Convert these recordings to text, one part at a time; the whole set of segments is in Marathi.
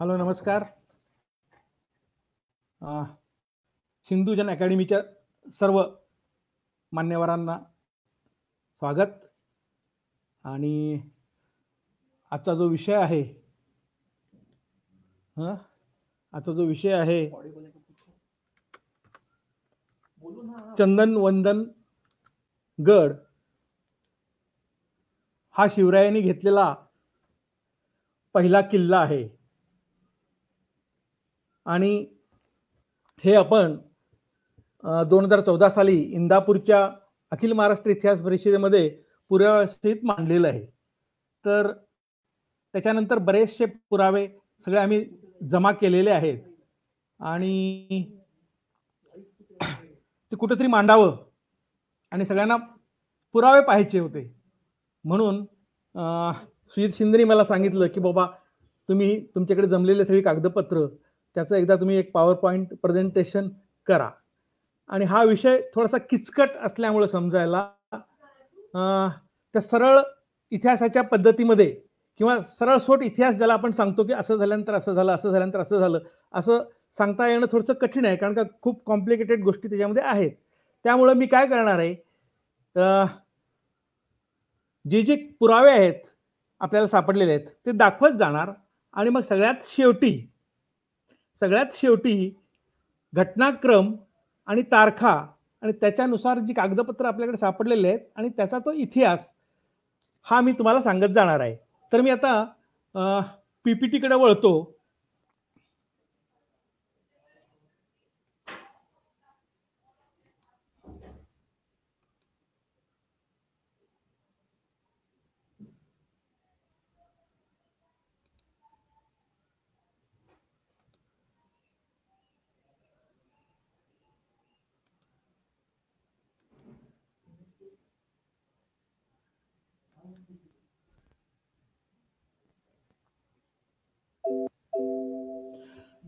हॅलो नमस्कार सिंधुजन अकॅडमीच्या सर्व मान्यवरांना स्वागत आणि आता जो विषय आहे हां आजचा जो विषय आहे चंदन वंदन गड हा शिवरायांनी घेतलेला पहिला किल्ला आहे आणि हे आपण दोन हजार चौदा साली इंदापूरच्या अखिल महाराष्ट्र इतिहास परिषदेमध्ये पुराव्यावस्थित मांडलेलं आहे तर त्याच्यानंतर बरेचसे पुरावे सगळे आम्ही जमा केलेले आहेत आणि ते कुठेतरी मांडावं आणि सगळ्यांना पुरावे पाहायचे होते म्हणून सुजित शिंदेनी मला सांगितलं की बाबा तुम्ही तुमच्याकडे जमलेले सगळी कागदपत्र त्याचं एकदा तुम्ही एक पॉवर पॉईंट प्रेझेंटेशन करा आणि हा विषय थोडासा किचकट असल्यामुळं समजायला त्या सरळ इतिहासाच्या पद्धतीमध्ये किंवा सरळ सोट इतिहास ज्याला आपण सांगतो की असं झाल्यानंतर असं झालं असं झाल्यानंतर असं झालं असं सांगता येणं थोडंसं कठीण आहे कारण का खूप कॉम्प्लिकेटेड गोष्टी त्याच्यामध्ये आहेत त्यामुळं मी काय करणार आहे जे जे पुरावे आहेत आपल्याला सापडलेले आहेत ते दाखवत जाणार आणि मग सगळ्यात शेवटी सगळ्यात शेवटी घटनाक्रम आणि तारखा आणि त्याच्यानुसार जी कागदपत्र आपल्याकडे सापडलेले आहेत आणि त्याचा तो इतिहास हा मी तुम्हाला सांगत जाणार आहे तर मी आता पी पी टीकडे वळतो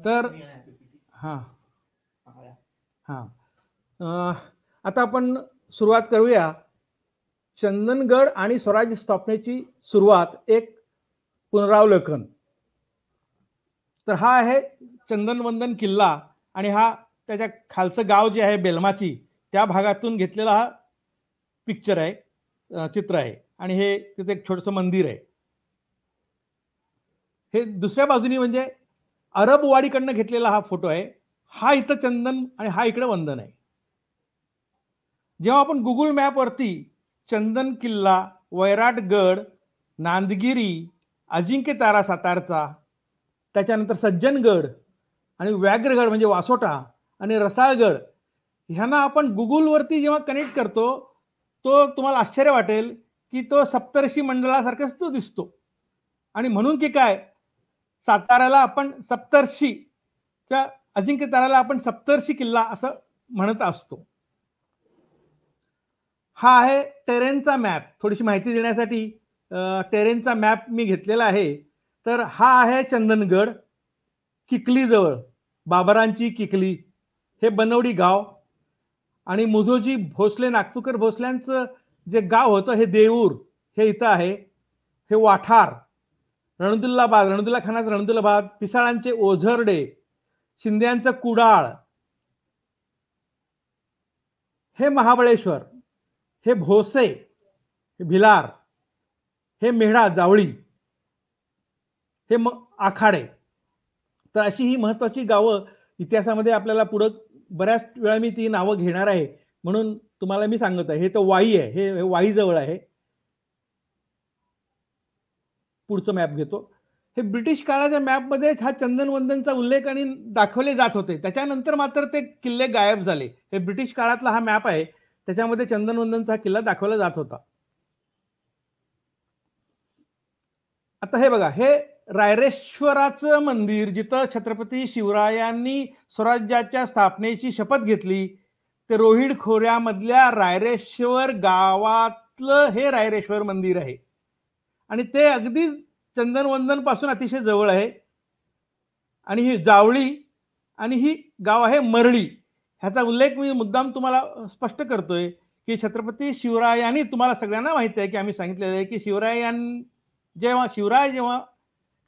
तर हां हां आता आपण सुरुवात करूया चंदनगड आणि स्वराज्य स्थापनेची सुरुवात एक पुनरावलोकन तर हा आहे चंदनवंदन किल्ला आणि हा त्याच्या खालचं गाव जे आहे बेलमाची त्या भागातून घेतलेला हा पिक्चर आहे चित्र आहे आणि हे तिथे एक छोटस मंदिर आहे हे दुसऱ्या बाजूनी म्हणजे अरबवाडीकडनं घेतलेला हा फोटो आहे हा इथं चंदन आणि हा इकडे वंदन आहे जेव्हा आपण गुगल मॅपवरती चंदन किल्ला वैराटगड नांदगिरी अजिंक्य तारा सातारचा त्याच्यानंतर सज्जनगड आणि व्याघ्रगड म्हणजे वासोटा आणि रसाळगड ह्यांना आपण गुगलवरती जेव्हा कनेक्ट करतो तो तुम्हाला आश्चर्य वाटेल की तो सप्तर्षी मंडळासारखाच तो दिसतो आणि म्हणून की काय साताऱ्याला आपण सप्तर्षी किंवा अजिंक्य ताराला आपण सप्तर्षी किल्ला असं म्हणत असतो हा आहे टेरेनचा मॅप थोडीशी माहिती देण्यासाठी टेरेनचा मॅप मी घेतलेला आहे तर हा आहे चंदनगड किकलीजवळ बाबरांची किकली हे बनवडी गाव आणि मुझोजी भोसले नागपूरकर भोसल्यांचं जे गाव होतं हे देऊर हे इथं आहे हे वाठार रणदुल्लाबाद रणदुल्ला खानाच रणदुल्लाबाद पिसाळांचे ओझरडे शिंद्यांचं कुडाळ हे महाबळेश्वर हे भोसे हे भिलार हे मेढा जावळी हे म आखाडे तर अशी ही महत्वाची गावं इतिहासामध्ये आपल्याला पुढं बऱ्याच वेळा मी ती नावं घेणार आहे म्हणून तुम्हाला मी सांगत आहे हे तर वाई आहे हे वाईजवळ आहे पुढचं मॅप घेतो हे ब्रिटिश काळाच्या मॅपमध्ये हा चंदनवंदनचा उल्लेख आणि दाखवले जात होते त्याच्यानंतर मात्र ते किल्ले गायब झाले हे ब्रिटिश काळातला हा मॅप आहे त्याच्यामध्ये चंदनवंदनचा किल्ला दाखवला जात होता आता हे बघा हे रायरेश्वराचं मंदिर जिथं छत्रपती शिवरायांनी स्वराज्याच्या स्थापनेची शपथ घेतली ते रोहिड खोऱ्यामधल्या रायरेश्वर गावातलं हे रायरेश्वर मंदिर आहे आणि ते अगदी चंदनवंदन पासून अतिशय जवळ आहे आणि ही जावळी आणि ही गाव आहे मरळी ह्याचा उल्लेख मी मुद्दाम तुम्हाला स्पष्ट करतोय की छत्रपती शिवरायांनी तुम्हाला सगळ्यांना माहिती आहे की आम्ही सांगितलेलं आहे की शिवरायां जेव्हा शिवराय जेव्हा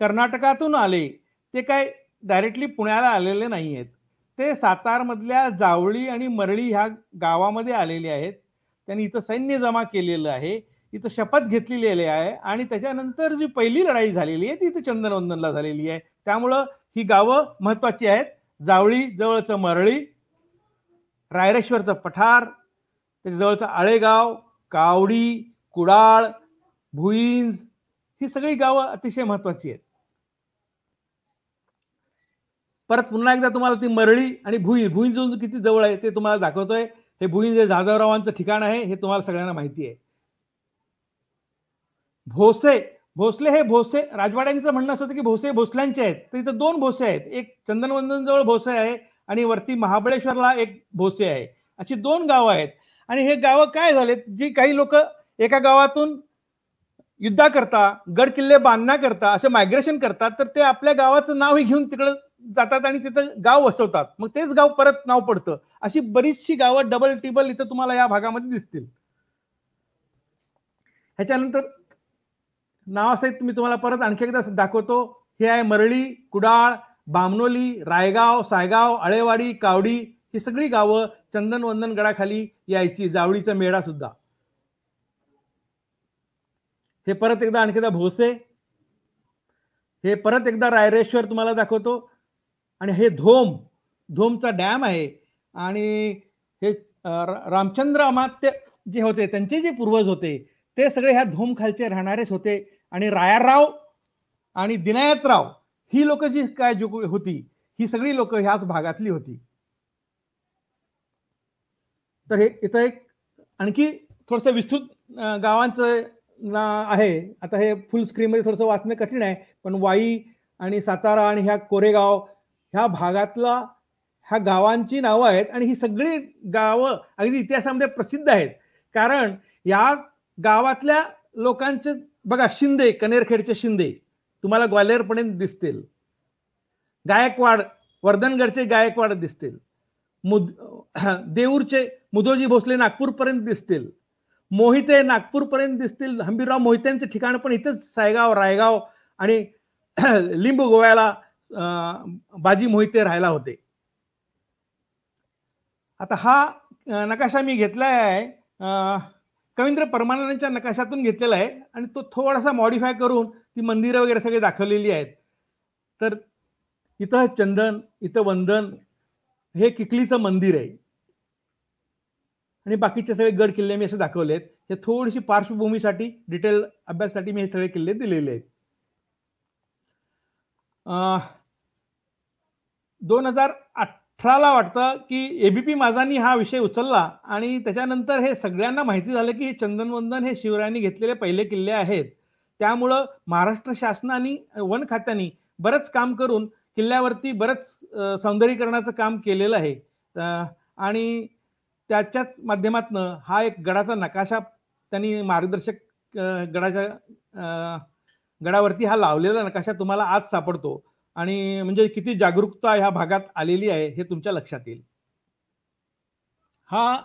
कर्नाटकातून आले ते काय डायरेक्टली पुण्याला आलेले नाही आहेत ते सातारमधल्या जावळी आणि मरळी ह्या गावामध्ये आलेले आहेत त्यांनी इथं सैन्य जमा केलेलं आहे तिथं शपथ घेतलेली आहे आणि त्याच्यानंतर जी पहिली लढाई झालेली आहे ती इथे चंदनवंदनला झालेली आहे त्यामुळं ही गावं महत्वाची आहेत जावळी जवळचं मरळी रायरेश्वरचं पठार त्याच्या जवळचं आळेगाव कावडी कुडाळ भुईंज ही सगळी गावं अतिशय महत्वाची आहेत परत पुन्हा एकदा तुम्हाला ती मरळी आणि भुई भुईंज किती जवळ आहे ते तुम्हाला दाखवतोय हे भुईंज हे जाधवरावांचं ठिकाण आहे हे तुम्हाला सगळ्यांना माहिती आहे भोसे भोसले हे भोसे राजवाड्यांचं म्हणणं असं होतं की भोसे भोसल्यांचे आहेत तर इथं दोन भोसे आहेत एक चंदनवंदन जवळ भोसे आहे आणि वरती महाबळेश्वरला एक भोसे आहे अशी दोन गावं आहेत आणि हे गावं काय झालेत जी काही लोक एका गावातून युद्धा करता गड किल्ले बांधण्या करता असे मायग्रेशन करतात तर ते आपल्या गावाचं नावही घेऊन तिकडं जातात आणि तिथं गाव वसवतात मग तेच गाव परत नाव पडतं अशी बरीचशी गावं डबल टिबल इथं तुम्हाला या भागामध्ये दिसतील ह्याच्यानंतर नावासहित मी तुम्हाला परत आणखी एकदा दाखवतो हे आहे मरळी कुडाळ बामनोली रायगाव सायगाव आळेवाडी कावडी ही सगळी गावं चंदनवंदन गडाखाली यायची जावळीचा मेळा सुद्धा हे परत एकदा आणखी एकदा भोसे हे परत एकदा रायरेश्वर तुम्हाला दाखवतो आणि हे धोम धोमचा डॅम आहे आणि हे रामचंद्र अमात्य जे होते त्यांचे जे पूर्वज होते ते सगळे ह्या धूम खालचे राहणारेच होते आणि रायाराव आणि दिनायतराव ही लोक जी काय होती ही सगळी लोक ह्याच भागातली होती तर हे इथं एक आणखी थोडस विस्तृत गावांचं आहे आता हे फुल मध्ये थोडंसं वाचणं कठीण आहे पण वाई आणि सातारा आणि ह्या कोरेगाव ह्या भागातला ह्या गावांची नावं आहेत आणि ही सगळी गावं अगदी इतिहासामध्ये प्रसिद्ध आहेत कारण या गावातल्या लोकांचे बघा शिंदे कनेरखेडचे शिंदे तुम्हाला पर्यंत दिसतील गायकवाड वर्धनगडचे गायकवाड दिसतील मुद देऊरचे मुदोजी भोसले नागपूरपर्यंत दिसतील मोहिते नागपूरपर्यंत दिसतील हंबीरराव मोहितेंचे ठिकाण पण इथेच सायगाव रायगाव आणि लिंबू गोव्याला बाजी मोहिते राहायला होते आता हा नकाशा मी घेतलाय आहे कवींद्र परमानंदांच्या नकाशातून घेतलेला आहे आणि तो थोडासा मॉडिफाय करून ती मंदिरं वगैरे सगळी दाखवलेली आहेत तर इथं चंदन इथं वंदन हे किकलीचं मंदिर आहे आणि बाकीचे सगळे गड किल्ले मी असे दाखवले आहेत हे थोडीशी पार्श्वभूमीसाठी डिटेल अभ्यासासाठी मी हे सगळे किल्ले दिलेले आहेत दोन हजार आठ अठराला वाटतं की एबीपी माझानी हा विषय उचलला आणि त्याच्यानंतर हे सगळ्यांना माहिती झालं की चंदनवंदन हे शिवरायांनी घेतलेले पहिले किल्ले आहेत त्यामुळं महाराष्ट्र शासनाने वन खात्याने बरंच काम करून किल्ल्यावरती बरंच सौंदर्यीकरणाचं काम केलेलं आहे आणि त्याच्याच माध्यमातनं हा एक गडाचा नकाशा त्यांनी मार्गदर्शक गडाच्या गडावरती हा लावलेला नकाशा तुम्हाला आज सापडतो आणि म्हणजे किती जागरूकता ह्या भागात आलेली आहे हे तुमच्या लक्षात येईल हा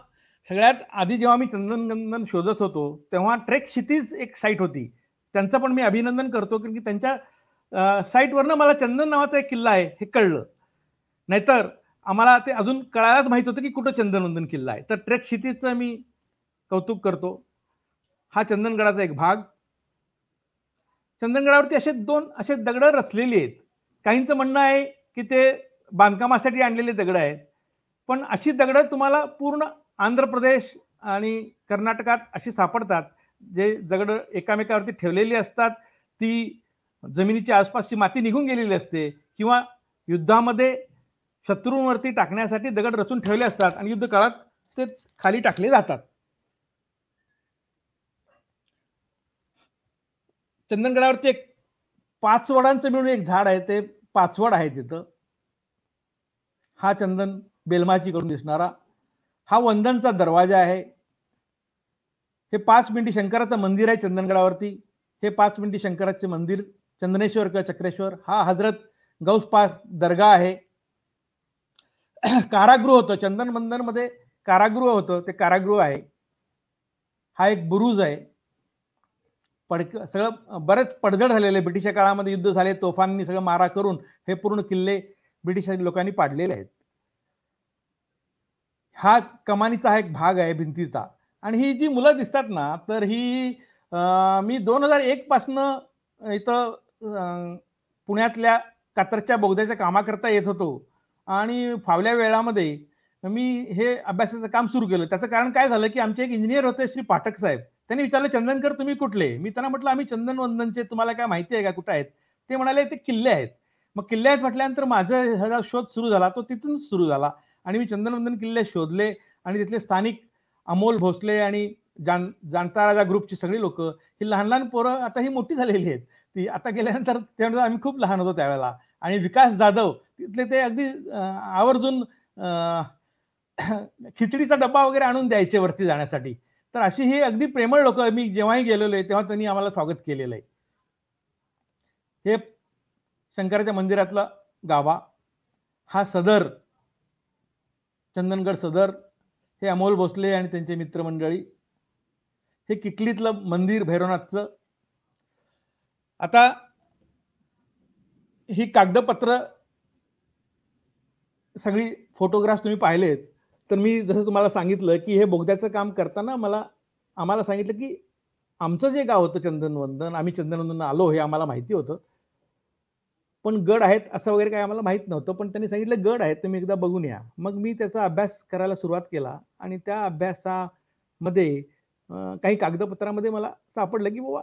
सगळ्यात आधी जेव्हा मी चंदनगंदन शोधत होतो तेव्हा ट्रेक क्षितीज एक साईट होती त्यांचं पण मी अभिनंदन करतो कारण की त्यांच्या साईटवरनं मला चंदन नावाचा एक किल्ला आहे हे कळलं नाहीतर आम्हाला ते अजून कळायलाच माहित होतं की कुठं चंदनवंदन किल्ला आहे तर ट्रेक क्षितीजचं मी कौतुक करतो हा चंदनगडाचा एक भाग चंदनगडावरती असे दोन असे दगड रचलेली आहेत काहींचं म्हणणं आहे की ते बांधकामासाठी आणलेले दगड आहेत पण अशी दगडं तुम्हाला पूर्ण आंध्र प्रदेश आणि कर्नाटकात अशी सापडतात जे दगड एकामेकावरती ठेवलेली असतात ती जमिनीच्या आसपासची माती निघून गेलेली असते किंवा युद्धामध्ये शत्रूंवरती टाकण्यासाठी दगड रचून ठेवले असतात आणि युद्ध काळात ते खाली टाकले जातात चंदनगडावरती एक पाच वडांचं मिळून एक झाड आहे ते पाचवड आहे तिथं हा चंदन बेलमाची करून दिसणारा हा वंदनचा दरवाजा आहे हे पाच मिनिटी शंकराचं मंदिर आहे चंदनगडावरती हे पाच मिनिटी शंकराचे मंदिर चंदनेश्वर किंवा चक्रेश्वर हा हजरत गौस पास दर्गा आहे कारागृह होतं चंदन बंदनमध्ये कारागृह होतं ते कारागृह आहे हा एक बुरुज आहे पडक सगळं बरेच पडझड झालेले ब्रिटिशच्या काळामध्ये युद्ध झाले तोफांनी सगळं मारा करून हे पूर्ण किल्ले ब्रिटिश लोकांनी पाडलेले आहेत हा कमानीचा एक भाग आहे भिंतीचा आणि ही जी मुलं दिसतात ना तर ही मी दोन हजार एक पासनं इथं पुण्यातल्या कातरच्या बोगद्याच्या कामाकरता येत होतो आणि फावल्या वेळामध्ये मी हे अभ्यासाचं काम सुरू केलं त्याचं कारण काय झालं की आमचे एक इंजिनियर होते श्री पाठक साहेब त्यांनी विचारलं चंदनकर तुम्ही कुठले मी त्यांना म्हटलं आम्ही चंदन वंदनचे तुम्हाला काय माहिती आहे का कुठे आहेत ते म्हणाले ते किल्ले आहेत मग किल्ले आहेत म्हटल्यानंतर माझा ह्याचा शोध सुरू झाला तो तिथून सुरू झाला आणि मी चंदनवंदन किल्ले शोधले आणि तिथले स्थानिक अमोल भोसले आणि जाण जाणता राजा ग्रुपची सगळी लोक ही लहान लहान पोरं आता ही मोठी झालेली आहेत ती आता गेल्यानंतर त्यानंतर आम्ही खूप लहान होतो त्यावेळेला आणि विकास जाधव तिथले ते अगदी आवर्जून खिचडीचा डब्बा वगैरे आणून द्यायचे वरती जाण्यासाठी तर अशी ही अगदी प्रेमळ लोक मी जेव्हाही गेलेलो आहे तेव्हा त्यांनी आम्हाला स्वागत केलेलं आहे हे शंकराच्या मंदिरातला गावा हा सदर चंदनगड सदर हे अमोल भोसले आणि त्यांचे मित्रमंडळी हे किटलीतलं मंदिर भैरवनाथचं आता ही कागदपत्र सगळी फोटोग्राफ तुम्ही पाहिलेत तर मी जसं तुम्हाला सांगितलं की हे बोगद्याचं काम करताना मला आम्हाला सांगितलं की आमचं जे गाव होतं चंदनवंदन आम्ही चंदनवंदन आलो हे आम्हाला माहिती होतं पण गड आहेत असं वगैरे काही आम्हाला माहीत नव्हतं पण त्यांनी सांगितलं गड आहेत तुम्ही एकदा बघून या मग मी त्याचा अभ्यास करायला सुरुवात केला आणि त्या अभ्यासामध्ये काही कागदपत्रामध्ये मला सापडलं की बाबा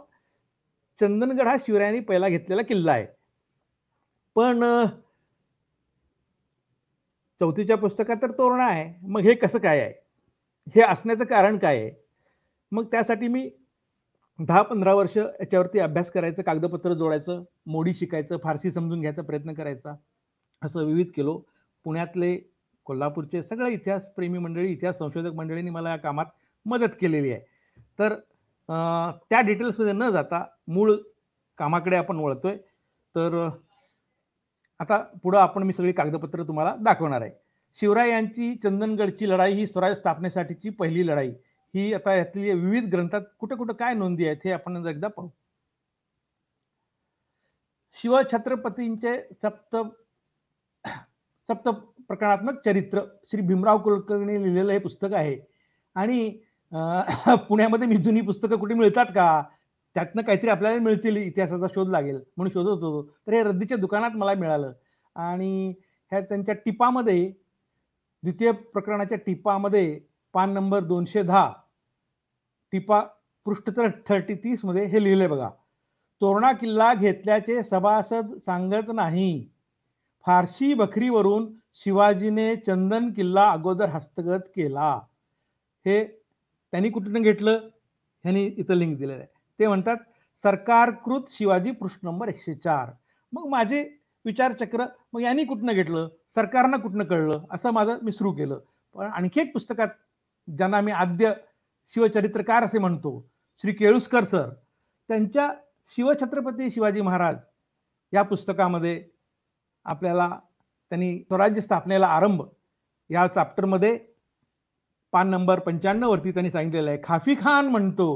चंदनगड हा शिवरायांनी पहिला घेतलेला किल्ला आहे पण चौथीच्या पुस्तकात तर तोरणं आहे मग हे कसं काय आहे हे असण्याचं कारण काय आहे मग त्यासाठी मी दहा पंधरा वर्ष याच्यावरती अभ्यास करायचं कागदपत्र जोडायचं मोडी शिकायचं फारसी समजून घ्यायचा प्रयत्न करायचा असं विविध केलो पुण्यातले कोल्हापूरचे सगळे इतिहास प्रेमी मंडळी इतिहास संशोधक मंडळींनी मला या कामात मदत केलेली आहे तर त्या डिटेल्समध्ये न जाता मूळ कामाकडे आपण वळतोय तर आता पुढं आपण मी सगळी कागदपत्र तुम्हाला दाखवणार आहे शिवराय यांची चंदनगडची लढाई ही स्वराज स्थापनेसाठीची पहिली लढाई ही आता यातली विविध ग्रंथात कुठे कुठं काय नोंदी आहेत हे आपण एकदा पाहू शिवछत्रपतींचे सप्त सप्त प्रकरणात्मक चरित्र श्री भीमराव कुलकर्णी लिहिलेलं हे पुस्तक आहे आणि पुण्यामध्ये मी जुनी पुस्तकं कुठे मिळतात का त्यातनं काहीतरी आपल्याला मिळतील इतिहासाचा शोध लागेल म्हणून शोधत होतो तर हे रद्दीच्या दुकानात मला मिळालं आणि ह्या त्यांच्या टिपामध्ये द्वितीय प्रकरणाच्या टिपामध्ये पान नंबर दोनशे दहा टिपा पृष्ठतर थर्टी तीसमध्ये हे लिहिले बघा तोरणा किल्ला घेतल्याचे सभासद सांगत नाही फारशी बखरीवरून शिवाजीने चंदन किल्ला अगोदर हस्तगत केला हे त्यांनी कुठून घेतलं ह्यांनी इथं लिंक दिलेलं आहे ते म्हणतात सरकारकृत शिवाजी पृष्ठ नंबर एकशे चार मग माझे विचारचक्र मग यांनी कुठनं घेतलं सरकारनं कुठनं कळलं असं माझं मी सुरू केलं पण आणखी एक पुस्तकात ज्यांना मी आद्य शिवचरित्रकार असे म्हणतो श्री केळुसकर सर त्यांच्या शिवछत्रपती शिवाजी महाराज या पुस्तकामध्ये आपल्याला त्यांनी स्वराज्य स्थापनेला आरंभ या चाप्टरमध्ये पान नंबर पंच्याण्णववरती त्यांनी सांगितलेलं आहे खाफी खान म्हणतो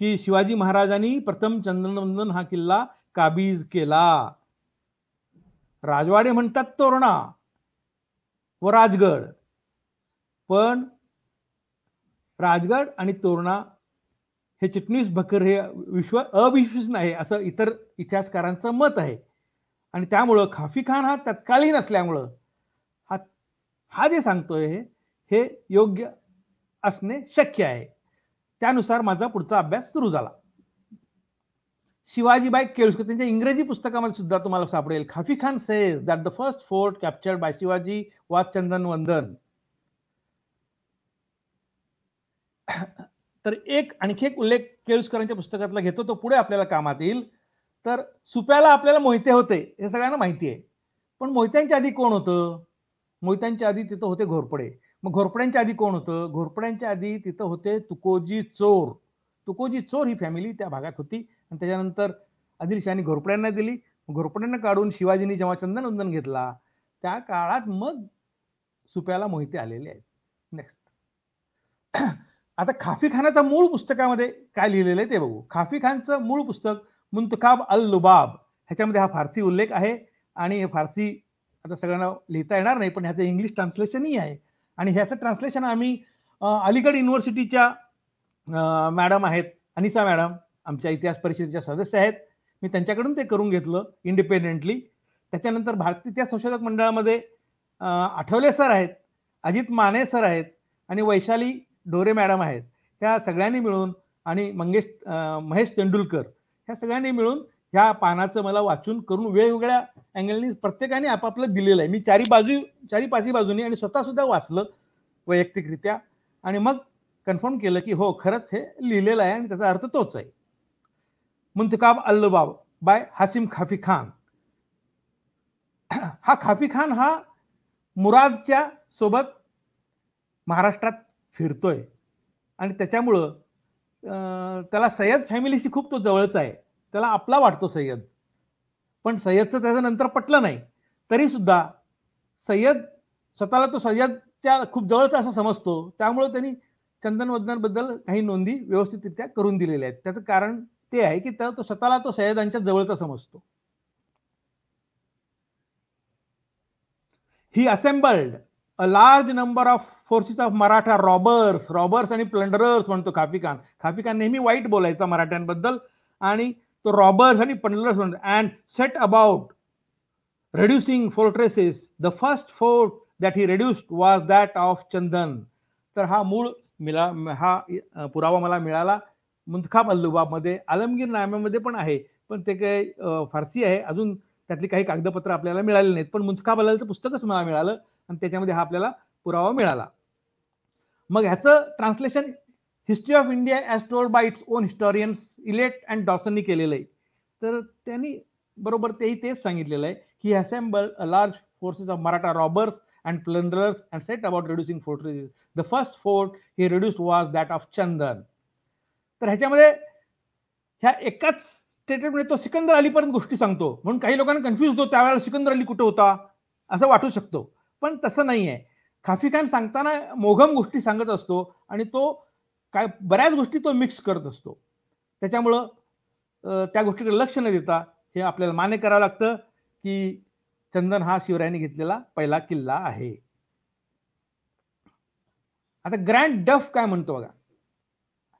की शिवाजी महाराजांनी प्रथम चंद्रनंदन हा किल्ला काबीज केला राजवाडे म्हणतात तोरणा व राजगड पण राजगड आणि तोरणा हे चिटणीस भकर हे विश्व अविश्वसनीय आहे असं इतर इतिहासकारांचं मत आहे आणि त्यामुळं खाफी खान हा तत्कालीन असल्यामुळं हा हा जे सांगतोय हे योग्य असणे शक्य आहे त्यानुसार माझा पुढचा अभ्यास सुरू झाला शिवाजीबाई केळुसकर त्यांच्या इंग्रजी पुस्तकामध्ये सुद्धा तुम्हाला सापडेल Khafi Khan says that the first fort captured by Shivaji was Chandan वंदन तर एक आणखी एक उल्लेख केळुसकरांच्या पुस्तकातला घेतो तो पुढे आपल्याला कामात येईल तर सुप्याला आपल्याला मोहिते होते हे सगळ्यांना माहिती आहे पण मोहित्यांच्या आधी कोण होतं मोहित्यांच्या आधी तिथं होते घोरपडे मग घोरपड्यांच्या आधी कोण होतं घोरपड्यांच्या आधी तिथं होते तुकोजी चोर तुकोजी चोर ही फॅमिली त्या भागात होती आणि त्याच्यानंतर आदिलशहाने घोरपड्यांना दिली घोरपड्यांना काढून शिवाजींनी जेव्हा चंदनवंदन घेतला त्या काळात मग सुप्याला मोहिते आलेले आहेत नेक्स्ट आता खाफी खानाचं मूळ पुस्तकामध्ये काय लिहिलेलं आहे ते बघू खाफी खानचं मूळ पुस्तक मुंतखाब अल लुबाब ह्याच्यामध्ये हा फारसी उल्लेख आहे आणि हे फारसी आता सगळ्यांना लिहिता येणार नाही पण ह्याचं इंग्लिश ट्रान्सलेशनही आहे आणि ह्याचं ट्रान्सलेशन आम्ही अलीगड युनिव्हर्सिटीच्या मॅडम आहेत अनिसा मॅडम आमच्या इतिहास परिषदेच्या सदस्य आहेत मी त्यांच्याकडून ते करून घेतलं इंडिपेंडेंटली त्याच्यानंतर भारतीय इतिहास संशोधक मंडळामध्ये आठवले सर आहेत अजित माने सर आहेत आणि वैशाली डोरे मॅडम आहेत ह्या सगळ्यांनी मिळून आणि मंगेश महेश तेंडुलकर ह्या सगळ्यांनी मिळून ह्या पानाचं मला वाचून करून वेगवेगळ्या अँगलनी प्रत्येकाने आपापलं दिलेलं आहे मी चारी बाजू चारी पाचही बाजूनी आणि स्वतः सुद्धा वाचलं वैयक्तिकरित्या आणि मग कन्फर्म केलं की हो खरंच हे लिहिलेलं आहे आणि त्याचा अर्थ तोच आहे मुंतकाब अल्लबाब बाय हासिम खाफी खान हा खाफी खान हा मुरादच्या सोबत महाराष्ट्रात फिरतोय आणि त्याच्यामुळं त्याला सय्यद फॅमिलीशी खूप तो जवळचा आहे त्याला आपला वाटतो सय्यद पण सय्यदचं त्याचं नंतर पटलं नाही तरी सुद्धा सय्यद स्वतःला तो सय्यदच्या खूप जवळचा असं समजतो त्यामुळे त्यांनी चंदनवदनांबद्दल काही नोंदी व्यवस्थितरित्या करून दिलेल्या आहेत त्याचं कारण ते आहे की तो स्वतःला तो सय्यदांच्या जवळचा समजतो he assembled a large number of forces of Maratha robbers robbers आणि प्लंडरर्स म्हणतो खाफी खान खाफी खान नेहमी वाईट बोलायचा मराठ्यांबद्दल आणि तो रॉबर्स आणि plunderers and set about reducing fortresses the first fort that he reduced was that of Chandan तर हा मूळ मिला हा पुरावा मला मिळाला मुंतखाब अल्लुबाबमध्ये आलमगीर नाम्यामध्ये पण आहे पण ते काही फारसी आहे अजून त्यातली काही कागदपत्र आपल्याला मिळाली नाहीत पण मुंतखाब अल्लाचं पुस्तकच मला मिळालं आणि त्याच्यामध्ये हा आपल्याला पुरावा मिळाला मग ह्याचं translation history of India as told by its own historians Elliot and डॉसननी केलेलं आहे तर त्यांनी बरोबर तेही तेच सांगितलेलं आहे की assemble a large forces of Maratha robbers and plunderers and set about reducing fortresses the first fort he reduced was that of Chandan तर ह्याच्यामध्ये ह्या एकाच स्टेटमेंटमध्ये तो सिकंदर अलीपर्यंत गोष्टी सांगतो म्हणून काही लोकांना कन्फ्यूज होतो त्यावेळेला सिकंदर अली कुठं होता असं वाटू शकतो पण तसं नाही आहे खाफी खान सांगताना मोघम गोष्टी सांगत असतो आणि तो काय बऱ्याच गोष्टी तो मिक्स करत असतो त्याच्यामुळं त्या गोष्टीकडे लक्ष न देता हे आपल्याला मान्य करावं लागतं की चंदन हा शिवरायांनी घेतलेला पहिला किल्ला आहे आता ग्रँड डफ काय म्हणतो बघा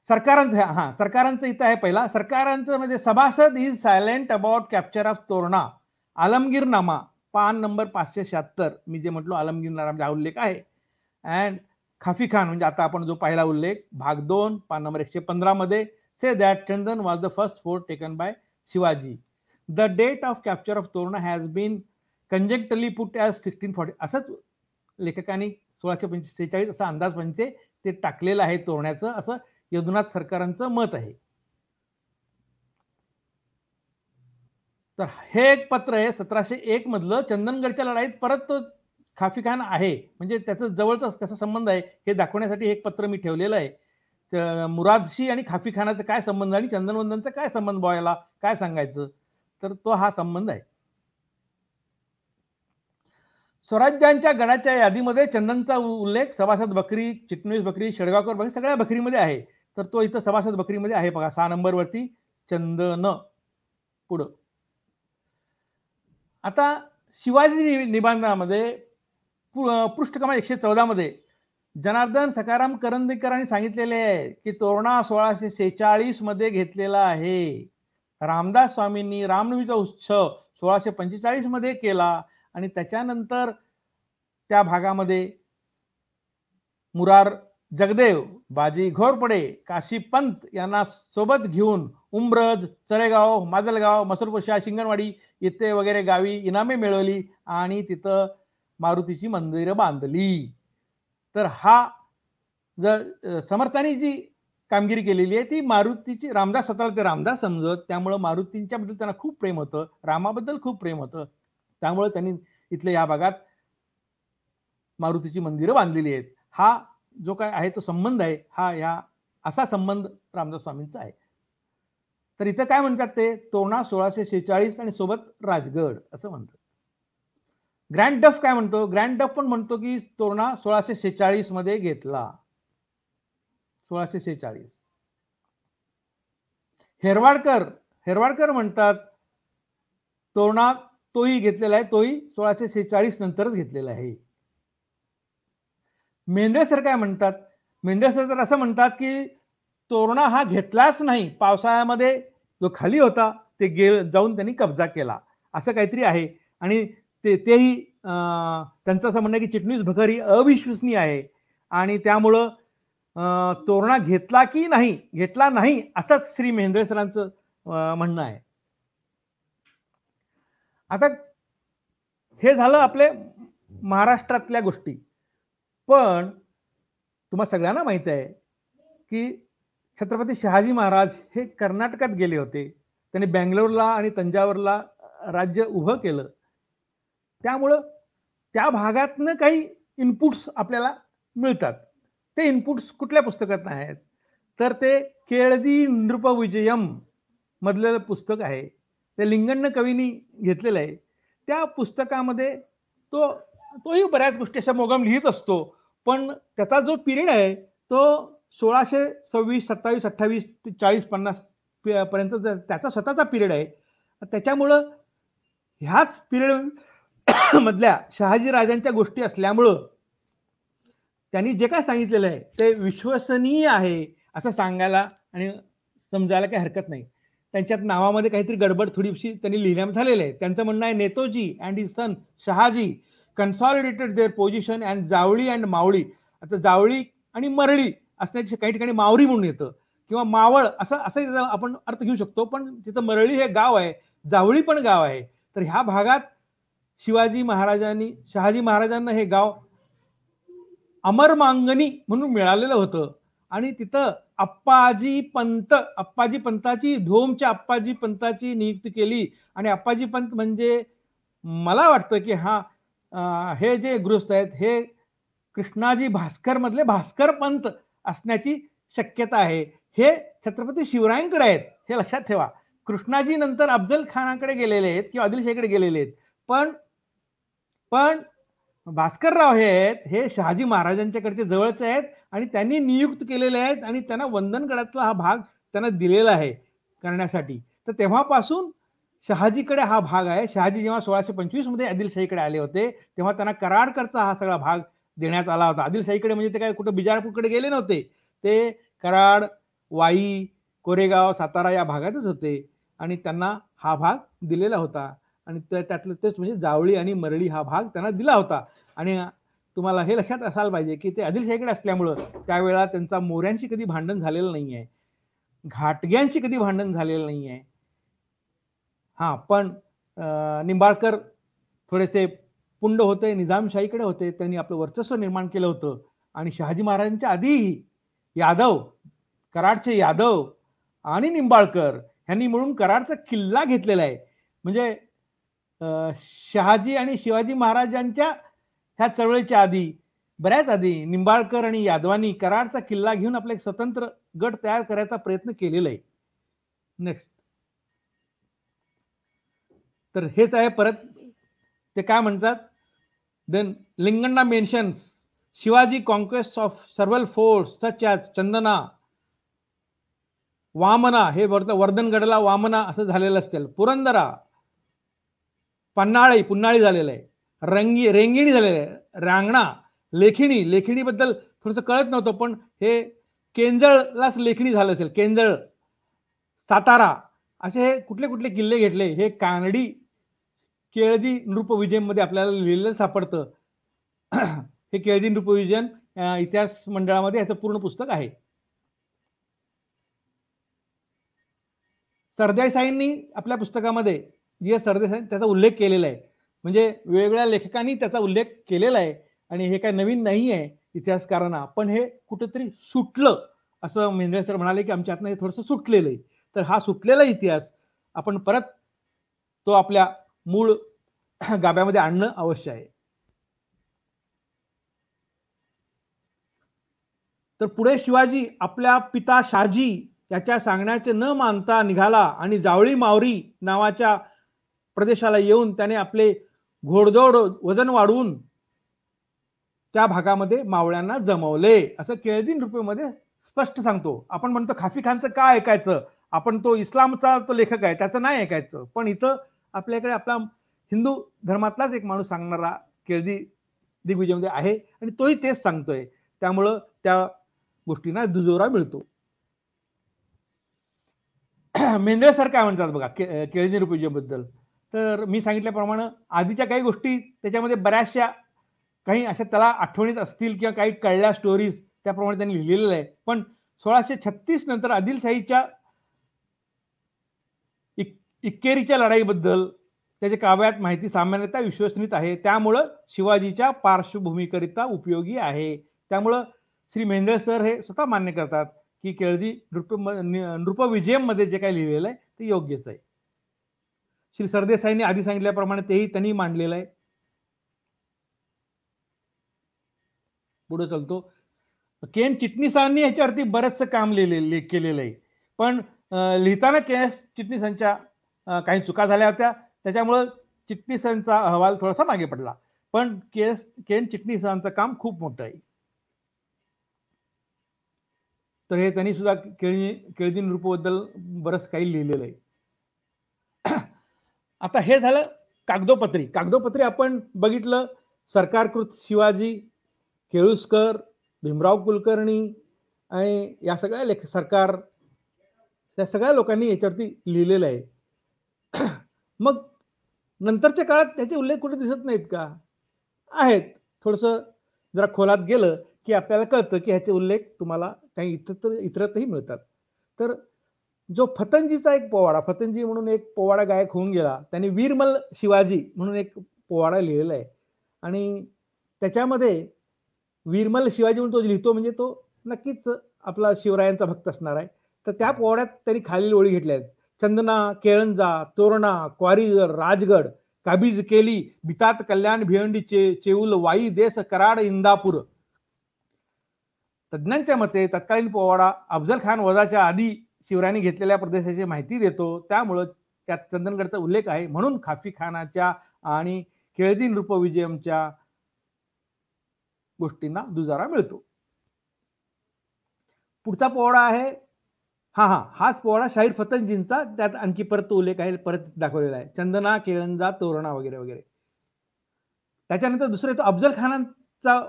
सरकारांचं हा सरकारांचं इथं आहे पहिला सरकारांचं म्हणजे Sabhasad is silent about capture of Torna Alamgirnama पान नंबर पाचशे शहात्तर मी जे म्हटलो आलमगीरनामा म्हणजे उल्लेख आहे अँड खाफी खान म्हणजे आता आपण जो पहिला उल्लेख भाग दोन पान नंबर एकशे पंधरामध्ये says that Chandan was the first fort taken by Shivaji the date of capture of Torna has been conjecturally put as sixteen forty असंच लेखकांनी सोळाशे पंचवीस सेहेचाळीस असा अंदाज म्हणजे ते टाकलेलं आहे तोरण्याचं असं यदुनाथ सरकारांचं मत आहे तर हे एक पत्र आहे सतराशे एक मधलं चंदनगडच्या लढाईत परत खाफी खान आहे म्हणजे त्याचा जवळचा कसा संबंध आहे हे दाखवण्यासाठी एक पत्र मी ठेवलेलं आहे मुरादशी आणि खाफी खानाचा काय संबंध आणि चंदनवंदनचा काय संबंध बॉयला काय सांगायचं तर तो हा संबंध आहे स्वराज्यांच्या गणाच्या यादीमध्ये चंदनचा उल्लेख सभासद बकरी चिटणीस बकरी शेडगावकर बकरी सगळ्या बकरीमध्ये आहे तर तो इथं सभासद बकरीमध्ये आहे बघा सहा नंबरवरती चंदन पुढं आता शिवाजी निबंधामध्ये पृष्ठक्रमा एकशे मध्ये जनार्दन सकाराम करंदीकरांनी सांगितलेले आहे की तोरणा सोळाशे सेहेचाळीस मध्ये घेतलेला आहे रामदास स्वामींनी रामनवीचा उत्सव सोळाशे पंचेचाळीस मध्ये केला आणि त्याच्यानंतर त्या भागामध्ये मुरार जगदेव बाजी घोरपडे काशी पंत यांना सोबत घेऊन उमरज चरेगाव माजलगाव मसरपुशा शिंगणवाडी इथे वगैरे गावी इनामे मिळवली आणि तिथं मारुतीची मंदिरं बांधली तर हा जर समर्थाने जी कामगिरी केलेली आहे ती मारुतीची रामदास स्वतःला ते रामदास समजत त्यामुळं मारुतींच्याबद्दल त्यांना खूप प्रेम होतं रामाबद्दल खूप प्रेम होतं त्यामुळे त्यांनी इथल्या या भागात मारुतीची मंदिरं बांधलेली आहेत हा जो काय आहे तो संबंध आहे हा या असा संबंध रामदास स्वामींचा आहे तर इथं काय म्हणतात ते तोरणा सोळाशे शेचाळीस आणि सोबत राजगड असं म्हणतात ग्रँड डफ काय म्हणतो ग्रँड डफ पण म्हणतो की तोरणा सोळाशे शेचाळीस मध्ये घेतला सोळाशे शेचाळीस हेरवाडकर हेरवाडकर म्हणतात तोरणा तोही घेतलेला आहे तोही सोळाशे शेचाळीस नंतरच घेतलेला आहे मेंढरे सर काय म्हणतात मेंढरे सर तर असं म्हणतात की तोरणा हा घेतलाच नाही पावसाळ्यामध्ये जो खाली होता ते गे जाऊन त्यांनी कब्जा केला असं काहीतरी आहे आणि ते तेही त्यांचं असं म्हणणं की चिटणीस भकरी अविश्वसनीय आहे आणि त्यामुळं तोरणा घेतला की नाही घेतला नाही असंच श्री मेंद्रे म्हणणं आहे आता हे झालं आपले महाराष्ट्रातल्या गोष्टी पण तुम्हाला सगळ्यांना माहीत आहे की छत्रपती शहाजी महाराज हे कर्नाटकात गेले होते त्यांनी बँगलोरला आणि तंजावरला राज्य उभं केलं त्यामुळं त्या भागातनं काही इनपुट्स आपल्याला मिळतात ते इनपुट्स कुठल्या पुस्तकात आहेत तर ते केळदी नृप विजयम पुस्तक आहे ते लिंगण कवीनी घेतलेलं आहे त्या पुस्तकामध्ये तो तोही बऱ्याच गोष्टी अशा मोगाम लिहित असतो पण त्याचा जो पिरियड आहे तो सोळाशे सव्वीस सत्तावीस अठ्ठावीस ते चाळीस पन्नास पर्यंत त्याचा स्वतःचा पिरियड आहे त्याच्यामुळं ह्याच पिरियड मधल्या राजांच्या गोष्टी असल्यामुळं त्यांनी जे काय सांगितलेलं आहे ते विश्वसनीय आहे असं सांगायला आणि समजायला काही हरकत नाही त्यांच्यात नावामध्ये काहीतरी गडबड थोडीशी त्यांनी लिहिण्यात झालेलं आहे त्यांचं म्हणणं आहे Netoji and his son Shahaji consolidated their position and Javali and Mavali आता जावळी आणि मरळी असण्याची काही ठिकाणी मावरी म्हणून येतं किंवा मावळ असं असं त्याचा आपण अर्थ घेऊ शकतो पण तिथं मरळी हे गाव आहे जावळी पण गाव आहे तर ह्या भागात शिवाजी महाराजांनी शहाजी महाराजांना हे गाव अमर मांगणी म्हणून मिळालेलं होतं आणि तिथं अप्पाजी पंत अप्पाजी पंताची धोमच्या अप्पाजी पंताची नियुक्ती केली आणि अप्पाजी पंत म्हणजे मला वाटतं की हा हे जे गृहस्थ आहेत हे कृष्णाजी भास्कर मधले भास्कर पंत असण्याची शक्यता आहे हे छत्रपती शिवरायांकडे आहेत हे लक्षात ठेवा कृष्णाजी नंतर अफजल खानाकडे गेलेले आहेत किंवा आदिलशाहीकडे गेलेले आहेत पण पण भास्करराव हे आहेत हे शहाजी महाराजांच्याकडचे जवळचे आहेत आणि त्यांनी नियुक्त केलेले आहेत आणि त्यांना वंदनगडातला हा भाग त्यांना दिलेला आहे करण्यासाठी तर तेव्हापासून शहाजीकडे हा भाग आहे शहाजी जेव्हा सोळाशे पंचवीस मध्ये आदिलशाहीकडे आले होते तेव्हा त्यांना कराडकडचा हा सगळा भाग देण्यात आला होता आदिलशाहीकडे म्हणजे ते काय कुठं बिजारपूरकडे गेले नव्हते ते कराड वाई कोरेगाव सातारा या भागातच होते आणि त्यांना हा भाग दिलेला होता आणि त्यातलं तेच म्हणजे जावळी आणि मरळी हा भाग त्यांना दिला होता आणि तुम्हाला हे लक्षात असायला पाहिजे की ते आदिलशाहीकडे असल्यामुळं त्यावेळेला त्यांचा मोऱ्यांशी कधी भांडण झालेलं नाही आहे घाटग्यांशी कधी भांडण झालेलं नाही आहे हां पण निंबाळकर थोडेसे पुंड होते निजामशाहीकडे होते त्यांनी आपलं वर्चस्व निर्माण केलं होतं आणि शहाजी महाराजांच्या आधीही यादव कराडचे यादव आणि निंबाळकर ह्यांनी मिळून कराडचा किल्ला घेतलेला आहे म्हणजे शहाजी आणि शिवाजी महाराजांच्या ह्या चळवळीच्या आधी बऱ्याच आधी निंबाळकर आणि यादवानी कराडचा किल्ला घेऊन आपला एक स्वतंत्र गट तयार करायचा प्रयत्न केलेला आहे नेक्स्ट तर हेच आहे परत ते काय म्हणतात then Linganna mentions Shivaji conquest of several forts such as Chandana Vamana हे वर्धनगडला वामना असं झालेलं असतील पुरंदरा पन्हाळी पुन्हाळी झालेलं आहे रंगी रेंगिणी झालेलं आहे रांगणा लेखिणी लेखिणीबद्दल थोडंसं कळत नव्हतं पण हे केंजळलाच लेखणी झालं असेल केंजळ सातारा असे हे कुठले कुठले किल्ले घेतले हे कानडी केळदी नृपविजयमध्ये आपल्याला लिहिलेलं सापडतं हे केळदी नृपविजयन इतिहास मंडळामध्ये याचं पूर्ण पुस्तक आहे सरदेसाईंनी आपल्या पुस्तकामध्ये जी सरदेसाई त्याचा उल्लेख केलेला आहे म्हणजे वेगवेगळ्या लेखकांनी त्याचा उल्लेख केलेला आहे आणि हे काय नवीन नाही आहे इतिहासकारांना पण हे कुठेतरी सुटलं असं मेंद्रे सर म्हणाले की आमच्या हे थोडंसं सुटलेलं आहे तर हा सुटलेला इतिहास आपण परत तो आपल्या मूळ गाभ्यामध्ये आणणं आवश्यक आहे तर पुढे शिवाजी आपल्या पिता शाजी याच्या सांगण्याचे न मानता निघाला आणि जावळी मावरी नावाच्या प्रदेशाला येऊन त्याने आपले घोडदौड वजन वाढवून त्या भागामध्ये मावळ्यांना जमवले असं केळदीन रुपेमध्ये स्पष्ट सांगतो आपण म्हणतो खाफी खानचं का ऐकायचं आपण तो इस्लामचा तो लेखक आहे त्याचं नाही ऐकायचं पण इथं आपल्याकडे आपला हिंदू धर्मातलाच एक माणूस सांगणारा केळदी दिग्विजयमध्ये आहे आणि तोही तेच सांगतोय त्यामुळं त्या गोष्टींना दुजोरा मिळतो मेंढळे सर काय म्हणतात बघा के केळदी बद्दल तर मी सांगितल्याप्रमाणे आधीच्या काही गोष्टी त्याच्यामध्ये बऱ्याचशा काही अशा त्याला आठवणीत असतील किंवा काही कळल्या स्टोरीज त्याप्रमाणे त्यांनी लिहिलेलं आहे पण सोळाशे छत्तीस नंतर आदिलशाहीच्या इक इक्केरीच्या लढाईबद्दल त्याच्या काव्यात माहिती सामान्यतः विश्वसनीय आहे त्यामुळं शिवाजीच्या पार्श्वभूमीकरिता उपयोगी आहे त्यामुळं श्री मेंदळे सर हे स्वतः मान्य करतात की केळदी नृप नृपविजयममध्ये जे काही लिहिलेलं आहे ते योग्यच आहे श्री सरदेसाईंनी आधी सांगितल्याप्रमाणे तेही त्यांनी मांडलेलं आहे पुढे चलतो केन चिटणीसांनी याच्यावरती बरेचसं काम लिहिले केलेलं आहे पण लिहिताना के एस चिटणीसांच्या काही चुका झाल्या होत्या त्याच्यामुळं चिटणीसांचा अहवाल थोडासा मागे पडला पण के केन चिटणीसांचं काम खूप मोठं आहे तर हे त्यांनी सुद्धा केळी रूप रूपबद्दल बरंच काही लिहिलेलं आहे आता हे झालं कागदोपत्री कागदोपत्री आपण बघितलं सरकारकृत शिवाजी केळुसकर भीमराव कुलकर्णी आणि या सगळ्या लेख सरकार त्या सगळ्या लोकांनी याच्यावरती लिहिलेलं आहे मग नंतरच्या काळात त्याचे उल्लेख कुठे दिसत नाहीत का आहेत थोडंसं जरा खोलात गेलं की आपल्याला कळतं की ह्याचे उल्लेख तुम्हाला काही इतर इतरतही मिळतात तर जो फतंजीचा एक पोवाडा फतंजी म्हणून एक पोवाडा गायक होऊन गेला त्याने वीरमल शिवाजी म्हणून एक पोवाडा लिहिलेला आहे आणि त्याच्यामध्ये वीरमल शिवाजी म्हणून तो लिहितो म्हणजे तो नक्कीच आपला शिवरायांचा भक्त असणार आहे तर त्या पोवाड्यात त्यांनी खालील ओळी घेतल्या आहेत चंदना केळंजा तोरणा क्वारीगर राजगड काबीज केली बितात कल्याण भिवंडी चे चेऊल वाई देश कराड इंदापूर तज्ज्ञांच्या मते तत्कालीन पोवाडा अफजल खान वजाच्या आधी शिवरायांनी घेतलेल्या प्रदेशाची माहिती देतो त्यामुळं त्यात चंदनगडचा उल्लेख आहे म्हणून खाफी खानाच्या आणि केळदीन रूपविजयमच्या गोष्टींना दुजारा मिळतो पुढचा पोवाडा आहे हा हा हाच पोवाडा शाहीर फतनजींचा त्यात आणखी परत उल्लेख आहे परत दाखवलेला आहे चंदना केळंजा तोरणा वगैरे वगैरे त्याच्यानंतर दुसरं येतो अफजल खानांचा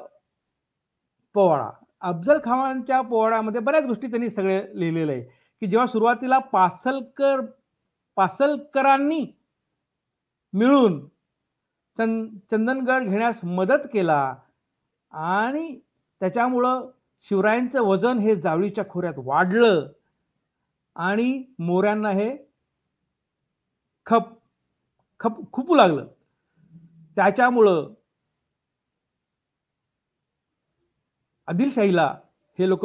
पोवाडा अफजल खानांच्या पोवाड्यामध्ये बऱ्याच गोष्टी त्यांनी सगळे लिहिलेलं आहे की जेव्हा सुरुवातीला पासलकर पासलकरांनी मिळून चंद चंदनगड घेण्यास मदत केला आणि त्याच्यामुळं शिवरायांचं वजन हे जावळीच्या खोऱ्यात वाढलं आणि मोऱ्यांना हे खप खप खुपू लागलं त्याच्यामुळं आदिलशाहीला हे लोक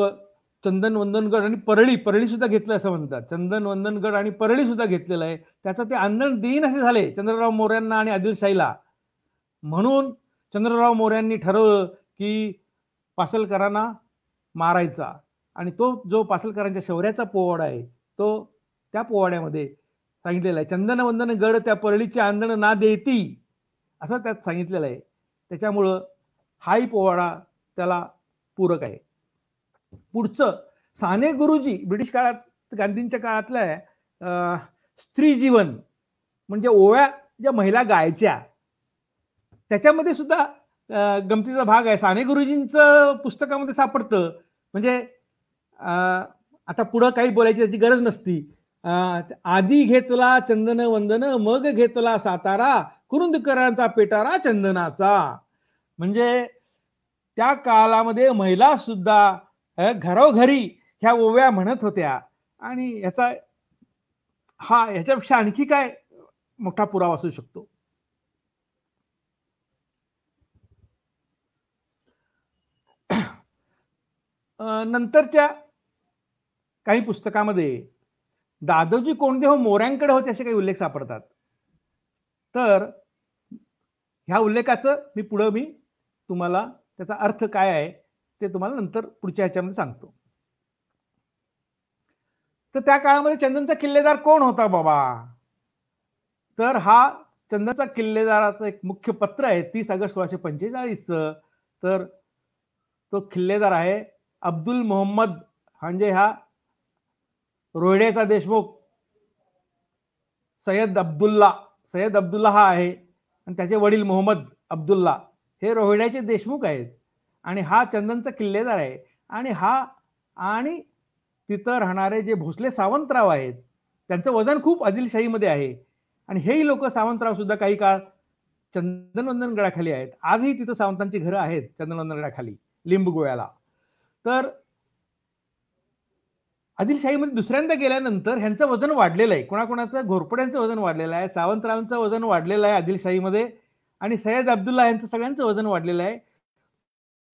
चंदन वंदनगड आणि परळी परळी सुद्धा घेतलं असं म्हणतात चंदन वंदनगड आणि परळी सुद्धा घेतलेलं आहे त्याचं ते आंदण देईन असे झाले चंद्रराव मोऱ्यांना आणि आदिलशाहीला म्हणून चंद्रराव मोऱ्यांनी ठरवलं की पासलकरांना मारायचा आणि तो जो पासलकरांच्या शौर्याचा पोवाडा आहे तो त्या पोवाड्यामध्ये सांगितलेला आहे चंदनवंदन गड त्या परळीची आंदण ना देती असं त्यात सांगितलेलं आहे त्याच्यामुळं हाही पोवाडा त्याला पूरक आहे पुढचं साने गुरुजी ब्रिटिश काळात गांधींच्या काळातलं आहे स्त्री जीवन म्हणजे ओव्या ज्या महिला गायच्या त्याच्यामध्ये सुद्धा गमतीचा भाग आहे साने गुरुजींचं पुस्तकामध्ये सापडतं म्हणजे आता पुढं काही बोलायची त्याची गरज नसती आधी घेतला चंदन वंदन मग घेतला सातारा कुरुंदकरांचा पेटारा चंदनाचा म्हणजे त्या काळामध्ये महिला सुद्धा घरोघरी ह्या ओव्या म्हणत होत्या आणि याचा हा याच्यापेक्षा आणखी काय मोठा पुरावा असू शकतो नंतरच्या काही पुस्तकामध्ये दादोजी हो मोऱ्यांकडे होते असे काही उल्लेख सापडतात तर ह्या उल्लेखाचं मी पुढं मी तुम्हाला त्याचा अर्थ काय आहे ते तुम्हाला नंतर पुढच्या ह्याच्यामध्ये सांगतो तर त्या काळामध्ये चंदनचा किल्लेदार कोण होता बाबा तर हा चंदनचा किल्लेदाराचं एक मुख्य पत्र आहे तीस ऑगस्ट सोळाशे पंचेचाळीसच तर तो किल्लेदार आहे अब्दुल मोहम्मद म्हणजे हा रोहिडेचा देशमुख सय्यद अब्दुल्ला सय्यद अब्दुल्ला हा आहे आणि त्याचे वडील मोहम्मद अब्दुल्ला हे रोहिड्याचे देशमुख आहेत आणि हा चंदनचा किल्लेदार आहे आणि हा आणि तिथं राहणारे जे भोसले सावंतराव आहेत त्यांचं वजन खूप आदिलशाहीमध्ये आहे आणि हेही लोक सावंतराव सुद्धा काही काळ चंदनवंदन गडाखाली आहेत आजही तिथं सावंतांची घरं आहेत चंदनवंदन गडाखाली लिंबगोव्याला तर आदिलशाहीमध्ये दुसऱ्यांदा गेल्यानंतर ह्यांचं वजन वाढलेलं आहे कोणाकोणाचं घोरपड्यांचं वजन वाढलेलं आहे सावंतरावांचं वजन वाढलेलं आहे आदिलशाहीमध्ये आणि सय्यद अब्दुल्ला यांचं सगळ्यांचं वजन वाढलेलं आहे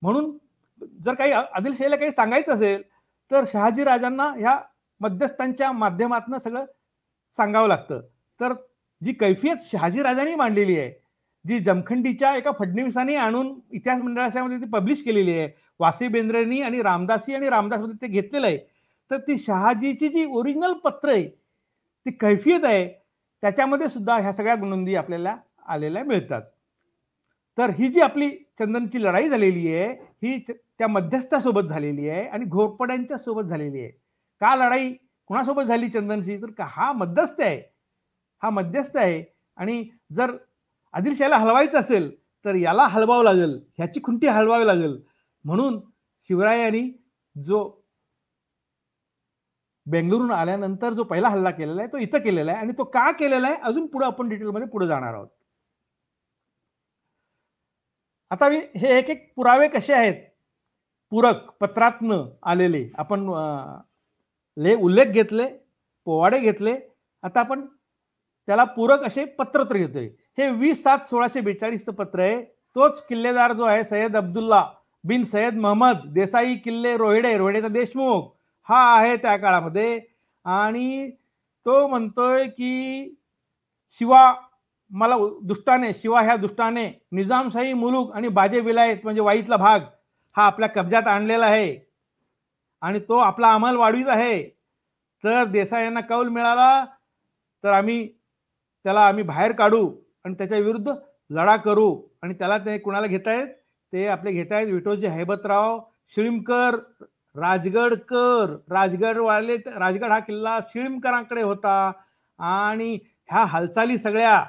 म्हणून जर काही आदिलशाहीला काही सांगायचं असेल तर शहाजी राजांना ह्या मध्यस्थांच्या माध्यमातून सगळं सांगावं लागतं तर जी कैफियत शहाजी राजांनी मांडलेली आहे जी जमखंडीच्या एका फडणवीसांनी आणून इतिहास मंडळाच्यामध्ये ती पब्लिश केलेली आहे वासी बेंद्रेनी आणि रामदासी आणि रामदासमध्ये ते घेतलेलं आहे तर ती शहाजीची जी ओरिजिनल पत्र आहे ती कैफियत आहे त्याच्यामध्ये सुद्धा ह्या सगळ्या गुणंदी आपल्याला आलेल्या मिळतात तर ही जी आपली चंदनची लढाई झालेली आहे ही त्या मध्यस्थासोबत झालेली आहे आणि घोरपड्यांच्या सोबत झालेली आहे का लढाई कुणासोबत झाली चंदनशी तर का हा मध्यस्थ आहे हा मध्यस्थ आहे आणि जर आदिलशाहीला हलवायचं असेल तर याला हलवावं लागेल ह्याची खुंटी हलवावी लागेल म्हणून शिवरायांनी जो बेंगलुरून आल्यानंतर जो पहिला हल्ला केलेला आहे तो इथं केलेला आहे आणि तो का केलेला आहे अजून पुढे आपण डिटेलमध्ये पुढे जाणार आहोत आता मी हे एक एक पुरावे कसे आहेत पूरक पत्रातनं आलेले आपण ले उल्लेख घेतले पोवाडे घेतले आता आपण त्याला पूरक असे पत्र तर घेतोय हे वीस सात सोळाशे बेचाळीसचं पत्र आहे तोच किल्लेदार जो आहे सय्यद अब्दुल्ला बिन सय्यद महम्मद देसाई किल्ले रोहिडे रोहिडेचा देशमुख हा आहे त्या काळामध्ये आणि तो म्हणतोय की शिवा मला दुष्टाने शिवा ह्या दुष्टाने निजामशाही मुलूक आणि बाजे विलायत म्हणजे वाईतला भाग हा आपल्या कब्जात आणलेला आहे आणि तो आपला अमल वाढवीत आहे तर यांना कौल मिळाला तर आम्ही त्याला आम्ही बाहेर काढू आणि त्याच्या विरुद्ध लढा करू आणि त्याला ते कुणाला घेतायत ते आपले घेतायत विठोजी हैबतराव शिळीमकर राजगडकर राजगडवाले राजगड हा किल्ला शिळीमकरांकडे होता आणि ह्या हालचाली सगळ्या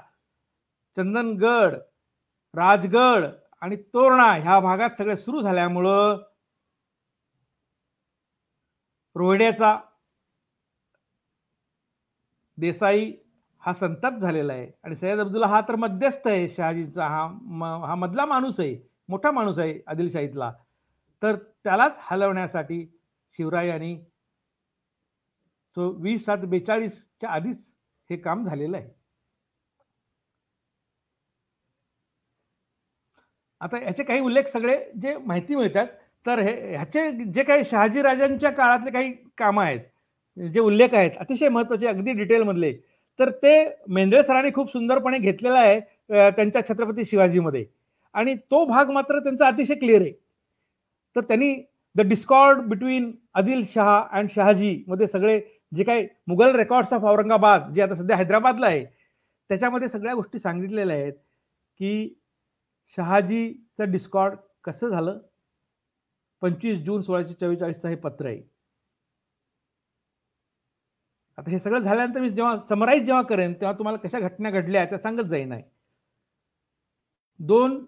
चंदनगड राजगड आणि तोरणा ह्या भागात सगळे सुरू झाल्यामुळं रोहिड्याचा देसाई हा संतप्त झालेला आहे आणि सय्यद अब्दुल्ला हा तर मध्यस्थ आहे शहाजीचा हा हा मधला माणूस आहे मोठा माणूस आहे आदिलशाहीतला तर त्यालाच हलवण्यासाठी शिवरायांनी सो वीस सात बेचाळीसच्या आधीच हे काम झालेलं आहे आता याचे काही उल्लेख सगळे जे माहिती मिळतात तर हे ह्याचे जे काही शहाजीराजांच्या काळातले काही कामं आहेत जे उल्लेख आहेत अतिशय महत्त्वाचे अगदी डिटेलमधले तर ते मेंद्रे सरांनी खूप सुंदरपणे घेतलेला आहे त्यांच्या छत्रपती शिवाजीमध्ये आणि तो भाग मात्र त्यांचा अतिशय क्लिअर आहे तर त्यांनी the discord between Adil Shah and शहाजीमध्ये मध्ये सगळे जे काही मुघल रेकॉर्ड्स ऑफ औरंगाबाद जे आता सध्या हैदराबादला आहे त्याच्यामध्ये सगळ्या गोष्टी सांगितलेल्या आहेत की शहाजीचं डिस्कॉर्ड कसं झालं पंचवीस जून सोळाशे चव्वेचाळीसचं हे पत्र आहे आता हे सगळं झाल्यानंतर मी जेव्हा समराईज जेव्हा करेन तेव्हा तुम्हाला कशा घटना घडल्या त्या सांगत जाई नाही दोन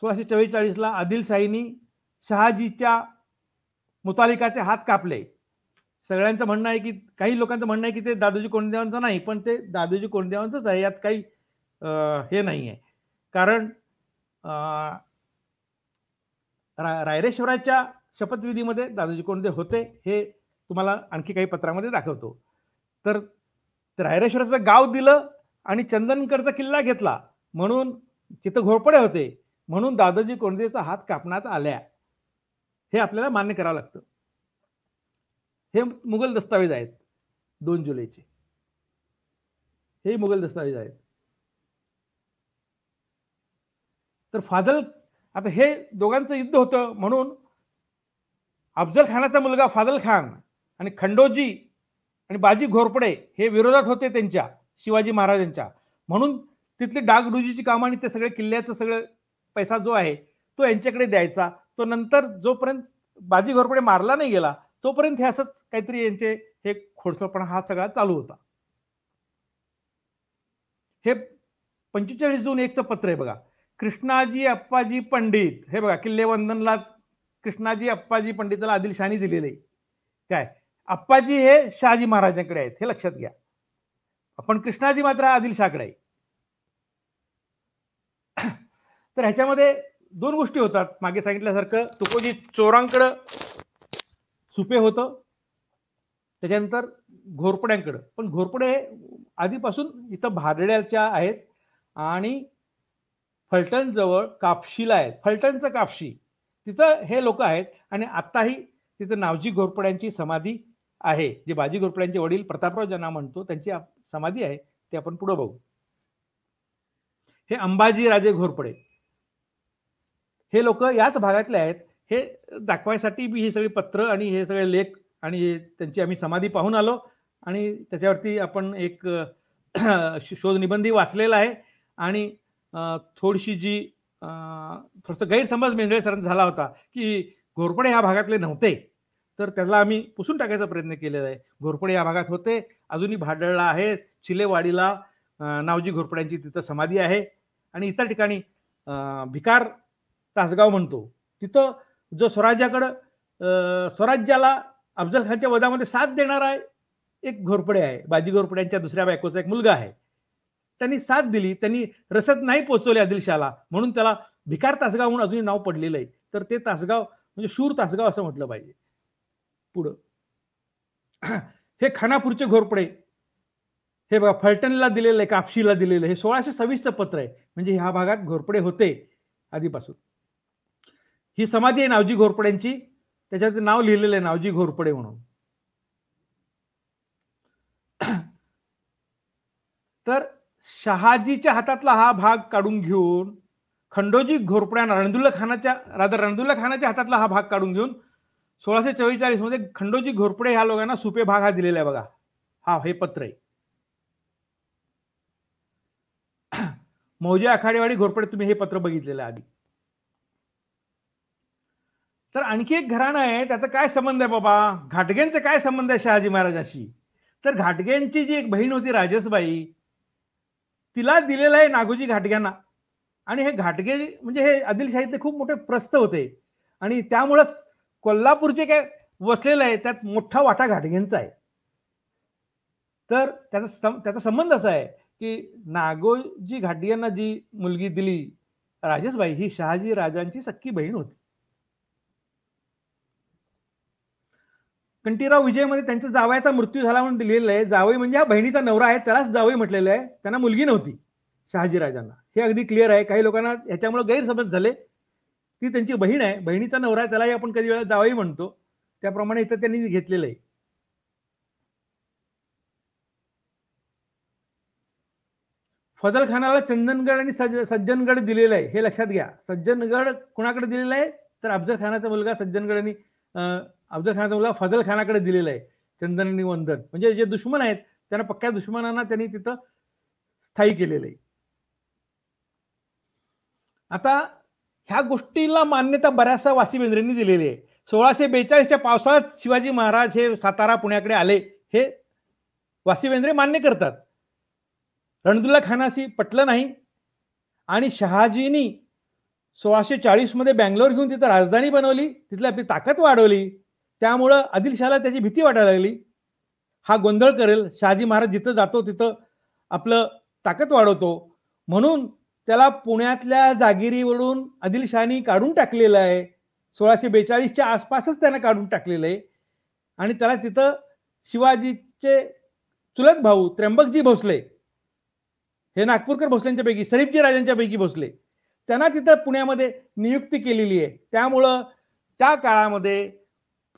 सोळाशे चव्वेचाळीसला आदिलशाहीनी शहाजीच्या मुतालिकाचे हात कापले सगळ्यांचं म्हणणं आहे की काही लोकांचं म्हणणं आहे की ते दादोजी कोंडदेवांचं नाही पण ते दादोजी कोंडदेवांचंच आहे यात काही हे नाही आहे कारण रायरेश्वराच्या शपथविधीमध्ये दादाजी कोंडे होते हे तुम्हाला आणखी काही पत्रामध्ये दाखवतो तर रायरेश्वराचं गाव दिलं आणि चंदनकरचा किल्ला घेतला म्हणून तिथं घोरपडे होते म्हणून दादाजी कोंडदेचा हात कापण्यात आल्या हे आपल्याला मान्य करावं लागतं हे मुघल दस्तावेज आहेत दोन जुलैचे हे मुघल दस्तावेज आहेत तर फाजल आता हे दोघांचं युद्ध होतं म्हणून अफजल खानाचा मुलगा फाजल खान आणि खंडोजी आणि बाजी घोरपडे हे विरोधात होते त्यांच्या शिवाजी महाराजांच्या म्हणून तिथली डागडुजीची कामं आणि ते सगळे किल्ल्याचं सगळं पैसा जो आहे तो यांच्याकडे द्यायचा तो नंतर जोपर्यंत बाजी घोरपडे मारला नाही गेला तोपर्यंत हे असंच काहीतरी यांचे हे खोडसळपणा हा सगळा चालू होता हे पंचेचाळीस जून एकचं पत्र आहे बघा कृष्णाजी अप्पाजी पंडित हे बघा किल्ले वंदनला कृष्णाजी अप्पाजी पंडितला आदिलशाही दिलेले काय अप्पाजी हे शहाजी महाराजांकडे आहेत हे लक्षात घ्या आपण कृष्णाजी मात्र आदिलशाहकडे आहे तर ह्याच्यामध्ये दोन गोष्टी होतात मागे सांगितल्यासारखं तुकोजी चोरांकडं सुपे होतं त्याच्यानंतर घोरपड्यांकडं पण घोरपडे आधीपासून इथं भारड्याच्या आहेत आणि फलटणजवळ कापशीला आहेत फलटणचं कापशी तिथं हे लोक आहेत आणि आत्ताही तिथं नावजी घोरपड्यांची समाधी आहे जे बाजी घोरपड्यांचे वडील प्रतापराव ज्यांना म्हणतो त्यांची समाधी आहे ते आपण पुढे बघू हे अंबाजी राजे घोरपडे हे लोक याच भागातले आहेत हे दाखवायसाठी मी हे सगळी पत्र आणि हे सगळे लेख आणि त्यांची आम्ही समाधी पाहून आलो आणि त्याच्यावरती आपण एक शोधनिबंधी वाचलेला आहे आणि थोडीशी जी थोडस गैरसमज मेंढळे सरांचा झाला होता की घोरपडे ह्या भागातले नव्हते तर त्याला आम्ही पुसून टाकायचा प्रयत्न केलेला आहे घोरपडे या भागात होते अजूनही भाडळला आहे चिलेवाडीला नावजी घोरपड्यांची तिथं समाधी आहे आणि इतर ठिकाणी भिकार तासगाव म्हणतो तिथं जो स्वराज्याकडं स्वराज्याला अफजल खानच्या वधामध्ये साथ देणारा एक घोरपडे आहे बाजी घोरपड्यांच्या दुसऱ्या बायकोचा एक मुलगा आहे त्यांनी साथ दिली त्यांनी रसद नाही पोहोचवली आदिलशाला म्हणून त्याला भिकार तासगाव म्हणून अजूनही नाव पडलेलं आहे तर ते तासगाव म्हणजे शूर तासगाव असं म्हटलं पाहिजे पुढं हे खानापूरचे घोरपडे हे बघा फलटणला दिलेलं आहे कापशीला दिलेलं हे सोळाशे सव्वीसचं पत्र आहे म्हणजे ह्या भागात घोरपडे होते आधीपासून ही समाधी आहे नावजी घोरपड्यांची त्याच्यात नाव लिहिलेलं आहे नावजी घोरपडे म्हणून तर शहाजीच्या हातातला हा भाग काढून घेऊन खंडोजी घोरपड्यान रणदुल्ला खानाच्या राधा रणदुल्ला खानाच्या हातातला हा भाग काढून घेऊन सोळाशे चव्वेचाळीस मध्ये खंडोजी घोरपडे ह्या लोकांना सुपे भाग हा दिलेला आहे बघा हा हे पत्र आहे मौजे आखाडेवाडी घोरपडे तुम्ही हे पत्र बघितलेलं आधी तर आणखी एक घराणं आहे त्याचा काय संबंध आहे बाबा घाटगेंचा काय संबंध आहे शहाजी महाराजाशी तर घाटगेंची जी एक बहीण होती राजेशबाई तिला दिलेलं आहे नागोजी घाटग्यांना आणि हे घाटगे म्हणजे हे आदिलशाहीचे खूप मोठे प्रस्त होते आणि त्यामुळंच कोल्हापूरचे काय वसलेलं आहे त्यात मोठा वाटा घाटगेंचा आहे तर त्याचा त्याचा संबंध असा आहे की नागोजी घाटगे यांना जी मुलगी दिली राजेशबाई ही शहाजी राजांची सख्खी बहीण होती कंटीराव विजय मध्ये त्यांचा जावयाचा मृत्यू झाला म्हणून लिहिलेलं आहे जावई म्हणजे बहिणीचा नवरा आहे त्यालाच जावई म्हटलेलं आहे त्यांना मुलगी नव्हती शहाजीराजांना हे अगदी क्लिअर आहे काही लोकांना याच्यामुळे गैरसमज झाले ती त्यांची बहीण आहे बहिणीचा नवरा आहे त्यालाही आपण कधी वेळा जावई म्हणतो त्याप्रमाणे इथं त्यांनी घेतलेलं आहे फजल खानाला चंदनगड आणि सज्जनगड दिलेलं आहे हे लक्षात घ्या सज्जनगड कुणाकडे दिलेलं आहे तर अफजल खानाचा मुलगा सज्जनगड आणि अफजल खान मुलगा फजल खानाकडे दिलेलं आहे चंदननी वंदन म्हणजे जे दुश्मन आहेत त्यांना पक्क्या दुश्मनांना त्यांनी तिथं स्थायी केलेलं आहे आता ह्या गोष्टीला मान्यता बऱ्याचशा वासी बेंद्रेंनी दिलेली आहे सोळाशे बेचाळीसच्या पावसाळ्यात शिवाजी महाराज हे सातारा पुण्याकडे आले हे वासी बेंद्रे मान्य करतात रणदुल्ला खानाशी पटलं नाही आणि शहाजीनी सोळाशे चाळीसमध्ये बँगलोर घेऊन तिथं राजधानी बनवली तिथली आपली ताकद वाढवली त्यामुळं आदिलशहाला त्याची भीती वाटायला लागली हा गोंधळ करेल शहाजी महाराज जिथं जातो तिथं आपलं ताकद वाढवतो म्हणून त्याला पुण्यातल्या जागिरीवरून आदिलशहानी काढून टाकलेलं आहे सोळाशे बेचाळीसच्या आसपासच त्यानं काढून टाकलेलं आहे आणि त्याला तिथं शिवाजीचे चुलत भाऊ त्र्यंबकजी भोसले हे नागपूरकर भोसलेंच्या पैकी सरीफजी राजांच्या पैकी भोसले त्यांना तिथं पुण्यामध्ये नियुक्ती केलेली आहे त्यामुळं त्या काळामध्ये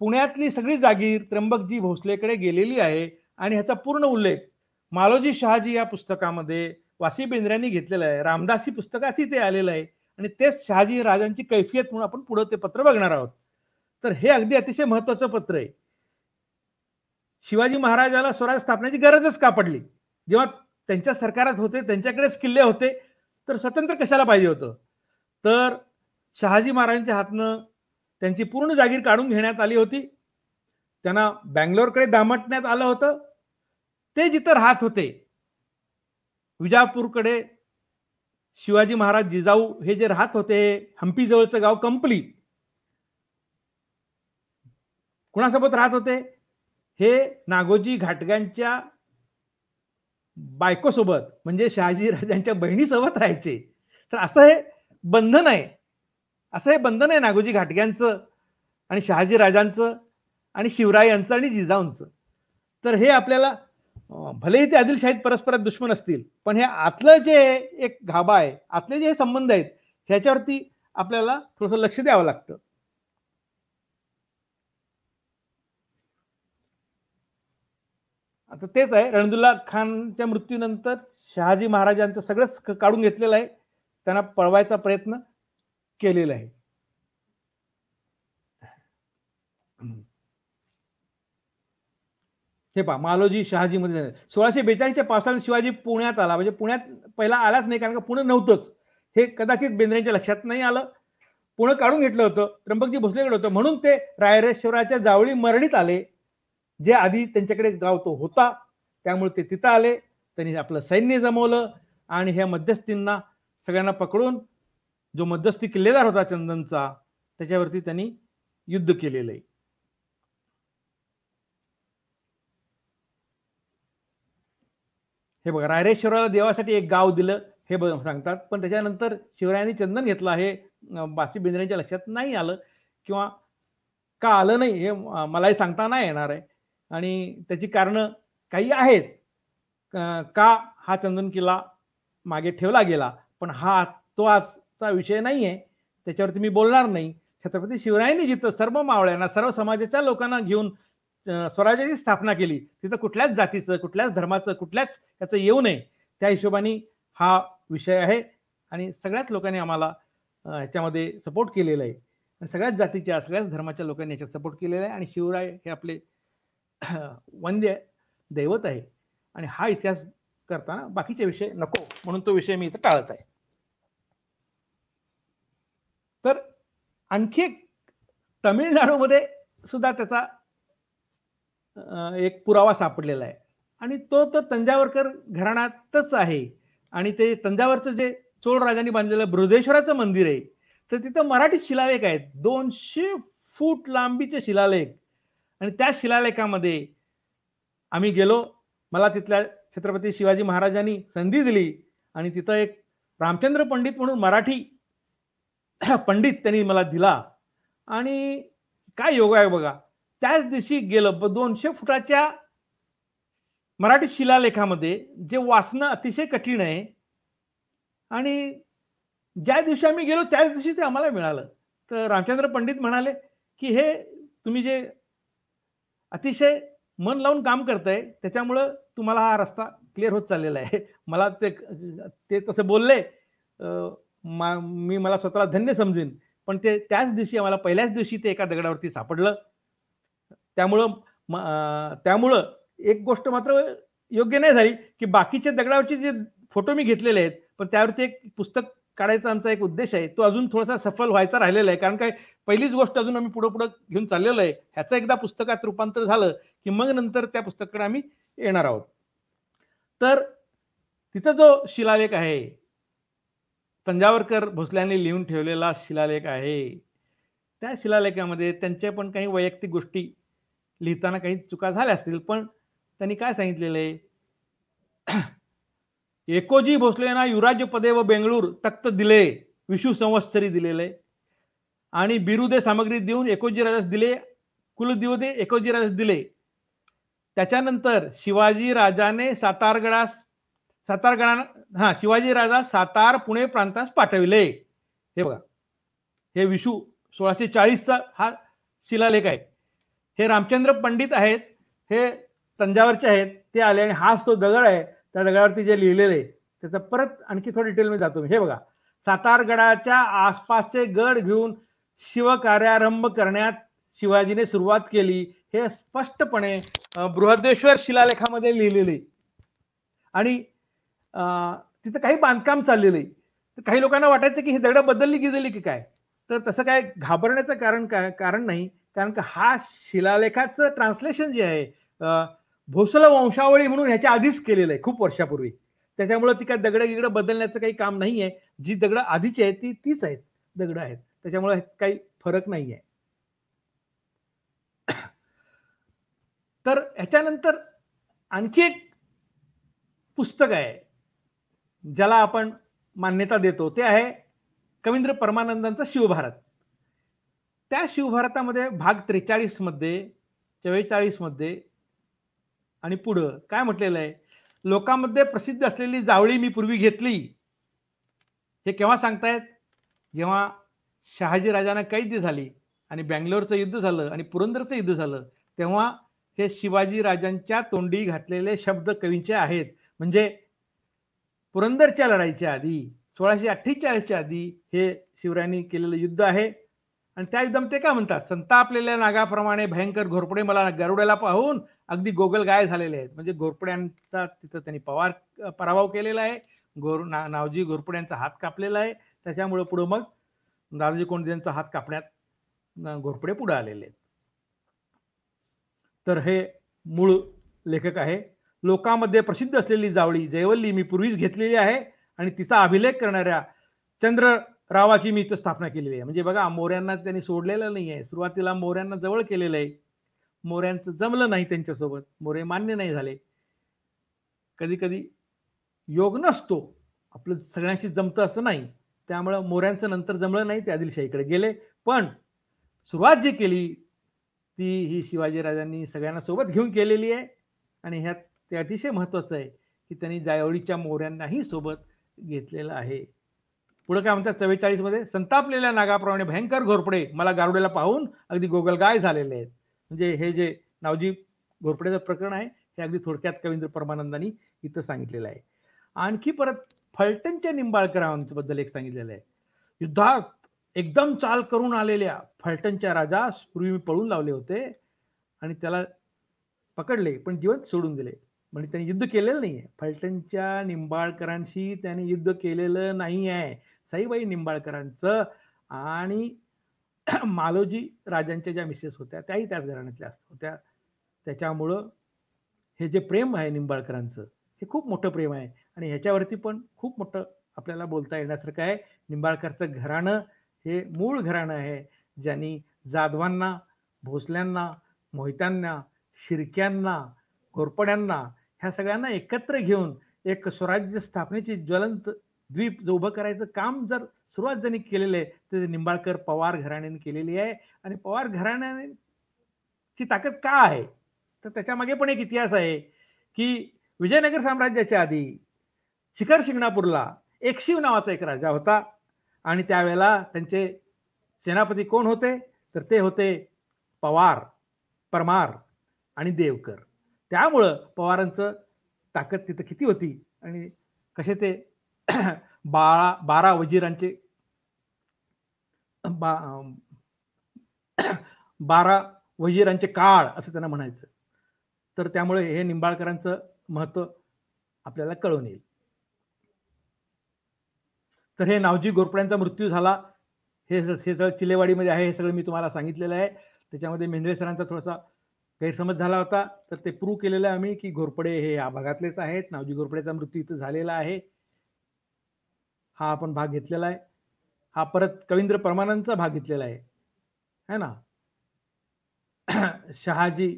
पुण्यातली सगळी जागीर त्र्यंबकजी भोसलेकडे गेलेली आहे आणि ह्याचा पूर्ण उल्लेख मालोजी शहाजी या पुस्तकामध्ये वासी बेंद्र्यांनी घेतलेला आहे रामदासी पुस्तकाशी ते आलेलं आहे आणि तेच शहाजी राजांची कैफियत म्हणून आपण पुढे ते पत्र बघणार आहोत तर हे अगदी अतिशय महत्वाचं पत्र आहे शिवाजी महाराजाला स्वराज स्थापनेची गरजच का पडली जेव्हा त्यांच्या सरकारात होते त्यांच्याकडेच किल्ले होते तर स्वतंत्र कशाला पाहिजे होतं तर शहाजी महाराजांच्या हातनं त्यांची पूर्ण जागीर काढून घेण्यात आली होती त्यांना बँगलोरकडे दामटण्यात आलं होतं ते जिथं राहत होते विजापूरकडे शिवाजी महाराज जिजाऊ हे जे राहत होते हम्पी जवळचं गाव कंपली कुणासोबत राहत होते हे नागोजी घाटग्यांच्या बायकोसोबत म्हणजे शहाजी राजांच्या बहिणीसोबत राहायचे तर असं हे बंधन आहे असं हे बंधन आहे नागोजी घाटग्यांचं आणि शहाजी राजांचं आणि शिवराय आणि जिजाऊंचं तर हे आपल्याला भलेही ते आदिलशाहीत परस्परात दुश्मन असतील पण हे आतलं जे एक घाबा आहे आतले जे संबंध आहेत ह्याच्यावरती आपल्याला थोडंसं लक्ष द्यावं लागतं आता तेच आहे रणदुल्ला खानच्या मृत्यूनंतर शहाजी महाराजांचं सगळंच काढून घेतलेलं आहे त्यांना पळवायचा प्रयत्न केलेलं आहे हे पहा मालोजी शहाजी मध्ये सोळाशे बेचाळीसच्या पावसाने शिवाजी पुण्यात आला म्हणजे पुण्यात पहिला आलाच नाही कारण का पुणे नव्हतंच हे कदाचित बेंद्रेंच्या लक्षात नाही आलं पुणे काढून घेतलं होतं त्र्यंबकजी भोसलेकडे होतं म्हणून ते रायरेश्वराच्या जावळी मरणीत आले जे आधी त्यांच्याकडे गाव तो होता त्यामुळे ते तिथं आले त्यांनी आपलं सैन्य जमवलं आणि ह्या मध्यस्थींना सगळ्यांना पकडून जो मध्यस्थी किल्लेदार होता चंदनचा त्याच्यावरती त्यांनी युद्ध केलेलं आहे हे बघा शिवरायाला देवासाठी एक गाव दिलं हे सांगतात पण त्याच्यानंतर शिवरायांनी चंदन घेतला हे बासी बेंद्रेंच्या लक्षात नाही आलं किंवा का आलं नाही हे मलाही सांगता नाही येणार आहे आणि त्याची कारणं काही आहेत का हा चंदन किल्ला मागे ठेवला गेला पण हा तो आज चा विषय नाही आहे त्याच्यावरती मी बोलणार नाही छत्रपती शिवरायांनी जिथं सर्व मावळ्यांना सर्व समाजाच्या लोकांना घेऊन स्वराज्याची स्थापना केली तिथं कुठल्याच जातीचं कुठल्याच धर्माचं कुठल्याच याचं येऊ नये त्या हिशोबाने हा विषय आहे आणि सगळ्याच लोकांनी आम्हाला ह्याच्यामध्ये सपोर्ट केलेला आहे आणि सगळ्याच जातीच्या सगळ्याच धर्माच्या लोकांनी याच्यात सपोर्ट केलेला आहे आणि शिवराय हे आपले वंद्य दैवत आहे आणि हा इतिहास करताना बाकीचे विषय नको म्हणून तो विषय मी इथं टाळत आहे आणखी एक तमिळनाडूमध्ये सुद्धा त्याचा एक पुरावा सापडलेला आहे आणि तो तर तंजावरकर घराण्यातच आहे आणि ते तंजावरचं जे चोळ राजांनी बांधलेलं बृहदेश्वराचं मंदिर आहे तर तिथं मराठी शिलालेख आहेत दोनशे फूट लांबीचे शिलालेख आणि त्या शिलालेखामध्ये आम्ही गेलो मला तिथल्या छत्रपती शिवाजी महाराजांनी संधी दिली आणि तिथं एक रामचंद्र पंडित म्हणून मराठी पंडित त्यांनी मला दिला आणि काय योग आहे बघा त्याच दिवशी गेलं दोनशे फुटाच्या मराठी शिलालेखामध्ये जे वाचणं अतिशय कठीण आहे आणि ज्या दिवशी आम्ही गेलो त्याच दिवशी ते आम्हाला मिळालं तर रामचंद्र पंडित म्हणाले की हे तुम्ही जे अतिशय मन लावून काम करताय त्याच्यामुळं तुम्हाला हा रस्ता क्लिअर होत चाललेला आहे मला ते ते तसं बोलले मी मला स्वतःला धन्य समजेन पण ते त्याच दिवशी आम्हाला पहिल्याच दिवशी ते एका दगडावरती सापडलं त्यामुळं त्यामुळं एक गोष्ट मात्र योग्य नाही झाली की बाकीचे दगडावरचे जे फोटो मी घेतलेले आहेत पण त्यावरती एक पुस्तक काढायचा आमचा एक उद्देश आहे तो अजून थोडासा सफल व्हायचा राहिलेला आहे कारण काय पहिलीच गोष्ट अजून आम्ही पुढं पुढं घेऊन चाललेलो आहे ह्याचं एकदा पुस्तकात रूपांतर झालं की मग नंतर त्या पुस्तकाकडे आम्ही येणार आहोत तर तिथं जो शिलालेख आहे तंजावरकर भोसल्यांनी लिहून ठेवलेला शिलालेख आहे त्या शिलालेखामध्ये त्यांचे पण काही वैयक्तिक गोष्टी लिहिताना काही चुका झाल्या असतील पण त्यांनी काय सांगितलेले एकोजी भोसलेना युवराज्यपदे व बेंगळूर तक्त दिले विषु संवत्सरी दिलेले आणि बिरुदे सामग्री देऊन एकोजी राजस दिले कुलदिवदे एकोजी राजास दिले त्याच्यानंतर शिवाजी राजाने सातारगडास सातारगडानं हा शिवाजी राजा सातार पुणे प्रांतास पाठविले हे बघा हे विशू सोळाशे चाळीसचा हा शिलालेख आहे हे रामचंद्र पंडित आहेत हे तंजावरचे आहेत ते आले आणि हाच तो दगड आहे त्या दगडावरती जे लिहिलेले आहे त्याचं परत आणखी थोडं मी जातो हे बघा सातारगडाच्या आसपासचे गड घेऊन शिवकार्यारंभ करण्यात शिवाजीने सुरुवात केली हे स्पष्टपणे बृहदेश्वर शिलालेखामध्ये लिहिलेले आणि तिथं काही बांधकाम चाललेलं आहे तर काही लोकांना वाटायचं की ही दगड बदलली गेलेली की काय तर तसं काय घाबरण्याचं कारण काय कारण नाही कारण का हा शिलालेखाचं ट्रान्सलेशन जे आहे भोसल वंशावळी म्हणून ह्याच्या आधीच केलेलं आहे खूप वर्षापूर्वी त्याच्यामुळे ती काय दगडं गिगडं बदलण्याचं काही काम नाही आहे जी दगडं आधीची आहे ती तीच आहेत दगडं आहेत त्याच्यामुळे काही फरक नाही आहे तर ह्याच्यानंतर आणखी एक पुस्तक आहे ज्याला आपण मान्यता देतो ते आहे कवींद्र परमानंदांचं शिवभारत त्या शिवभारतामध्ये भाग त्रेचाळीसमध्ये चव्वेचाळीसमध्ये आणि पुढं काय म्हटलेलं आहे लोकांमध्ये प्रसिद्ध असलेली जावळी मी पूर्वी घेतली हे केव्हा सांगतायत जेव्हा शहाजी राजांना कैद झाली आणि बँगलोरचं युद्ध झालं आणि पुरंदरचं युद्ध झालं तेव्हा हे शिवाजी राजांच्या तोंडी घातलेले शब्द कवींचे आहेत म्हणजे पुरंदरच्या लढाईच्या आधी सोळाशे अठ्ठेचाळीसच्या आधी हे शिवरायांनी केलेलं युद्ध आहे आणि त्या एकदम ते काय म्हणतात संतापलेल्या नागाप्रमाणे भयंकर घोरपडे मला गरुड्याला पाहून अगदी गोगल गाय झालेले आहेत म्हणजे घोरपड्यांचा तिथं त्यांनी पवार पराभव केलेला आहे गोर ना नावजी घोरपड्यांचा हात कापलेला आहे त्याच्यामुळे पुढं मग दादाजी कोंडदेंचा हात कापण्यात घोरपडे पुढे आलेले आहेत तर हे मूळ लेखक आहे लोकांमध्ये प्रसिद्ध असलेली जावळी जयवल्ली मी पूर्वीच घेतलेली आहे आणि तिचा अभिलेख करणाऱ्या चंद्र रावाची मी इथं स्थापना केलेली आहे म्हणजे बघा मोऱ्यांना त्यांनी सोडलेलं नाही आहे सुरुवातीला मोऱ्यांना जवळ केलेलं आहे मोऱ्यांचं जमलं नाही त्यांच्यासोबत मोरे मान्य नाही झाले कधी कधी योग नसतो आपलं सगळ्यांशी जमतं असं नाही त्यामुळं मोऱ्यांचं नंतर जमलं नाही ते आदिलशाहीकडे गेले पण सुरुवात जी केली ती ही शिवाजीराजांनी सगळ्यांना सोबत घेऊन केलेली आहे आणि ह्यात ते अतिशय महत्त्वाचं आहे की त्यांनी जायवळीच्या मोऱ्यांनाही सोबत घेतलेलं आहे पुढे काय म्हणतात चव्वेचाळीसमध्ये मध्ये संतापलेल्या नागाप्रमाणे भयंकर घोरपडे मला गारुड्याला पाहून अगदी गोगलगाय झालेले आहेत म्हणजे हे जे नावजी घोरपडेचं प्रकरण आहे हे अगदी थोडक्यात कवींद्र परमानंदांनी इथं सांगितलेलं आहे आणखी परत फलटणच्या निंबाळकरांबद्दल एक सांगितलेलं आहे युद्धात एकदम चाल करून आलेल्या फलटणच्या राजास पूर्वी पळून लावले होते आणि त्याला पकडले पण जीवन सोडून दिले म्हणजे त्यांनी युद्ध केलेलं नाही आहे फलटणच्या निंबाळकरांशी त्यांनी युद्ध केलेलं नाही आहे साईबाई निंबाळकरांचं आणि मालोजी राजांच्या ज्या मिसेस होत्या त्याही त्याच घराण्यातल्या होत्या त्याच्यामुळं हे जे प्रेम आहे निंबाळकरांचं हे खूप मोठं प्रेम आहे आणि ह्याच्यावरती पण खूप मोठं आपल्याला बोलता येण्यासारखं आहे निंबाळकरचं घराणं हे मूळ घराणं आहे ज्यांनी जाधवांना भोसल्यांना मोहितांना शिरक्यांना घोरपड्यांना ह्या सगळ्यांना एकत्र घेऊन एक स्वराज्य स्थापनेची ज्वलंत द्वीप उभं करायचं काम जर सुरुवात ज्यांनी केलेलं आहे ते निंबाळकर पवार घराण्याने केलेली आहे आणि पवार घराण्याने ची ताकद का आहे तर त्याच्यामागे पण एक इतिहास आहे की विजयनगर साम्राज्याच्या आधी शिखर शिंगणापूरला एक शिव नावाचा एक राजा होता आणि त्यावेळेला त्यांचे सेनापती कोण होते तर ते होते पवार परमार आणि देवकर त्यामुळं पवारांचं ताकद तिथं किती होती आणि कसे ते बाळा बारा वजिरांचे बा बारा वजिरांचे काळ असं त्यांना म्हणायचं तर त्यामुळे हे निंबाळकरांचं महत्व आपल्याला कळून येईल तर हे नावजी गोरपड्यांचा मृत्यू झाला हे हे सगळं चिलेवाडीमध्ये आहे हे सगळं मी तुम्हाला सांगितलेलं आहे त्याच्यामध्ये मेंढरे सरांचा थोडासा गैरसमज झाला होता तर ते प्रूव्ह केलेलं आहे आम्ही की घोरपडे हे या भागातलेच आहेत नावजी घोरपडेचा मृत्यू इथं झालेला आहे हा आपण भाग घेतलेला आहे हा परत कवींद्र परमानंदचा भाग घेतलेला आहे है ना शहाजी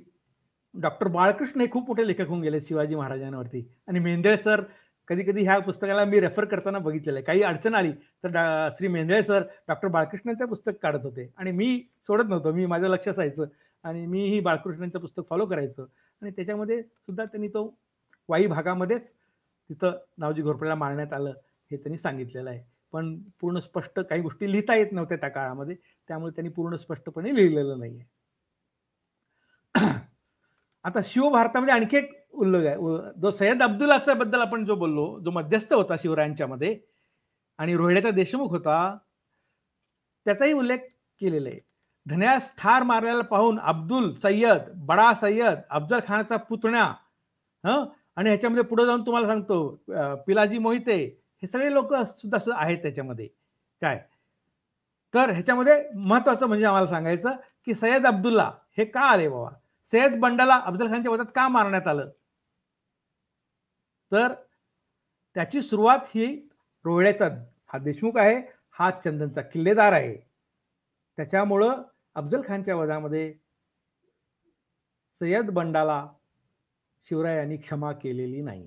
डॉक्टर बाळकृष्ण हे खूप मोठे लेखक होऊन गेले शिवाजी महाराजांवरती आणि मेंदळे सर कधी कधी ह्या पुस्तकाला मी रेफर करताना बघितलेलं आहे काही अडचण आली तर श्री मेंदळे सर डॉक्टर बाळकृष्णांचं पुस्तक काढत होते आणि मी सोडत नव्हतो मी माझं लक्ष असायचं आणि मीही बाळकृष्णांचं पुस्तक फॉलो करायचं आणि त्याच्यामध्ये सुद्धा त्यांनी तो वाई भागामध्येच तिथं नावजी घोरपड्याला मारण्यात आलं हे त्यांनी सांगितलेलं आहे पण पूर्ण स्पष्ट काही गोष्टी लिहिता येत नव्हत्या त्या काळामध्ये त्यामुळे त्यांनी पूर्ण स्पष्टपणे लिहिलेलं नाही आहे आता भारतामध्ये आणखी एक उल्लेख आहे जो सय्यद अब्दुल्लाचा बद्दल आपण जो बोललो जो मध्यस्थ होता शिवरायांच्या मध्ये आणि रोहिड्याचा देशमुख होता त्याचाही उल्लेख केलेला आहे धन्यास ठार मारलेला पाहून अब्दुल सय्यद बडा सय्यद अफजल खानाचा पुतण्या ह आणि ह्याच्यामध्ये पुढे जाऊन तुम्हाला सांगतो पिलाजी मोहिते हे सगळे लोक सुद्धा सुद्धा आहेत त्याच्यामध्ये काय तर ह्याच्यामध्ये महत्वाचं म्हणजे आम्हाला सांगायचं की सय्यद अब्दुल्ला हे का आले बाबा सय्यद बंडाला अफजल खानच्या वतात का मारण्यात आलं तर त्याची सुरुवात ही रोहिळ्याचा हा देशमुख आहे हा चंदनचा किल्लेदार आहे त्याच्यामुळं अफजल खानच्या वधामध्ये सय्यद बंडाला शिवरायांनी क्षमा केलेली नाही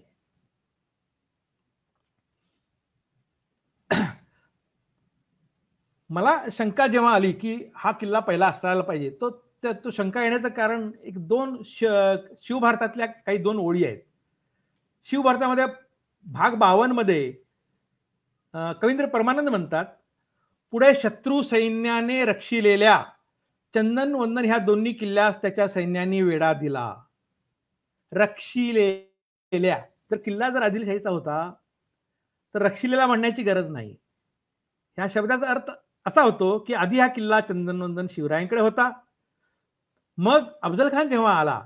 मला शंका जेव्हा आली की हा किल्ला पहिला असायला पाहिजे तो तो शंका येण्याचं कारण एक दोन श शिवभारतातल्या काही दोन ओळी आहेत शिवभारतामध्ये भाग बावनमध्ये कवींद्र परमानंद म्हणतात पुढे शत्रू सैन्याने रक्षिलेल्या चंदन वंदन ह्या दोन्ही किल्ल्यास त्याच्या सैन्याने वेढा दिला रक्षिलेल्या तर किल्ला जर आदिलशाहीचा होता तर रक्षिलेला म्हणण्याची गरज नाही ह्या शब्दाचा अर्थ असा होतो की आधी हा किल्ला चंदनवंदन शिवरायांकडे होता मग अफजल खान जेव्हा आला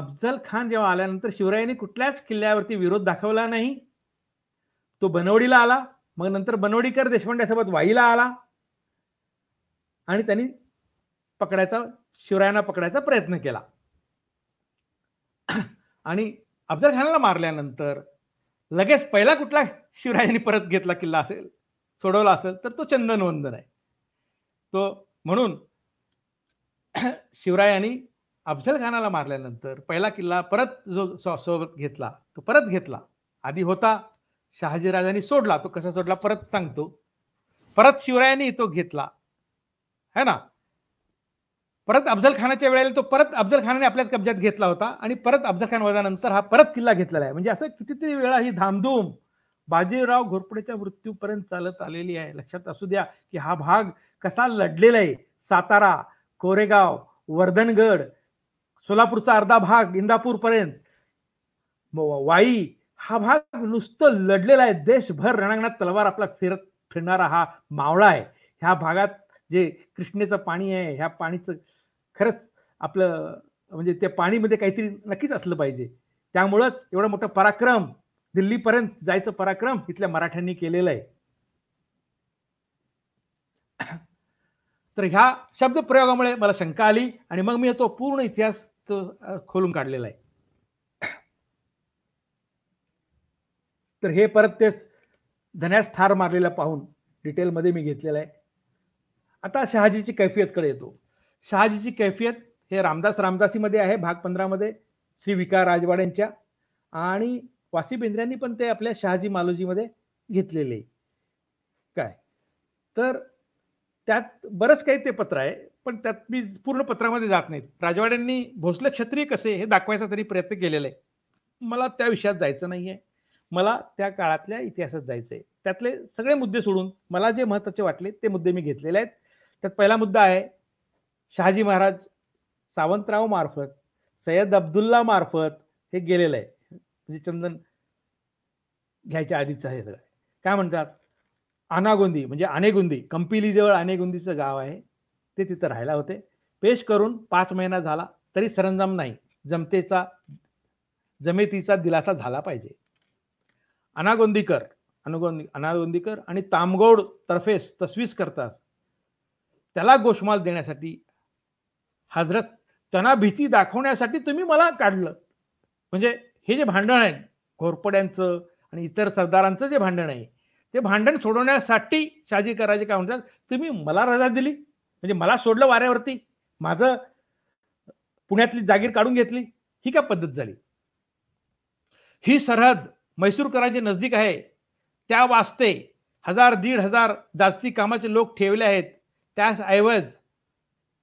अफजल खान जेव्हा आल्यानंतर शिवरायांनी कुठल्याच किल्ल्यावरती विरोध दाखवला नाही तो बनवडीला आला मग नंतर बनवडीकर देशपांड्यासोबत वाईला आला आणि त्यांनी पकडायचा शिवरायांना पकडायचा प्रयत्न केला आणि अफजल खानाला मारल्यानंतर लगेच पहिला कुठला शिवरायांनी परत घेतला किल्ला असेल सोडवला असेल तर तो चंदनवंदन आहे तो म्हणून शिवरायांनी अफजल खानाला मारल्यानंतर पहिला किल्ला परत जो सोबत घेतला तो परत घेतला आधी होता शहाजीराजांनी सोडला तो कसा सोडला परत सांगतो परत शिवरायांनी तो घेतला है ना परत अफजल खानाच्या वेळेला तो परत अफजल खानाने आपल्याच कब्जात घेतला होता आणि परत अफजल खान वजानंतर हा परत किल्ला घेतलेला आहे म्हणजे असं कितीतरी वेळा ही धामधूम बाजीराव घोरपडेच्या मृत्यूपर्यंत चालत आलेली आहे लक्षात असू द्या की हा भाग कसा लढलेला आहे सातारा कोरेगाव वर्धनगड सोलापूरचा अर्धा भाग इंदापूरपर्यंत वाई हा भाग नुसतं लढलेला आहे देशभर रणांगणात तलवार आपला फिरत फिरणारा हा मावळा आहे ह्या भागात जे कृष्णेचं पाणी आहे ह्या पाणीचं खरंच आपलं म्हणजे त्या पाणीमध्ये काहीतरी नक्कीच असलं पाहिजे त्यामुळंच एवढा मोठा पराक्रम दिल्लीपर्यंत जायचं पराक्रम इथल्या मराठ्यांनी केलेला आहे तर ह्या शब्द प्रयोगामुळे मला शंका आली आणि मग मी तो पूर्ण इतिहास तो खोलून काढलेला आहे तर हे परत ते धन्यास ठार मारलेला पाहून डिटेलमध्ये मी घेतलेलं आहे आता शहाजीची कैफियतकडे येतो शहाजीची कैफियत हे रामदास रामदासीमध्ये आहे भाग पंधरामध्ये श्री विका राजवाड्यांच्या आणि वासी बेंद्र्यांनी पण ते आपल्या शहाजी मालोजीमध्ये घेतलेले काय तर त्यात बरंच काही ते पत्र आहे पण त्यात मी पूर्ण पत्रामध्ये जात नाहीत राजवाड्यांनी भोसले क्षत्रिय कसे हे दाखवायचा तरी प्रयत्न केलेला आहे मला त्या विषयात जायचं नाही आहे मला त्या काळातल्या इतिहासात जायचं आहे त्यातले सगळे मुद्दे सोडून मला जे महत्त्वाचे वाटले ते मुद्दे मी घेतलेले आहेत त्यात पहिला मुद्दा आहे शहाजी महाराज सावंतराव मार्फत सय्यद अब्दुल्ला मार्फत हे गेलेलं आहे म्हणजे चंदन घ्यायच्या आधीच हे सगळं काय म्हणतात अनागोंदी म्हणजे आनेगुंदी जवळ अनेगुंदीचं गाव आहे ते तिथं राहायला होते पेश करून पाच महिना झाला तरी सरंजाम नाही जमतेचा जमेतीचा दिलासा झाला पाहिजे अनागोंदीकर अनुगोंदी अनागोंदीकर आणि तामगौड तर्फेस तस्वीस करतात त्याला गोषमाल देण्यासाठी हजरत त्यांना भीती दाखवण्यासाठी तुम्ही मला काढलं म्हणजे हे जे भांडण आहे घोरपड्यांचं आणि इतर सरदारांचं जे भांडण आहे ते भांडण सोडवण्यासाठी शाजी करायचे काय म्हणतात तुम्ही मला रजा दिली म्हणजे मला सोडलं वाऱ्यावरती माझं पुण्यातली जागीर काढून घेतली ही काय पद्धत झाली ही सरहद मैसूरकरांचे नजदीक आहे त्या वास्ते हजार दीड हजार जास्ती कामाचे लोक ठेवले आहेत त्याऐवज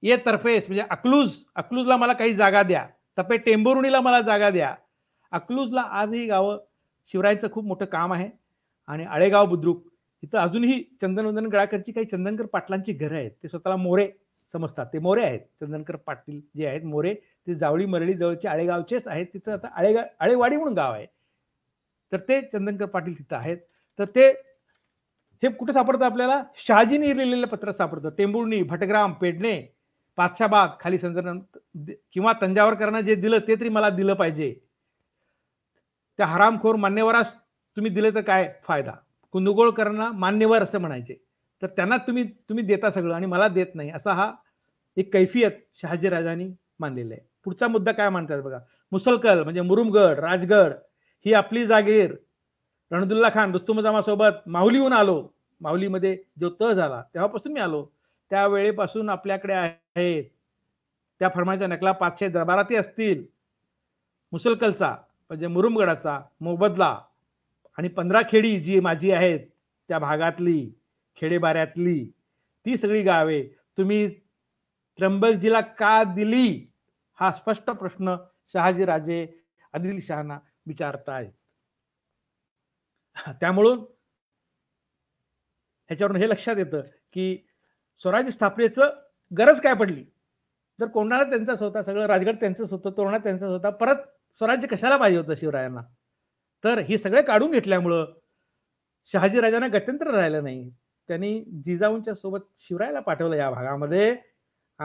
ये तर्फेस म्हणजे अक्लूज अक्लूजला मला काही जागा द्या तपे टेंबुर्णीला मला जागा द्या अक्लूजला आजही गावं शिवरायांचं खूप मोठं काम आहे आणि आळेगाव बुद्रुक इथं अजूनही चंदनवंदन गडाकरची काही चंदनकर पाटलांची घरं आहेत ते स्वतःला मोरे समजतात ते मोरे आहेत चंदनकर पाटील जे आहेत मोरे ते जावळी मरळी जवळचे आळेगावचेच आहेत तिथं आता आळेगाव आळेवाडी म्हणून गाव आहे तर ते चंदनकर पाटील तिथं आहेत तर ते हे कुठं सापडतं आपल्याला शहाजीने लिहिलेलं पत्र सापडतं टेंबुर्णी भटग्राम पेडणे पाचशा बाग खाली संकलन किंवा तंजावरकरांना जे दिलं ते तरी मला दिलं पाहिजे त्या हरामखोर मान्यवरास तुम्ही दिले तर काय फायदा करणं मान्यवर असं म्हणायचे तर त्यांना तुम्ही तुम्ही देता सगळं आणि मला देत नाही असा हा एक कैफियत शहाजीराजांनी मानलेला आहे पुढचा मुद्दा काय मानतात बघा मुसलकल म्हणजे मुरुमगड राजगड ही आपली जागीर रणदुल्ला खान रुस्तुमजामासोबत माहुलीहून आलो माहुलीमध्ये जो तह झाला तेव्हापासून मी आलो त्या वेळेपासून आपल्याकडे आहेत त्या फर्माईच्या नकला पाचशे दरबाराती असतील मुसलकलचा म्हणजे मुरुमगडाचा मोबदला आणि पंधरा खेडी जी माझी आहेत त्या भागातली खेडेबाऱ्यातली ती सगळी गावे तुम्ही त्र्यंबकजीला का दिली हा स्पष्ट प्रश्न शहाजीराजे आदिल शहाना विचारतायत त्यामुळून ह्याच्यावरून हे लक्षात येतं की स्वराज्य स्थापनेचं गरज काय पडली जर कोंढाणा त्यांचाच होता सगळं राजगड त्यांचंच होतं तोरणा त्यांचाच होता परत स्वराज्य कशाला पाहिजे होतं शिवरायांना तर हे सगळे काढून घेतल्यामुळं शहाजीराजांना गत्यंतर राहिलं नाही त्यांनी जिजाऊंच्या सोबत शिवरायाला पाठवलं या भागामध्ये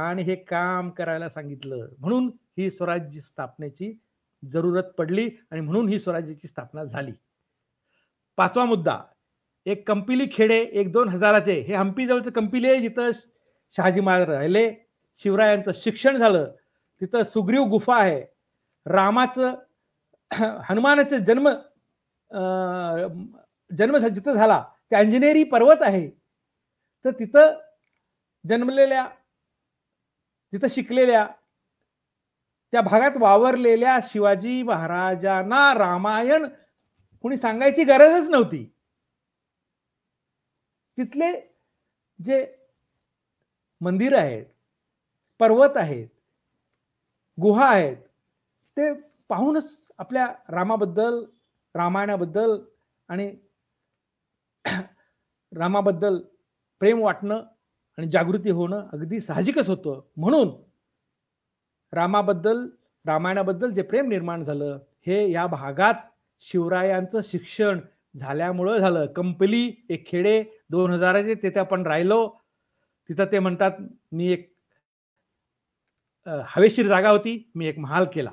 आणि हे काम करायला सांगितलं म्हणून ही स्वराज्य स्थापनेची जरूरत पडली आणि म्हणून ही स्वराज्याची स्थापना झाली पाचवा मुद्दा एक कंपिली खेडे एक दोन हजाराचे हे जवळचं कंपिली आहे जिथं शहाजी महाराज राहिले शिवरायांचं शिक्षण झालं तिथं सुग्रीव गुफा आहे रामाचं हनुमानाचं जन्म जन्म जिथं झाला ते अंजनेरी पर्वत आहे तर तिथं जन्मलेल्या तिथं शिकलेल्या त्या भागात वावरलेल्या शिवाजी महाराजांना रामायण कुणी सांगायची गरजच नव्हती तिथले जे मंदिर आहेत पर्वत आहेत गुहा आहेत ते पाहूनच आपल्या रामाबद्दल रामायणाबद्दल आणि रामाबद्दल प्रेम वाटणं आणि जागृती होणं अगदी साहजिकच होतं म्हणून रामाबद्दल रामायणाबद्दल जे प्रेम निर्माण झालं हे या भागात शिवरायांचं शिक्षण झाल्यामुळं झालं कंपली एक खेडे दोन हजाराचे तिथे आपण राहिलो तिथं ते म्हणतात मी एक हवेशीर जागा होती मी एक महाल केला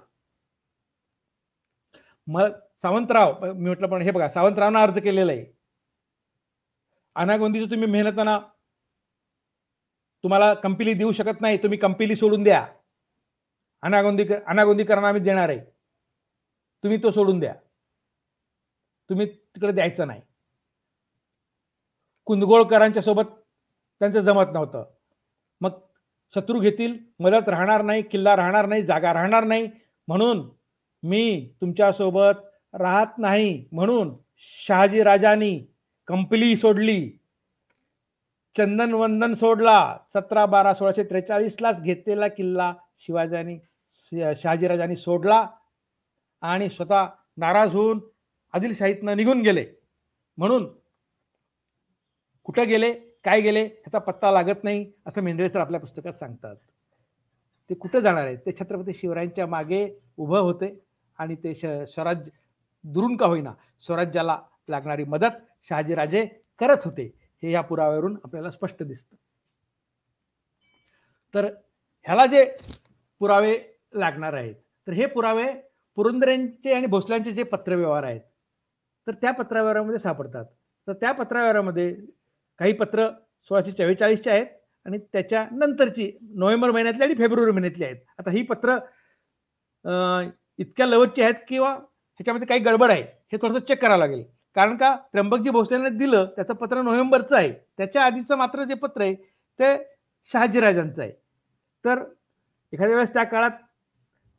मग सावंतराव मी म्हटलं पण हे बघा सावंतरावना अर्ज केलेला आहे अनागोंदीचं तुम्ही ना तुम्हाला कंपिली देऊ शकत नाही तुम्ही कंपिली सोडून द्या अनागोंदी करणार आम्ही देणार आहे तुम्ही तो सोडून द्या तुम्ही तिकडे द्यायचं नाही कुंदगोळकरांच्या सोबत त्यांचं जमत नव्हतं मग शत्रू घेतील मदत राहणार नाही किल्ला राहणार नाही जागा राहणार नाही म्हणून मी तुमच्यासोबत राहत नाही म्हणून शहाजी राजांनी कंपली सोडली चंदन वंदन सोडला सतरा बारा सोळाशे त्रेचाळीस लाच घेतलेला किल्ला शहाजी शहाजीराजांनी सोडला आणि स्वतः नाराज होऊन आदिलशाहीतनं निघून गेले म्हणून कुठं गेले काय गेले ह्याचा पत्ता लागत नाही असं मेंढरे सर आपल्या पुस्तकात सांगतात ते कुठं जाणार आहेत ते छत्रपती शिवरायांच्या मागे उभं होते आणि ते स्वराज्य दुरून का होईना स्वराज्याला लागणारी मदत शहाजीराजे करत होते हे या पुराव्यावरून आपल्याला स्पष्ट दिसतं तर ह्याला जे पुरावे लागणार आहेत तर हे पुरावे पुरंदरेंचे आणि भोसल्यांचे जे पत्रव्यवहार आहेत तर त्या पत्रव्यवहारामध्ये सापडतात तर त्या पत्रव्यवहारामध्ये काही पत्र सोळाशे चव्वेचाळीसची आहेत आणि त्याच्यानंतरची नोव्हेंबर महिन्यातली आणि फेब्रुवारी महिन्यातली आहेत आता ही पत्र इतक्या लवटची आहेत किंवा ह्याच्यामध्ये काही गडबड आहे हे थोडंसं चेक करावं लागेल कारण का त्र्यंबकजी भोसलेने दिलं त्याचं पत्र नोव्हेंबरचं आहे त्याच्या आधीचं मात्र जे पत्र आहे ते शहाजीराजांचं आहे तर एखाद्या वेळेस त्या काळात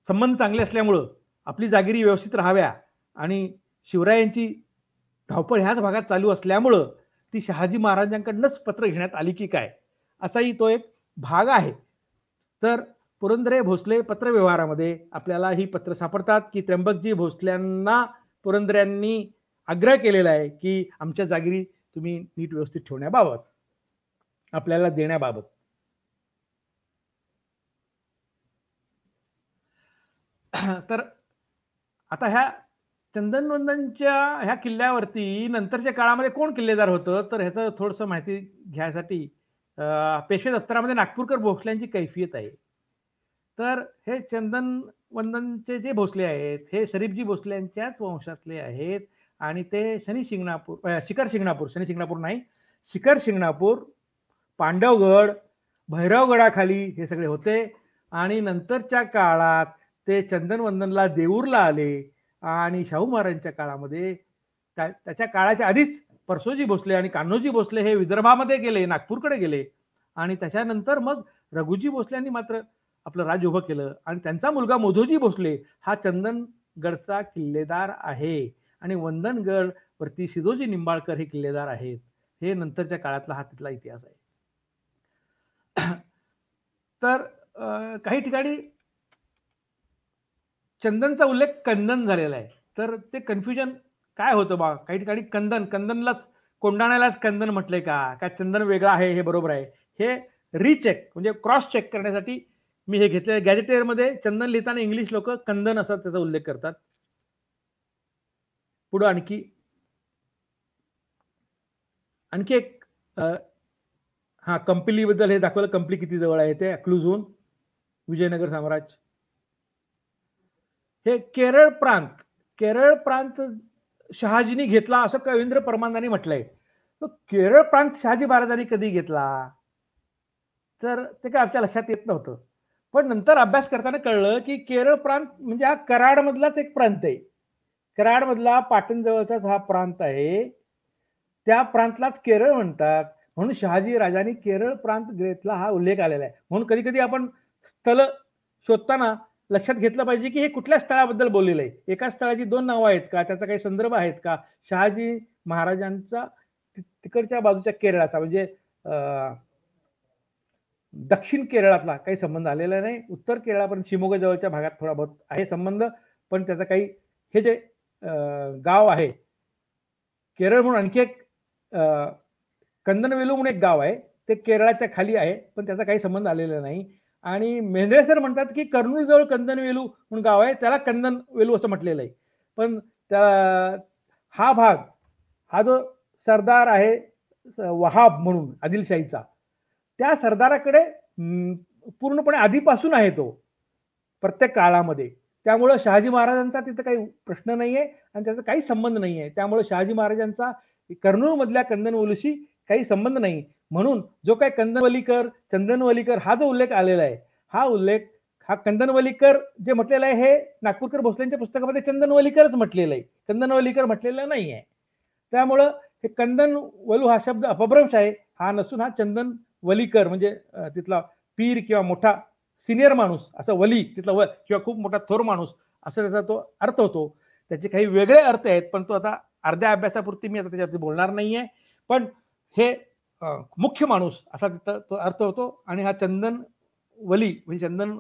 संबंध चांगले असल्यामुळं आपली जागिरी व्यवस्थित राहाव्या आणि शिवरायांची धावपळ ह्याच भागात चालू असल्यामुळं ती शहाजी महाराजांकडनंच पत्र घेण्यात आली की काय असाही तो एक भाग आहे तर पुरंदरे भोसले पत्रव्यवहारामध्ये आपल्याला ही पत्र सापडतात की त्र्यंबकजी भोसल्यांना पुरंदऱ्यांनी आग्रह केलेला आहे की आमच्या जागिरी तुम्ही नीट व्यवस्थित ठेवण्याबाबत आपल्याला देण्याबाबत तर आता ह्या चंदनवंदनच्या ह्या किल्ल्यावरती नंतरच्या काळामध्ये कोण किल्लेदार होतं तर ह्याचं थोडस माहिती घ्यायसाठी पेशे दत्तरामध्ये नागपूरकर भोसल्यांची कैफियत आहे तर हे चंदन वंदनचे जे भोसले आहेत हे शरीफजी भोसल्यांच्याच वंशातले आहेत आणि ते शनी शिंगणापूर शिखर शिंगणापूर शनी शिंगणापूर नाही शिखर शिंगणापूर पांडवगड भैरवगडाखाली हे सगळे होते आणि नंतरच्या काळात ते चंदनवंदनला देऊरला आले आणि शाहू महाराजांच्या काळामध्ये त्याच्या काळाच्या आधीच परसोजी भोसले आणि कान्होजी भोसले हे विदर्भामध्ये गेले नागपूरकडे गेले आणि त्याच्यानंतर मग रघुजी भोसल्यांनी मात्र आपलं राज उभं केलं आणि त्यांचा मुलगा मोधोजी भोसले हा चंदनगडचा किल्लेदार आहे आणि वंदनगड वरती सिदोजी निंबाळकर हे किल्लेदार आहेत हे नंतरच्या काळातला हा तिथला इतिहास आहे तर काही ठिकाणी चंदनचा उल्लेख कंदन झालेला आहे तर ते कन्फ्युजन काय होतं बा काही ठिकाणी कंदन कंदनलाच कोंडाण्यालाच कंदन म्हटलंय का का चंदन वेगळं आहे हे बरोबर आहे हे रिचेक म्हणजे क्रॉस चेक करण्यासाठी मी हे घेतले गॅजेटेअरमध्ये चंदन लिहिताना इंग्लिश लोक कंदन असा त्याचा उल्लेख करतात पुढं आणखी आणखी एक हा कंपलीबद्दल हे दाखवलं कंपली किती जवळ आहे ते अक्लूज विजयनगर साम्राज्य हे केरळ प्रांत केरळ प्रांत शहाजीनी घेतला असं कवींद्र परमानाने म्हटलंय केरळ प्रांत शहाजी महाराजांनी कधी घेतला तर ते काय आमच्या लक्षात येत नव्हतं पण नंतर अभ्यास करताना कळलं की केरळ प्रांत म्हणजे हा कराडमधलाच एक प्रांत आहे कराडमधला जवळचाच हा प्रांत आहे त्या प्रांतलाच केरळ म्हणतात म्हणून शहाजी राजांनी केरळ प्रांत घेतला हा उल्लेख आलेला आहे म्हणून कधी कधी आपण स्थल शोधताना लक्षात घेतलं पाहिजे की हे कुठल्या स्थळाबद्दल बोललेलं आहे एका स्थळाची दोन नावं आहेत का त्याचा काही संदर्भ आहेत का शहाजी महाराजांचा तिकडच्या बाजूच्या केरळाचा म्हणजे दक्षिण केरळातला काही संबंध आलेला नाही उत्तर केरळापर्यंत शिमोगा जवळच्या भागात थोडा बहुत आहे संबंध पण त्याचा काही हे जे गाव आहे केरळ म्हणून आणखी एक कंदनवेलू म्हणून एक गाव आहे ते केरळाच्या खाली आहे पण त्याचा काही संबंध आलेला नाही आणि मेंढरे सर म्हणतात की जवळ कंदनवेलू म्हणून गाव आहे त्याला वेलू असं म्हटलेलं आहे पण त्या हा भाग हा जो सरदार आहे वहाब म्हणून आदिलशाहीचा त्या सरदाराकडे पूर्णपणे आधीपासून आहे तो प्रत्येक काळामध्ये त्यामुळं शहाजी महाराजांचा तिथं काही प्रश्न आहे आणि त्याचा काही संबंध नाही आहे त्यामुळे शहाजी महाराजांचा कर्नूलमधल्या कंदनवेलूशी काही संबंध नाही म्हणून जो काय कंदनवलीकर चंदनवलीकर हा जो उल्लेख आलेला आहे हा उल्लेख हा कंदनवलीकर जे म्हटलेला आहे हे नागपूरकर भोसलेंच्या पुस्तकामध्ये चंदनवलीकरच म्हटलेलं आहे कंदनवलीकर म्हटलेलं नाही आहे त्यामुळं हे कंदन वलू हा शब्द अपभ्रंश आहे हा नसून हा चंदन वलीकर म्हणजे तिथला पीर किंवा मोठा सिनियर माणूस असा वली तिथला व किंवा खूप मोठा थोर माणूस असा त्याचा तो अर्थ होतो त्याचे काही वेगळे अर्थ आहेत पण तो आता अर्ध्या अभ्यासापुरती मी आता त्याच्याबद्दल बोलणार नाही आहे पण हे मुख्य माणूस असा तिथं तो अर्थ होतो आणि हा चंदन वली म्हणजे चंदन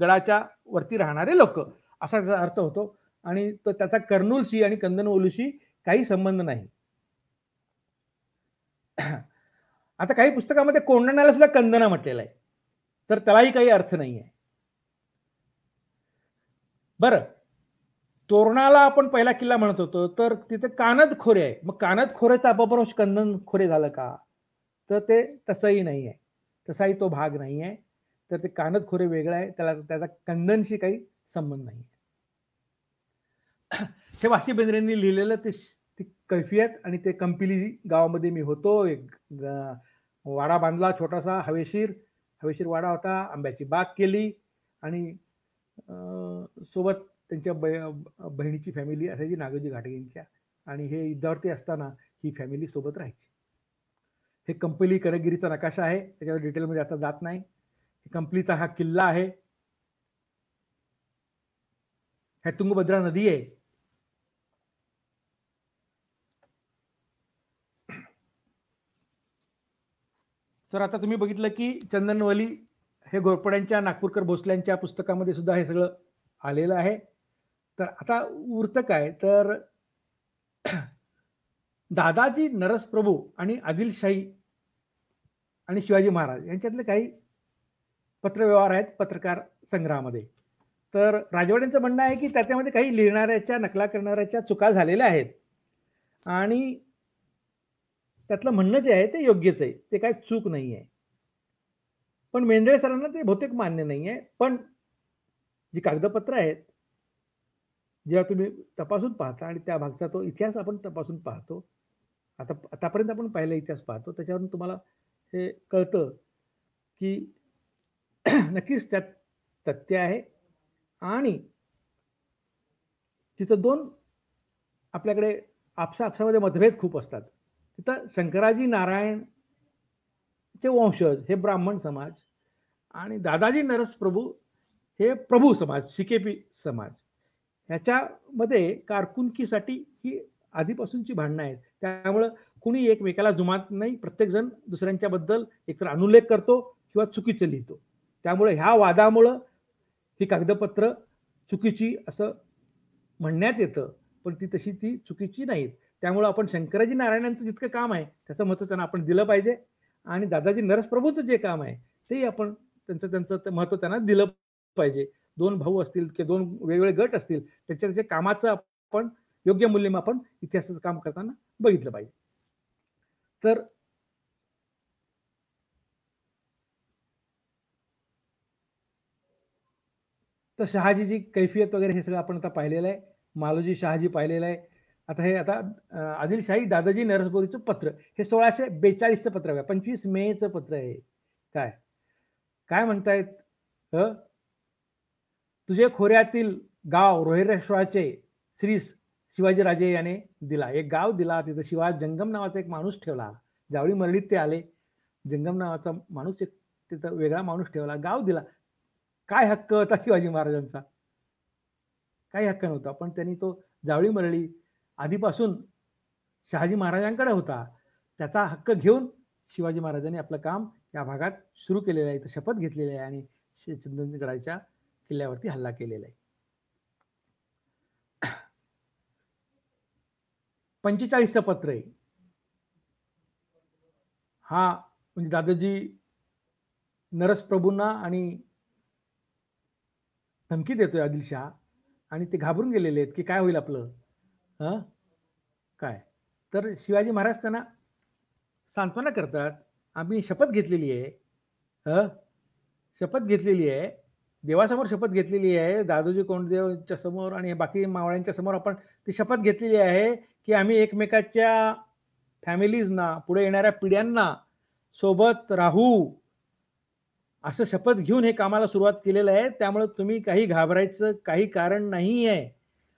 गडाच्या वरती राहणारे लोक असा त्याचा अर्थ होतो आणि तो त्याचा कर्नूलशी आणि कंदन ओलूशी काही संबंध नाही आता काही पुस्तकामध्ये कोंडणाला सुद्धा कंदना म्हटलेला आहे तर त्यालाही काही अर्थ नाही आहे बरं तोरणाला आपण पहिला किल्ला म्हणत होतो तर तिथे कानद खोरे आहे मग कानद खोरेचा अपभ्रंश कंदन खोरे झालं का तर ते तसंही नाही आहे तसाही तो भाग नाही आहे तर ते कानद खोरे वेगळं आहे त्याला त्याचा कंदनशी काही संबंध नाही हे वाशी बेंद्रेंनी लिहिलेलं ते ती कैफियत आणि ते कंपिली गावामध्ये मी होतो एक वाडा बांधला छोटासा हवेशीर हवेशीर वाडा होता आंब्याची बाग केली आणि सोबत त्यांच्या बहिणीची फॅमिली असायची नागोजी घाटे यांच्या आणि हे युद्धावरती असताना ही फॅमिली सोबत राहायची हे कंपली करगिरीचा नकाशा आहे त्याच्यावर डिटेलमध्ये आता जात नाही कंपलीचा हा किल्ला आहे हे तुंगभद्रा नदी आहे तर आता तुम्ही बघितलं की चंदनवली हे घोरपड्यांच्या नागपूरकर भोसल्यांच्या पुस्तकामध्ये सुद्धा हे सगळं आलेलं आहे तर आता उरतं काय तर दादाजी नरस प्रभू आणि आदिलशाही आणि शिवाजी महाराज यांच्यातले काही पत्रव्यवहार आहेत पत्रकार संग्रहामध्ये तर राजवाड्यांचं म्हणणं आहे की त्याच्यामध्ये काही लिहिणाऱ्याच्या नकला करणाऱ्याच्या चुका झालेल्या आहेत आणि त्यातलं म्हणणं जे आहे ते योग्यच आहे ते काही चूक नाही आहे पण मेंढळे सरांना ते बहुतेक मान्य नाही आहे पण जी कागदपत्र आहेत जेव्हा तुम्ही तपासून पाहता आणि त्या भागचा तो इतिहास आपण तपासून पाहतो आता आतापर्यंत आपण पाहिला इतिहास पाहतो त्याच्यावरून तुम्हाला हे कळतं की नक्कीच त्यात तथ्य आहे आणि तिथं दोन आपल्याकडे आपसा आपसामध्ये मतभेद खूप असतात तिथं शंकराजी नारायण चे वंशज हे ब्राह्मण समाज आणि दादाजी नरस प्रभू हे प्रभू समाज सिकेपी समाज ह्याच्यामध्ये कारकुनकीसाठी ही आधीपासूनची भांडणं आहेत त्यामुळं कुणी एकमेकाला जुमात नाही प्रत्येकजण दुसऱ्यांच्याबद्दल एकतर अनुलेख करतो किंवा चुकीचं लिहितो त्यामुळे ह्या वादामुळं ही कागदपत्र चुकीची असं म्हणण्यात येतं पण ती तशी ती चुकीची नाहीत त्यामुळं आपण शंकराजी नारायणांचं जितकं काम आहे त्याचं महत्त्व त्यांना आपण दिलं पाहिजे आणि दादाजी नरसप्रभूचं जे काम आहे तेही आपण त्यांचं त्यांचं महत्त्व त्यांना दिलं पाहिजे दोन भाऊ असतील किंवा दोन वेगवेगळे गट असतील त्याच्या त्याच्या कामाचं आपण योग्य मूल्यमापन इतिहासाचं काम करताना बघितलं पाहिजे तर तर शहाजीची कैफियत वगैरे हे सगळं आपण आता पाहिलेलं आहे मालोजी शहाजी पाहिलेलं आहे आता हे आता आदिलशाही दादाजी नरसबोरीचं पत्र हे सोळाशे बेचाळीसचं पत्र आहे पंचवीस मेचं पत्र आहे काय काय म्हणतायत तुझे खोऱ्यातील गाव रोहिरेश्वराचे श्री शिवाजीराजे याने दिला एक गाव दिला तिथं शिवा जंगम नावाचा एक माणूस ठेवला ज्यावेळी मरळीत ते आले जंगम नावाचा माणूस एक तिथं वेगळा माणूस ठेवला गाव दिला काय हक्क होता शिवाजी महाराजांचा काही हक्क नव्हता पण त्यांनी तो जावळी मरळी आधीपासून शहाजी महाराजांकडे होता त्याचा हक्क घेऊन शिवाजी महाराजांनी आपलं काम या भागात सुरू केलेलं आहे इथं शपथ घेतलेली आहे आणि चंदनगडाच्या किल्ल्यावरती हल्ला केलेला आहे पंचेचाळीसचं पत्र आहे हा म्हणजे दादाजी नरस प्रभूंना आणि धमकी देतोय आदिलशहा आणि ते घाबरून गेलेले आहेत की काय होईल आपलं हं काय तर शिवाजी महाराज त्यांना सांत्वना करतात आम्ही शपथ घेतलेली आहे ह शपथ घेतलेली आहे देवासमोर शपथ घेतलेली आहे दादोजी कोंडदेवच्या समोर आणि बाकी मावळ्यांच्या समोर आपण ती शपथ घेतलेली आहे की आम्ही एकमेकाच्या फॅमिलीजना पुढे येणाऱ्या पिढ्यांना सोबत राहू असं शपथ घेऊन हे कामाला सुरुवात केलेलं आहे त्यामुळे तुम्ही काही घाबरायचं काही कारण नाही आहे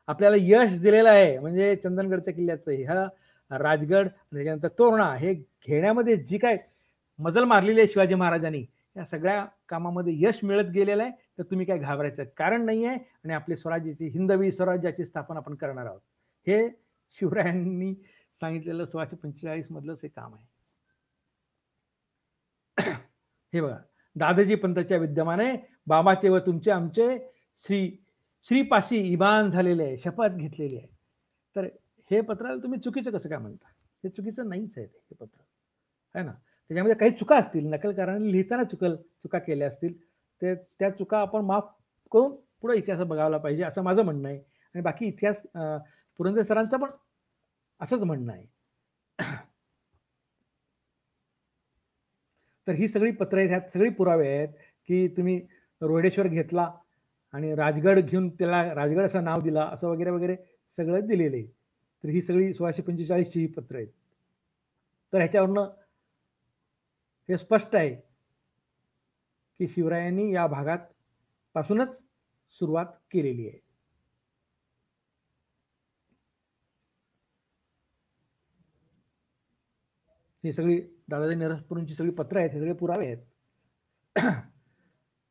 आपल्याला यश दिलेलं आहे म्हणजे चंदनगडच्या किल्ल्याचं ह्या राजगड त्याच्यानंतर तोरणा हे घेण्यामध्ये जी काय मजल मारलेली आहे शिवाजी महाराजांनी या सगळ्या कामामध्ये यश मिळत गेलेलं आहे तर तुम्ही काय घाबरायचं कारण नाही आहे आणि आपले स्वराज्याची हिंदवी स्वराज्याची स्थापना आपण करणार आहोत हे शिवरायांनी सांगितलेलं सोळाशे पंचेचाळीस मधलंच हे काम आहे हे बघा दादाजी पंतच्या विद्यमाने बाबाचे व तुमचे आमचे श्री श्रीपाशी इबान झालेले आहे शपथ घेतलेली आहे तर हे पत्राला तुम्ही चुकीचं कसं काय म्हणता हे चुकीचं नाहीच आहे हे पत्र है ना त्याच्यामध्ये काही चुका असतील नकलकारांनी लिहिताना चुकल चुका केल्या असतील ते त्या चुका आपण माफ करून पुढे इतिहास बघायला पाहिजे असं माझं म्हणणं आहे आणि बाकी इतिहास पुरंदर सरांचं पण असंच म्हणणं आहे तर ही सगळी पत्र आहेत ह्यात सगळी पुरावे आहेत की तुम्ही रोहिडेश्वर घेतला आणि राजगड घेऊन त्याला राजगड असं नाव दिला असं वगैरे वगैरे सगळं दिलेलं आहे तर ही सगळी सोळाशे पंचेचाळीसची ही पत्र आहेत तर ह्याच्यावरनं हे स्पष्ट आहे की शिवरायांनी या भागात पासूनच सुरुवात केलेली आहे ही सगळी दादाजी नरसपुरूंची सगळी पत्र आहेत हे सगळे पुरावे आहेत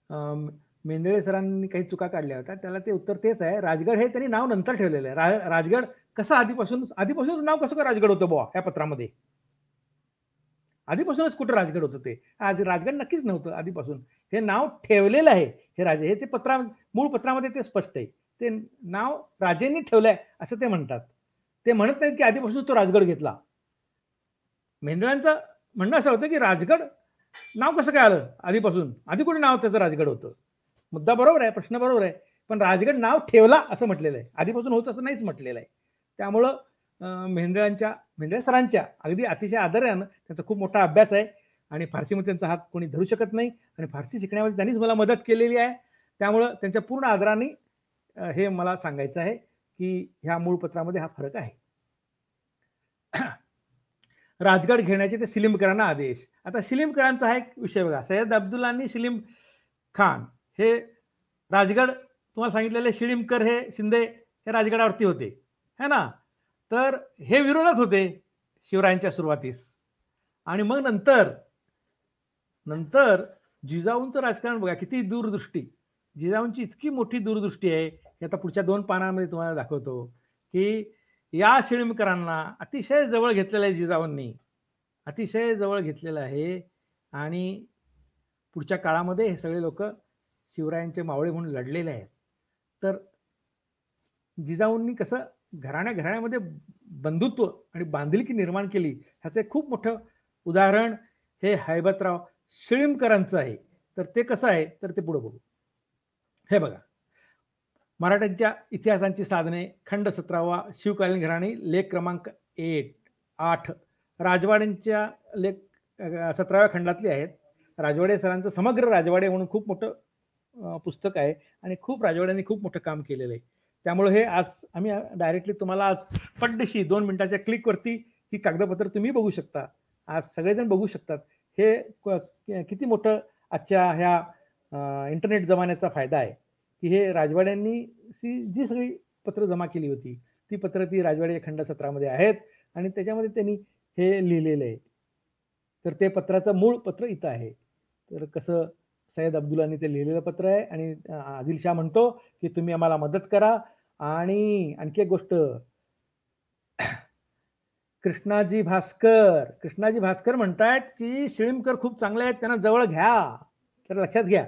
मेंदळे सरांनी काही चुका काढल्या होत्या त्याला ते उत्तर तेच आहे राजगड हे त्यांनी नाव नंतर ठेवलेलं आहे राजगड कसं आधीपासून आधीपासूनच नाव कसं काय राजगड होतं बुवा या पत्रामध्ये आधीपासूनच कुठं राजगड होतं ते आज राजगड नक्कीच नव्हतं आधीपासून हे नाव ठेवलेलं आहे हे राजे हे ते पत्रा मूळ पत्रामध्ये ते स्पष्ट आहे ते नाव राजेंनी ठेवलंय असं ते म्हणतात ते म्हणत नाहीत की आधीपासून तो राजगड घेतला मेंदळांचं म्हणणं असं होतं की राजगड नाव कसं काय आलं आधीपासून आधी कुठे नाव त्याचं राजगड होतं मुद्दा बरोबर आहे प्रश्न बरोबर आहे पण राजगड नाव ठेवला असं म्हटलेलं आहे आधीपासून होत असं नाहीच म्हटलेलं आहे त्यामुळं मेंढळ्यांच्या मेंद्र सरांच्या अगदी अतिशय आदरानं त्यांचा खूप मोठा अभ्यास आहे आणि फारसीमध्ये त्यांचा हात कोणी धरू शकत नाही आणि फारसी शिकण्यामध्ये त्यांनीच मला मदत केलेली आहे त्यामुळं त्यांच्या पूर्ण आदराने हे मला सांगायचं आहे की ह्या मूळ पत्रामध्ये हा फरक आहे राजगड घेण्याचे ते सिलिमकरांना आदेश आता सिलिमकरांचा हा एक विषय बघा सय्यद अब्दुल्लांनी सिलिम खान हे राजगड तुम्हाला सांगितलेले शिलिमकर हे शिंदे हे राजगडावरती होते है ना तर हे विरोधात होते शिवरायांच्या सुरुवातीस आणि मग नंतर नंतर जिजाऊंचं राजकारण बघा किती दूरदृष्टी जिजाऊंची इतकी मोठी दूरदृष्टी आहे की आता पुढच्या दोन पानांमध्ये तुम्हाला दाखवतो की या शिळमकरांना अतिशय जवळ घेतलेलं आहे जिजाऊंनी अतिशय जवळ घेतलेलं आहे आणि पुढच्या काळामध्ये हे सगळे लोक शिवरायांचे मावळे म्हणून लढलेले आहेत तर जिजाऊंनी कसं घराण्या घराण्यामध्ये बंधुत्व आणि बांधिलकी निर्माण केली ह्याचं एक खूप मोठं उदाहरण हे हैबतराव शिळीमकरांचं आहे तर ते कसं आहे तर ते पुढं बघू हे बघा मराठ्यांच्या इतिहासांची साधने खंड सतरावा शिवकालीन घराणी लेख क्रमांक एक आठ राजवाड्यांच्या लेख सतराव्या खंडातली आहेत राजवाडे सरांचं समग्र राजवाडे म्हणून खूप मोठं पुस्तक आहे आणि खूप राजवाड्यांनी खूप मोठं काम केलेलं आहे त्यामुळे हे आज आम्ही डायरेक्टली तुम्हाला आज पड्डशी दोन मिनिटाच्या क्लिकवरती ही कागदपत्र तुम्ही बघू शकता आज सगळेजण बघू शकतात हे किती मोठं आजच्या ह्या इंटरनेट जमान्याचा फायदा आहे की हे राजवाड्यांनी जी सगळी पत्र जमा केली होती ती पत्र ती राजवाडी खंड सत्रामध्ये आहेत आणि त्याच्यामध्ये त्यांनी हे लिहिलेलं आहे तर ते पत्राचं मूळ पत्र इथं आहे तर कसं सय्यद अब्दुल्लानी ते लिहिलेलं पत्र आहे आणि आदिलशाह म्हणतो की तुम्ही आम्हाला मदत करा आणि आणखी एक गोष्ट कृष्णाजी भास्कर कृष्णाजी भास्कर म्हणतायत की शिळीमकर खूप चांगले आहेत त्यांना जवळ घ्या तर लक्षात घ्या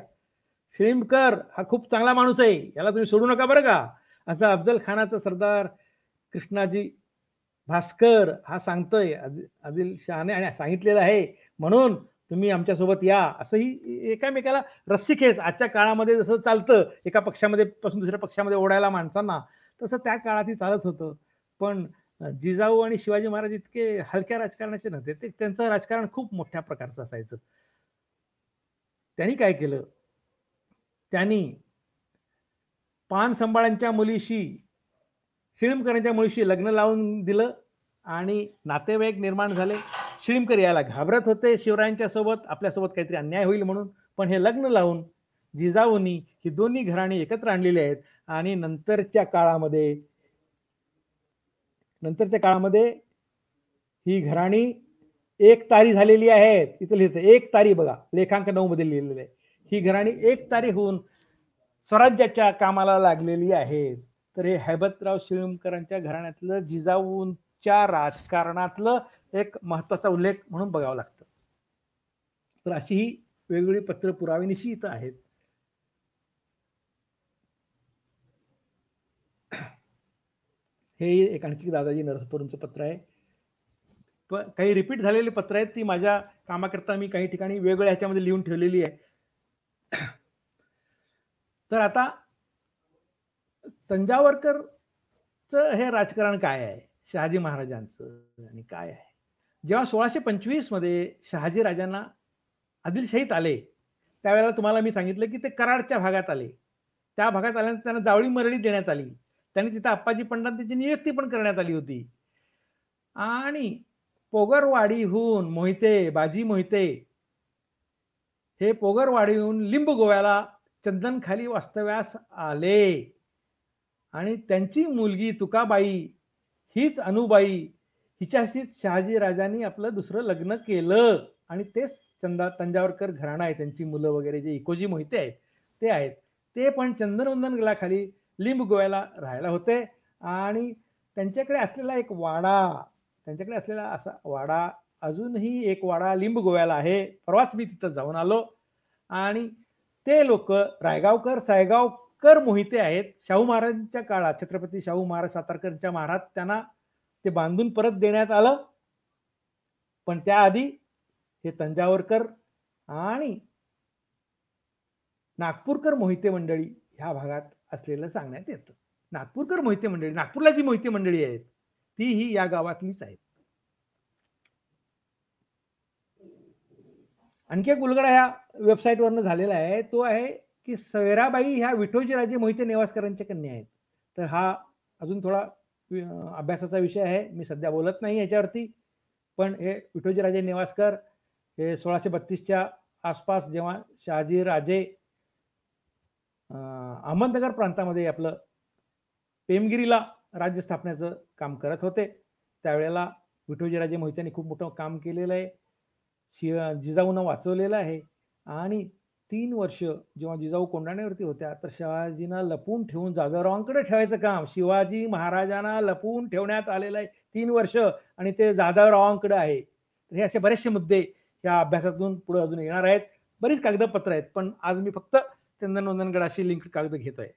शिळीमकर हा खूप चांगला माणूस आहे याला तुम्ही सोडू नका बरं का असं अफजल खानाचा सरदार कृष्णाजी भास्कर हा सांगतोय आदिल शहाने आणि सांगितलेलं आहे म्हणून तुम्ही आमच्यासोबत या असंही एकामेकाला रस्सी खेळ आजच्या काळामध्ये जसं चालतं एका पक्षामध्ये पासून दुसऱ्या पक्षामध्ये ओढायला माणसांना तसं त्या काळातही चालत होतं पण जिजाऊ आणि शिवाजी महाराज इतके हलक्या राजकारणाचे नव्हते ते त्यांचं राजकारण खूप मोठ्या प्रकारचं असायचं त्यांनी काय केलं त्यांनी पान सांभाळांच्या मुलीशी शिळमकरांच्या मुलीशी लग्न लावून दिलं आणि नातेवाईक निर्माण झाले शिळीमकर याला घाबरत होते शिवरायांच्या सोबत आपल्यासोबत काहीतरी अन्याय होईल म्हणून पण हे लग्न लावून जिजाऊनी ही दोन्ही घराणी एकत्र आणलेली आहेत आणि नंतरच्या काळामध्ये नंतरच्या काळामध्ये ही घराणी एक तारी झालेली आहेत इथं लिहिते एक तारी बघा लेखांक नऊ मध्ये लिहिलेले आहे ही घराणी एक तारी होऊन स्वराज्याच्या कामाला लागलेली आहे तर हे हैबतराव शिळमकरांच्या घराण्यातलं जिजाऊंच्या राजकारणातलं एक महत्वाचा उल्लेख म्हणून बघावा लागतं तर अशी ही वेगवेगळी पत्र पुरावे इथं आहेत हे एक आणखी दादाजी नरसपूरचं पत्र आहे पण काही रिपीट झालेली पत्र आहेत ती माझ्या कामाकरता मी काही ठिकाणी वेगवेगळ्या ह्याच्यामध्ये लिहून ठेवलेली आहे तर आता तंजावरकरचं हे राजकारण काय आहे शहाजी महाराजांचं आणि काय आहे जेव्हा सोळाशे पंचवीसमध्ये शहाजी राजांना आदिलशाहीत आले त्यावेळेला तुम्हाला मी सांगितलं की ते कराडच्या भागात आले त्या भागात आल्यानंतर त्यांना जावळी मरळी देण्यात आली त्यांनी तिथं आप्पाजी त्याची नियुक्ती पण करण्यात आली होती आणि पोगरवाडीहून मोहिते बाजी मोहिते हे पोगरवाडीहून लिंब गोव्याला चंदनखाली वास्तव्यास आले आणि त्यांची मुलगी तुकाबाई हीच अनुबाई हिच्याशीच शहाजी राजांनी आपलं दुसरं लग्न केलं आणि तेच चंदा तंजावरकर घराणं आहे त्यांची मुलं वगैरे जे इकोजी मोहिते आहेत ते आहेत ते पण चंदनवंदन गलाखाली लिंब गोव्याला राहायला होते आणि त्यांच्याकडे असलेला एक वाडा त्यांच्याकडे असलेला असा वाडा अजूनही एक वाडा लिंब गोव्याला आहे परवाच मी तिथं जाऊन आलो आणि ते लोक रायगावकर सायगावकर मोहिते आहेत शाहू महाराजांच्या काळात छत्रपती शाहू महाराज सातारकरच्या महाराज त्यांना ते बांधून परत देण्यात आलं पण त्याआधी हे तंजावरकर आणि नागपूरकर मोहिते मंडळी ह्या भागात असलेलं सांगण्यात येतं नागपूरकर मोहिते मंडळी नागपूरला जी मोहिते मंडळी आहेत ती ही या गावातलीच आहेत आणखी एक उलगडा ह्या वेबसाईटवरनं झालेला आहे तो आहे की सवेराबाई ह्या विठोजीराजे मोहिते नेवासकरांच्या कन्या आहेत तर हा अजून थोडा अभ्यासाचा विषय आहे मी सध्या बोलत नाही याच्यावरती पण हे विठोजीराजे नेवासकर हे सोळाशे बत्तीसच्या आसपास जेव्हा शहाजीराजे राजे अहमदनगर प्रांतामध्ये आपलं पेमगिरीला राज्य स्थापण्याचं काम करत होते त्यावेळेला विठोजीराजे मोहित्यांनी खूप मोठं काम केलेलं आहे शि जिजाऊनं वाचवलेलं आहे आणि तीन वर्ष जेव्हा जिजाऊ कोंडाण्यावरती होत्या तर शिवाजींना लपून ठेवून जाधवरावांकडे ठेवायचं काम शिवाजी महाराजांना लपवून ठेवण्यात आलेलं आहे तीन वर्ष आणि ते जाधवरावांकडे आहे हे असे बरेचसे मुद्दे या अभ्यासातून पुढे अजून येणार आहेत बरीच कागदपत्र आहेत पण आज मी फक्त चंदनवंदनगड अशी लिंक कागद घेत आहे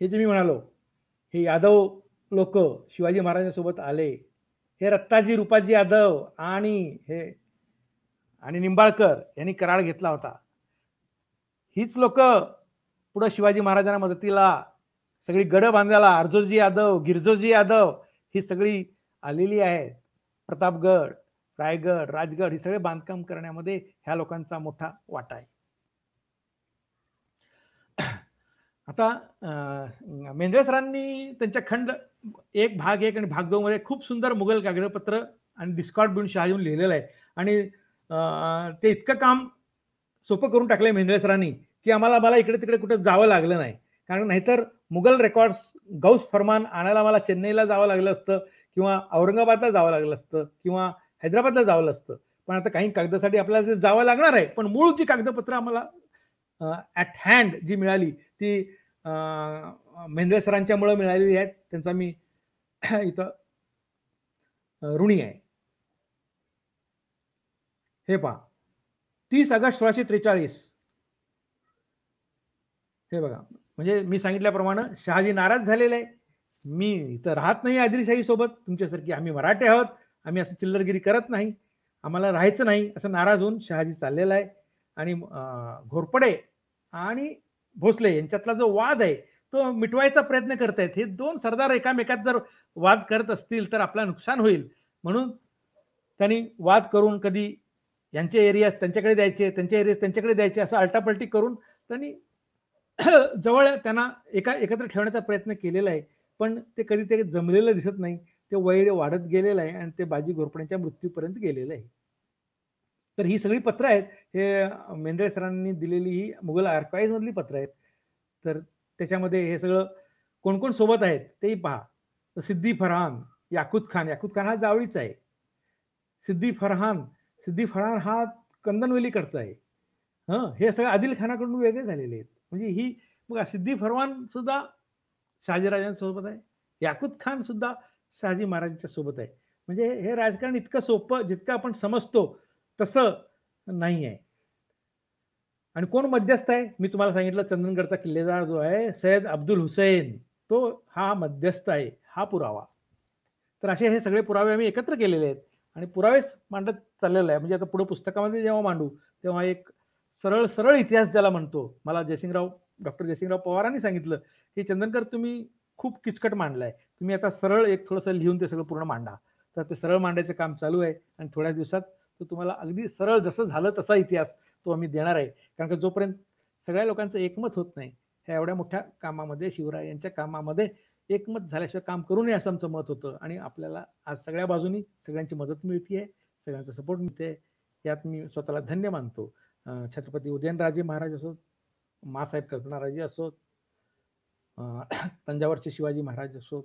हे जे मी म्हणालो हे यादव लोक शिवाजी महाराजांसोबत आले हे रत्ताजी रुपाजी यादव आणि हे आणि निंबाळकर यांनी करार घेतला होता हीच लोक पुढं शिवाजी महाराजांना मदतीला सगळी गड बांधायला अर्जोजी यादव गिरजोजी यादव ही सगळी आलेली आहेत प्रतापगड रायगड राजगड हे सगळे बांधकाम करण्यामध्ये ह्या लोकांचा मोठा वाटा आहे आता मेंद्रे सरांनी त्यांच्या खंड एक भाग एक आणि भाग दोन मध्ये खूप सुंदर मुघल कागदपत्र आणि डिस्कॉर्ड बिन शहाजून लिहिलेलं आहे आणि ते इतकं काम सोपं करून टाकलंय आहे सरांनी की आम्हाला मला इकडे तिकडे कुठं जावं लागलं नाही कारण नाहीतर मुघल रेकॉर्ड्स गौस फरमान आणायला मला चेन्नईला जावं लागलं असतं किंवा औरंगाबादला जावं लागलं असतं किंवा हैदराबादला जावं असतं पण आता काही कागदासाठी आपल्याला जावं लागणार आहे पण मूळ जी कागदपत्र आम्हाला ॲट हँड जी मिळाली ती मेंद्रे सरांच्यामुळं मिळालेली आहेत त्यांचा मी इथं ऋणी आहे हे पहा तीस ऑगस्ट सोळाशे त्रेचाळीस हे बघा म्हणजे मी सांगितल्याप्रमाणे शहाजी नाराज झालेले मी इथं राहत नाही आदिलशाही सोबत तुमच्यासारखी आम्ही मराठे आहोत आम्ही असं चिल्लरगिरी करत नाही आम्हाला राहायचं नाही असं नाराज होऊन शहाजी चाललेला आहे आणि घोरपडे आणि भोसले यांच्यातला जो वाद आहे तो मिटवायचा प्रयत्न करतायत हे दोन सरदार एकामेकात जर वाद करत असतील तर आपला नुकसान होईल म्हणून त्यांनी वाद करून कधी यांचे एरियाज त्यांच्याकडे द्यायचे त्यांचे एरियाज त्यांच्याकडे द्यायचे असं अल्टापल्टी करून त्यांनी जवळ त्यांना एका एकत्र ठेवण्याचा प्रयत्न केलेला आहे पण ते कधी ते जमलेलं दिसत नाही ते वैर वाढत गेलेलं आहे आणि ते बाजी घोरपड्यांच्या मृत्यूपर्यंत गेलेलं आहे तर ही सगळी पत्रं आहेत हे मेंढळे सरांनी दिलेली ही मुघल आर्काईजमधली पत्र आहेत तर त्याच्यामध्ये हे सगळं कोण कोण सोबत आहेत तेही पहा सिद्धी फरहान याकूत खान याकूत खान हा जावळीचा आहे सिद्धी फरहान सिद्धी फरार हा कंदनवेली करता आहे हां हे सगळं आदिल खानाकडून वेगळे झालेले आहेत म्हणजे ही मग सिद्धी फरवान सुद्धा सोबत आहे याकूत खान सुद्धा शहाजी महाराजांच्या सोबत आहे म्हणजे हे राजकारण इतकं सोपं जितकं आपण समजतो तसं नाही आहे आणि कोण मध्यस्थ आहे मी तुम्हाला सांगितलं चंदनगडचा किल्लेदार जो आहे सय्यद अब्दुल हुसैन तो हा मध्यस्थ आहे हा पुरावा तर असे हे सगळे पुरावे आम्ही एकत्र केलेले आहेत आणि पुरावेच मांडत चाललेला आहे म्हणजे आता पुढे पुस्तकामध्ये जेव्हा मांडू तेव्हा एक सरळ सरळ इतिहास ज्याला म्हणतो मला जयसिंगराव डॉक्टर जयसिंगराव पवारांनी सांगितलं की चंदनकर तुम्ही खूप किचकट मांडलाय तुम्ही आता सरळ एक थोडंसं लिहून ते सगळं पूर्ण मांडा तर ते सरळ मांडायचं काम चालू आहे आणि थोड्या दिवसात तो तुम्हाला अगदी सरळ जसं झालं तसा इतिहास तो आम्ही देणार आहे कारण का जोपर्यंत सगळ्या लोकांचं एकमत होत नाही ह्या एवढ्या मोठ्या कामामध्ये शिवरायांच्या कामामध्ये एकमत झाल्याशिवाय काम करू नये असं आमचं मत होतं आणि आपल्याला आज सगळ्या बाजूनी सगळ्यांची मदत मिळतीये सगळ्यांचा सपोर्ट मिळते यात मी स्वतःला धन्य मानतो छत्रपती उदयनराजे महाराज असोत मासाहेब कल्पनाराजे असोत तंजावरचे शिवाजी महाराज असोत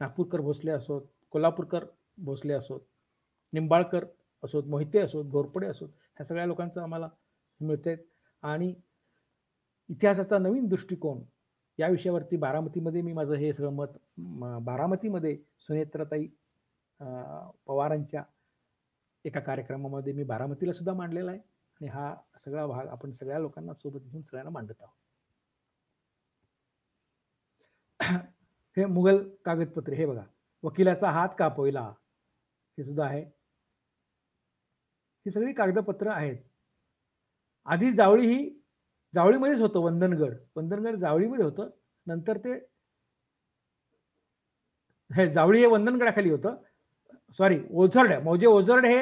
नागपूरकर भोसले असोत कोल्हापूरकर भोसले असोत निंबाळकर असोत मोहिते असोत घोरपडे असोत ह्या सगळ्या लोकांचं आम्हाला मिळते आणि इतिहासाचा नवीन दृष्टिकोन या विषयावरती बारामतीमध्ये मी माझं हे सगळं मत बारामतीमध्ये सुनेत्राताई पवारांच्या एका कार्यक्रमामध्ये मी बारामतीला सुद्धा मांडलेला आहे आणि हा सगळा भाग आपण सगळ्या लोकांना सोबत घेऊन सगळ्यांना मांडत आहोत हे मुघल कागदपत्र हे बघा वकिलाचा हात पोयला हे सुद्धा आहे ही सगळी कागदपत्र आहेत आधी जावळी ही जावळीमध्येच होतं वंदनगड वंदनगड जावळीमध्ये होतं नंतर ते हे जावळी हे वंदनगडाखाली होतं सॉरी ओझरड मौजे ओझरड हे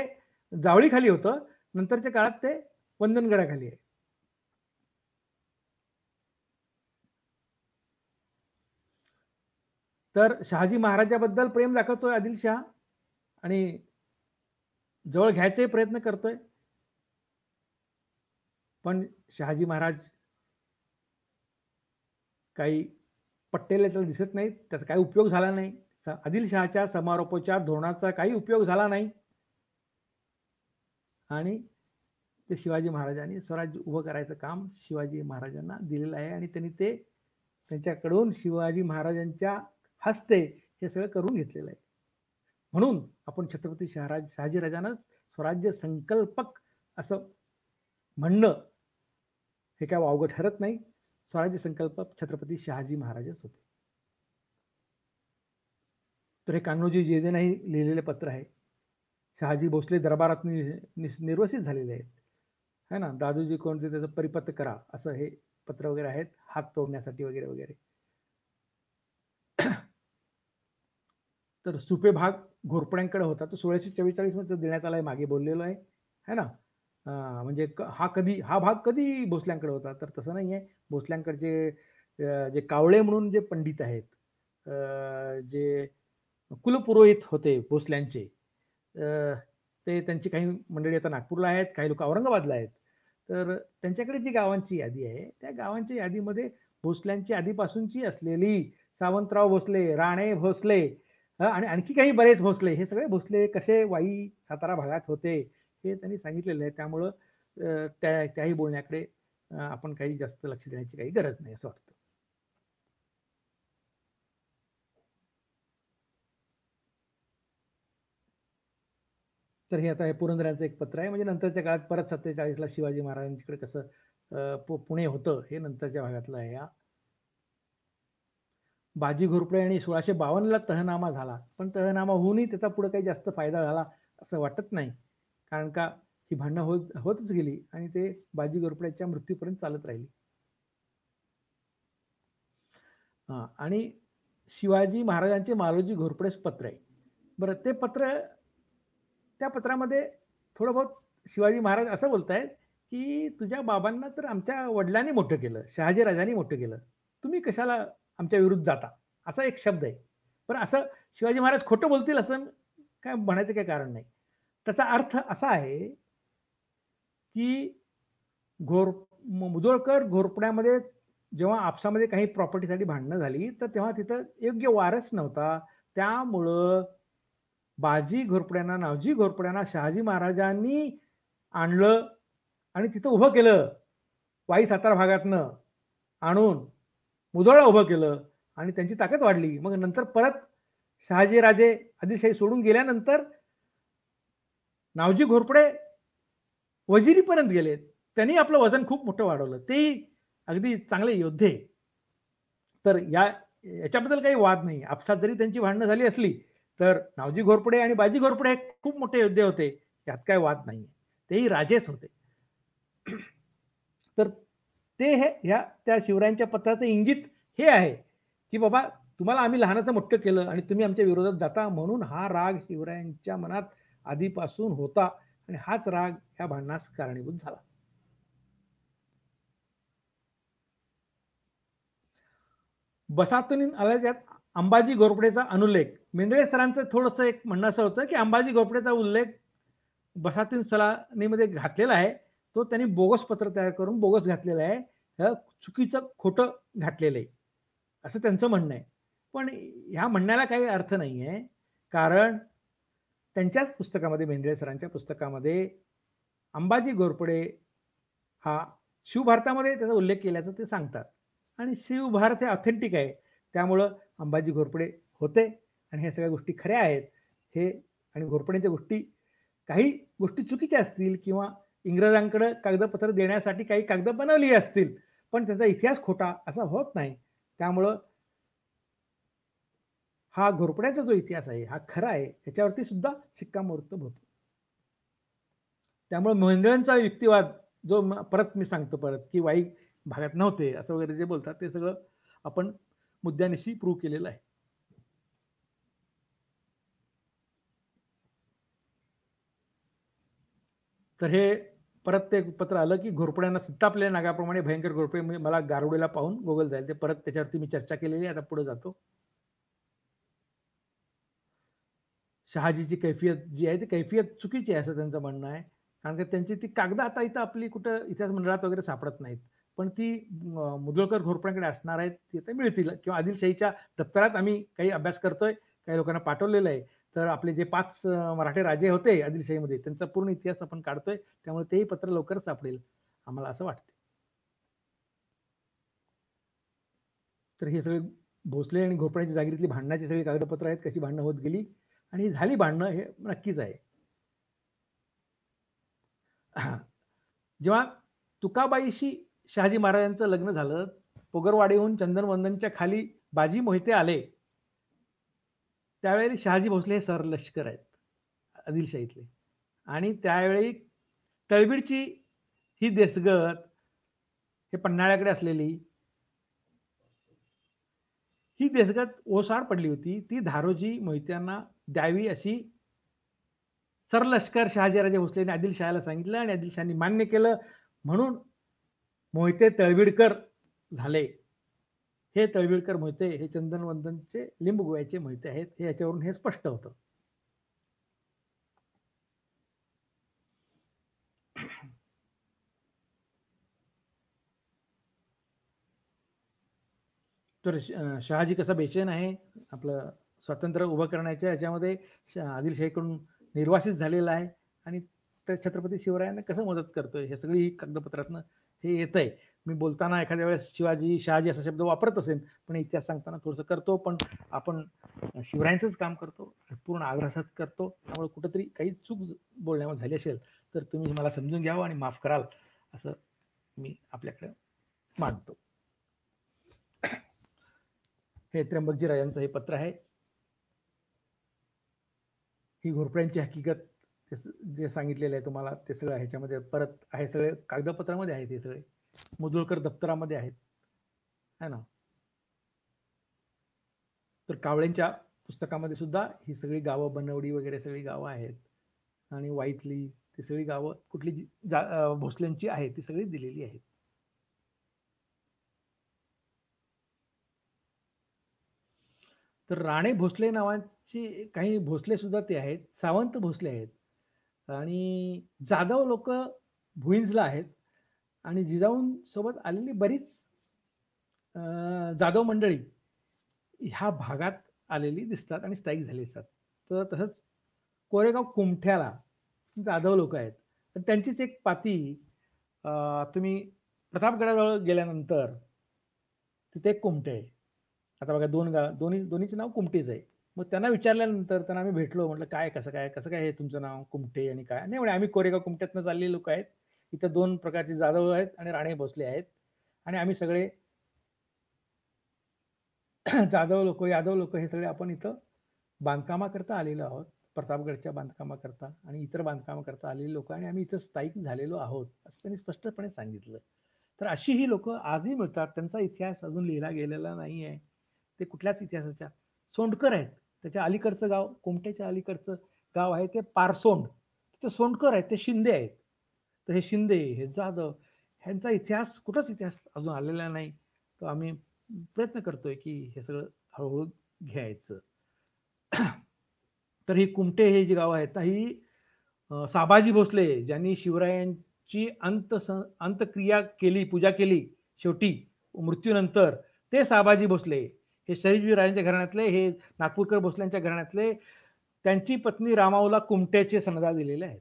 जावळीखाली होतं नंतरच्या काळात ते वंदनगडाखाली आहे तर शहाजी महाराजाबद्दल प्रेम दाखवतोय आदिलशाह आणि जवळ घ्यायचाही प्रयत्न करतोय पण शहाजी महाराज काही पट्टेले तर दिसत नाहीत त्याचा काही उपयोग झाला नाही आदिलशहाच्या समारोपाच्या धोरणाचा काही उपयोग झाला नाही आणि ते शिवाजी महाराजांनी स्वराज्य उभं करायचं काम शिवाजी महाराजांना दिलेलं आहे आणि त्यांनी ते त्यांच्याकडून शिवाजी महाराजांच्या हस्ते हे सगळं करून घेतलेलं आहे म्हणून आपण छत्रपती शहाराज शहाजीराजांना स्वराज्य संकल्पक असं म्हणणं हे काय अवघड ठरत नाही स्वराज्य संकल्प छत्रपती शहाजी महाराजच होते तर हे कान्होजी नाही लिहिलेले पत्र आहे शहाजी भोसले दरबारात निर्वसित झालेले आहेत है ना दादूजी कोणते त्याचं परिपत्र करा असं हे पत्र वगैरे आहेत हात तोडण्यासाठी वगैरे वगैरे तर सुपे भाग घोरपड्यांकडे होता तो सोळाशे चव्वेचाळीस मध्ये देण्यात आहे मागे बोललेलो आहे है ना म्हणजे क हा कधी हा भाग कधी भोसल्यांकडे होता? तर तसं आहे भोसल्यांकडचे जे कावळे म्हणून जे पंडित आहेत, जे कुलपुरोहित होते भोसल्यांचे. ते त्यांची काही मंडळी आता नागपूरला आहेत, काही लोक औरंगाबादला आहेत. तर त्यांच्याकडे जी गावांची यादी आहे, त्या गावांच्या यादीमध्ये भोसल्यांची आधीपासूनची असलेली सावंतराव भोसले, राणे भोसले आणि आणखी काही बरेच भोसले हे सगळे भोसले कसे वाई, सातारा भागात होते. हे त्यांनी सांगितलेलं आहे त्यामुळं त्या त्याही बोलण्याकडे आपण काही जास्त लक्ष देण्याची काही गरज नाही असं वाटतं तर हे आता हे पुरंदरांचं एक पत्र आहे म्हणजे नंतरच्या काळात परत सत्तेचाळीसला शिवाजी महाराजांच्याकडे कसं पुणे होतं हे नंतरच्या भागातलं आहे या बाजी घोरपडे आणि सोळाशे बावन्नला तहनामा झाला पण तहनामा होऊनही त्याचा पुढे काही जास्त फायदा झाला असं वाटत नाही कारण का ही भांडणं होत होतच गेली आणि ते बाजी गोरपड्याच्या मृत्यूपर्यंत चालत राहिली आणि शिवाजी महाराजांचे मालोजी घोरपडेस पत्र आहे बरं ते पत्र त्या पत्रामध्ये थोडं बहुत शिवाजी महाराज असं बोलतायत की तुझ्या बाबांना तर आमच्या वडिलांनी मोठं केलं शहाजी राजांनी मोठं केलं तुम्ही कशाला आमच्या विरुद्ध जाता असा एक शब्द आहे पण असं शिवाजी महाराज खोटं बोलतील असं काय म्हणायचं काही कारण नाही त्याचा अर्थ असा आहे की घोर मुदोळकर घोरपड्यामध्ये जेव्हा आपसामध्ये काही प्रॉपर्टीसाठी भांडणं झाली तर तेव्हा तिथं योग्य वारस नव्हता त्यामुळं बाजी घोरपड्यांना नावजी घोरपड्यांना शहाजी महाराजांनी आणलं आणि तिथं उभं केलं वाई सातारा भागातनं आणून मुदोळा उभं केलं आणि त्यांची ताकद वाढली मग नंतर परत शहाजीराजे आदिलशाही सोडून गेल्यानंतर नावजी घोरपडे वजिरीपर्यंत गेले त्यांनी आपलं वजन खूप मोठं वाढवलं तेही अगदी चांगले योद्धे तर या याच्याबद्दल काही वाद नाही आपसात जरी त्यांची भांडणं झाली असली तर नावजी घोरपडे आणि बाजी घोरपडे हे खूप मोठे योद्धे होते यात काय वाद नाही तेही राजेच होते तर ते हे ह्या त्या शिवरायांच्या पत्राचं इंगित हे आहे की बाबा तुम्हाला आम्ही लहानाचं मोठं केलं आणि तुम्ही आमच्या विरोधात जाता म्हणून हा राग शिवरायांच्या मनात आधीपासून होता आणि हाच राग या भांडणास कारणीभूत झाला बसातून त्यात अंबाजी घोरपडेचा अनुलेख मेंदळे सरांचं थोडस एक म्हणणं असं होतं की अंबाजी घोरपडेचा उल्लेख बसातीन सलानीमध्ये घातलेला आहे तो त्यांनी बोगस पत्र तयार करून बोगस घातलेला आहे चुकीचं खोटं घातलेलं आहे असं त्यांचं म्हणणं आहे पण ह्या म्हणण्याला काही अर्थ नाही कारण त्यांच्याच पुस्तकामध्ये भेंजळे सरांच्या पुस्तकामध्ये अंबाजी घोरपडे हा शिवभारतामध्ये त्याचा उल्लेख केल्याचं ते सांगतात आणि शिवभारत हे ऑथेंटिक आहे त्यामुळं अंबाजी घोरपडे होते आणि ह्या सगळ्या गोष्टी खऱ्या आहेत हे आणि घोरपडेच्या गोष्टी काही गोष्टी चुकीच्या असतील किंवा इंग्रजांकडं कागदपत्र देण्यासाठी काही कागद बनवली असतील पण त्याचा इतिहास खोटा असा होत नाही त्यामुळं हा घोरपड्याचा जो इतिहास आहे हा खरा आहे त्याच्यावरती सुद्धा शिक्कामोर्तब होतो त्यामुळे मोहिंदळांचा युक्तिवाद जो परत मी सांगतो परत की वाई भागात नव्हते असं वगैरे जे बोलतात ते सगळं आपण मुद्द्यानिशी प्रूव्ह केलेलं आहे तर हे परत ते पत्र आलं की घोरपड्यांना सत्तापल्या नागाप्रमाणे भयंकर घोरपडे मला गारुडेला पाहून गोगल जाईल ते परत त्याच्यावरती मी चर्चा केलेली आता पुढे जातो शहाजीची कैफियत जी आहे ती कैफियत चुकीची आहे असं त्यांचं म्हणणं आहे कारण की त्यांची ती कागद आता इथं आपली कुठं इतिहास मंडळात वगैरे सापडत नाहीत पण ती मुदळकर घोरपणाकडे असणार आहेत ते मिळतील किंवा आदिलशाहीच्या दप्तरात आम्ही काही अभ्यास करतोय काही लोकांना पाठवलेलं आहे तर आपले जे पाच मराठे राजे होते आदिलशाहीमध्ये त्यांचा पूर्ण इतिहास आपण काढतोय त्यामुळे तेही पत्र लवकर सापडेल आम्हाला असं वाटतं तर हे सगळे भोसले आणि घोरपड्यांच्या जागिरीतली भांडणाची सगळी कागदपत्र आहेत कशी भांडणं होत गेली आणि झाली भांडणं हे नक्कीच आहे जेव्हा तुकाबाईशी शहाजी महाराजांचं लग्न झालं पोगरवाडीहून चंदनवंदनच्या खाली बाजी मोहिते आले त्यावेळी शहाजी भोसले हे सर लष्कर आहेत आदिलशाहीतले आणि त्यावेळी तळबीडची ही देशगत हे पन्हाळ्याकडे असलेली ही देशगत ओसाड पडली होती ती धारोजी मोहित्यांना द्यावी अशी सरलष्कर शहाजीराजे भोसलेने आदिलशाहला सांगितलं आणि आदिलशहानी मान्य केलं म्हणून मोहिते तळविडकर झाले हे तळविडकर मोहिते हे चंदनवंदनचे लिंबगोयाचे मोहिते आहेत हे याच्यावरून हे स्पष्ट होतं तर शहाजी कसा बेचैन आहे आपलं स्वातंत्र्य उभं करण्याच्या याच्यामध्ये आदिलशाहीकडून निर्वासित झालेला आहे आणि तर छत्रपती शिवरायांना कसं मदत करतोय हे सगळी कागदपत्रातनं हे येत आहे मी बोलताना एखाद्या वेळेस शिवाजी शहाजी असा शब्द वापरत असेल पण इतिहास सांगताना थोडंसं करतो पण आपण शिवरायांचंच काम करतो पूर्ण आग्रहात करतो त्यामुळे कुठंतरी काही चूक बोलण्यामध्ये झाली असेल तर तुम्ही मला समजून घ्यावं आणि माफ कराल असं मी आपल्याकडे मानतो हे त्र्यंबकजी राजांचं हे पत्र आहे ही घोरपड्यांची हकीकत जे सांगितलेलं आहे तुम्हाला ते सगळं ह्याच्यामध्ये परत आहे सगळे कागदपत्रामध्ये आहे हे सगळे मुजुळकर दप्तरामध्ये आहेत है ना तर कावळ्यांच्या पुस्तकामध्ये सुद्धा ही सगळी गावं बनवडी वगैरे सगळी गावं आहेत आणि वाईटली ती सगळी गावं कुठली जी जा भोसल्यांची आहे ती सगळी दिलेली आहेत तर राणे भोसले नावाची काही भोसले सुद्धा ते आहेत सावंत भोसले आहेत आणि जाधव लोक भुईंजला आहेत आणि जिजाऊंसोबत आलेली बरीच जाधव मंडळी ह्या भागात आलेली दिसतात आणि स्थायिक झाली असतात तर तसंच कोरेगाव कुमठ्याला जाधव लोक आहेत तर त्यांचीच एक पाती तुम्ही प्रतापगडाजवळ गेल्यानंतर तिथे आहे आता बघा दोन गा दोन्ही दोन्हीचं नाव कुमटेच आहे मग त्यांना विचारल्यानंतर त्यांना आम्ही भेटलो म्हटलं काय कसं काय कसं काय हे तुमचं नाव कुमटे आणि काय नाही म्हणजे आम्ही कोरेगाव कुमट्यातनं चाललेले लोक आहेत इथं दोन प्रकारचे जाधव आहेत आणि राणे भोसले आहेत आणि आम्ही सगळे जाधव लोक यादव लोक हे सगळे आपण इथं बांधकामाकरता आलेलो आहोत प्रतापगडच्या बांधकामाकरता आणि इतर बांधकामाकरता आलेले लोक आणि आम्ही इथं स्थायिक झालेलो आहोत असं त्यांनी स्पष्टपणे सांगितलं तर अशी ही लोक आजही मिळतात त्यांचा इतिहास अजून लिहिला गेलेला नाही आहे ते कुठल्याच इतिहासाच्या सोंडकर आहेत त्याच्या अलीकडचं गाव कोमट्याच्या अलीकडचं गाव आहे ते पारसोंड ते सोंडकर आहेत ते शिंदे आहेत तर हे शिंदे हे जाधव ह्यांचा इतिहास कुठंच इतिहास अजून आलेला नाही तर आम्ही प्रयत्न करतोय की हे सगळं हळूहळू घ्यायचं तर ही कुमटे हे जी गाव आहेत ही साबाजी भोसले ज्यांनी शिवरायांची अंत अंतक्रिया केली पूजा केली शेवटी मृत्यूनंतर ते साबाजी भोसले हे शरीजी राजांच्या घराण्यातले हे नागपूरकर भोसल्यांच्या घराण्यातले त्यांची पत्नी रामाऊला कुमट्याचे सनदा दिलेले आहेत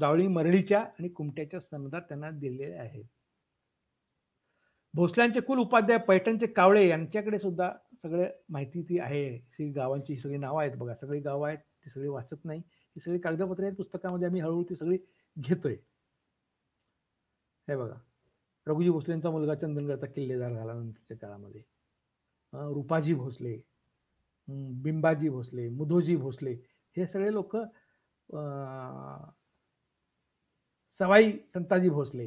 जावळी मरळीच्या आणि कुमट्याच्या सनदा त्यांना दिलेल्या आहेत भोसल्यांचे कुल उपाध्याय पैठणचे कावळे यांच्याकडे सुद्धा सगळे माहिती ती आहे ही गावांची सगळी नावं आहेत बघा सगळी गावं आहेत ती सगळी वाचत नाही ही सगळी कागदपत्रे आहेत पुस्तकामध्ये आम्ही हळूहळू ती सगळी घेतोय हे बघा रघुजी भोसलेंचा मुलगा चंदनगडचा किल्लेदार झाला नंतरच्या काळामध्ये रुपाजी भोसले बिंबाजी भोसले मुधोजी भोसले हे सगळे लोक सवाई संताजी भोसले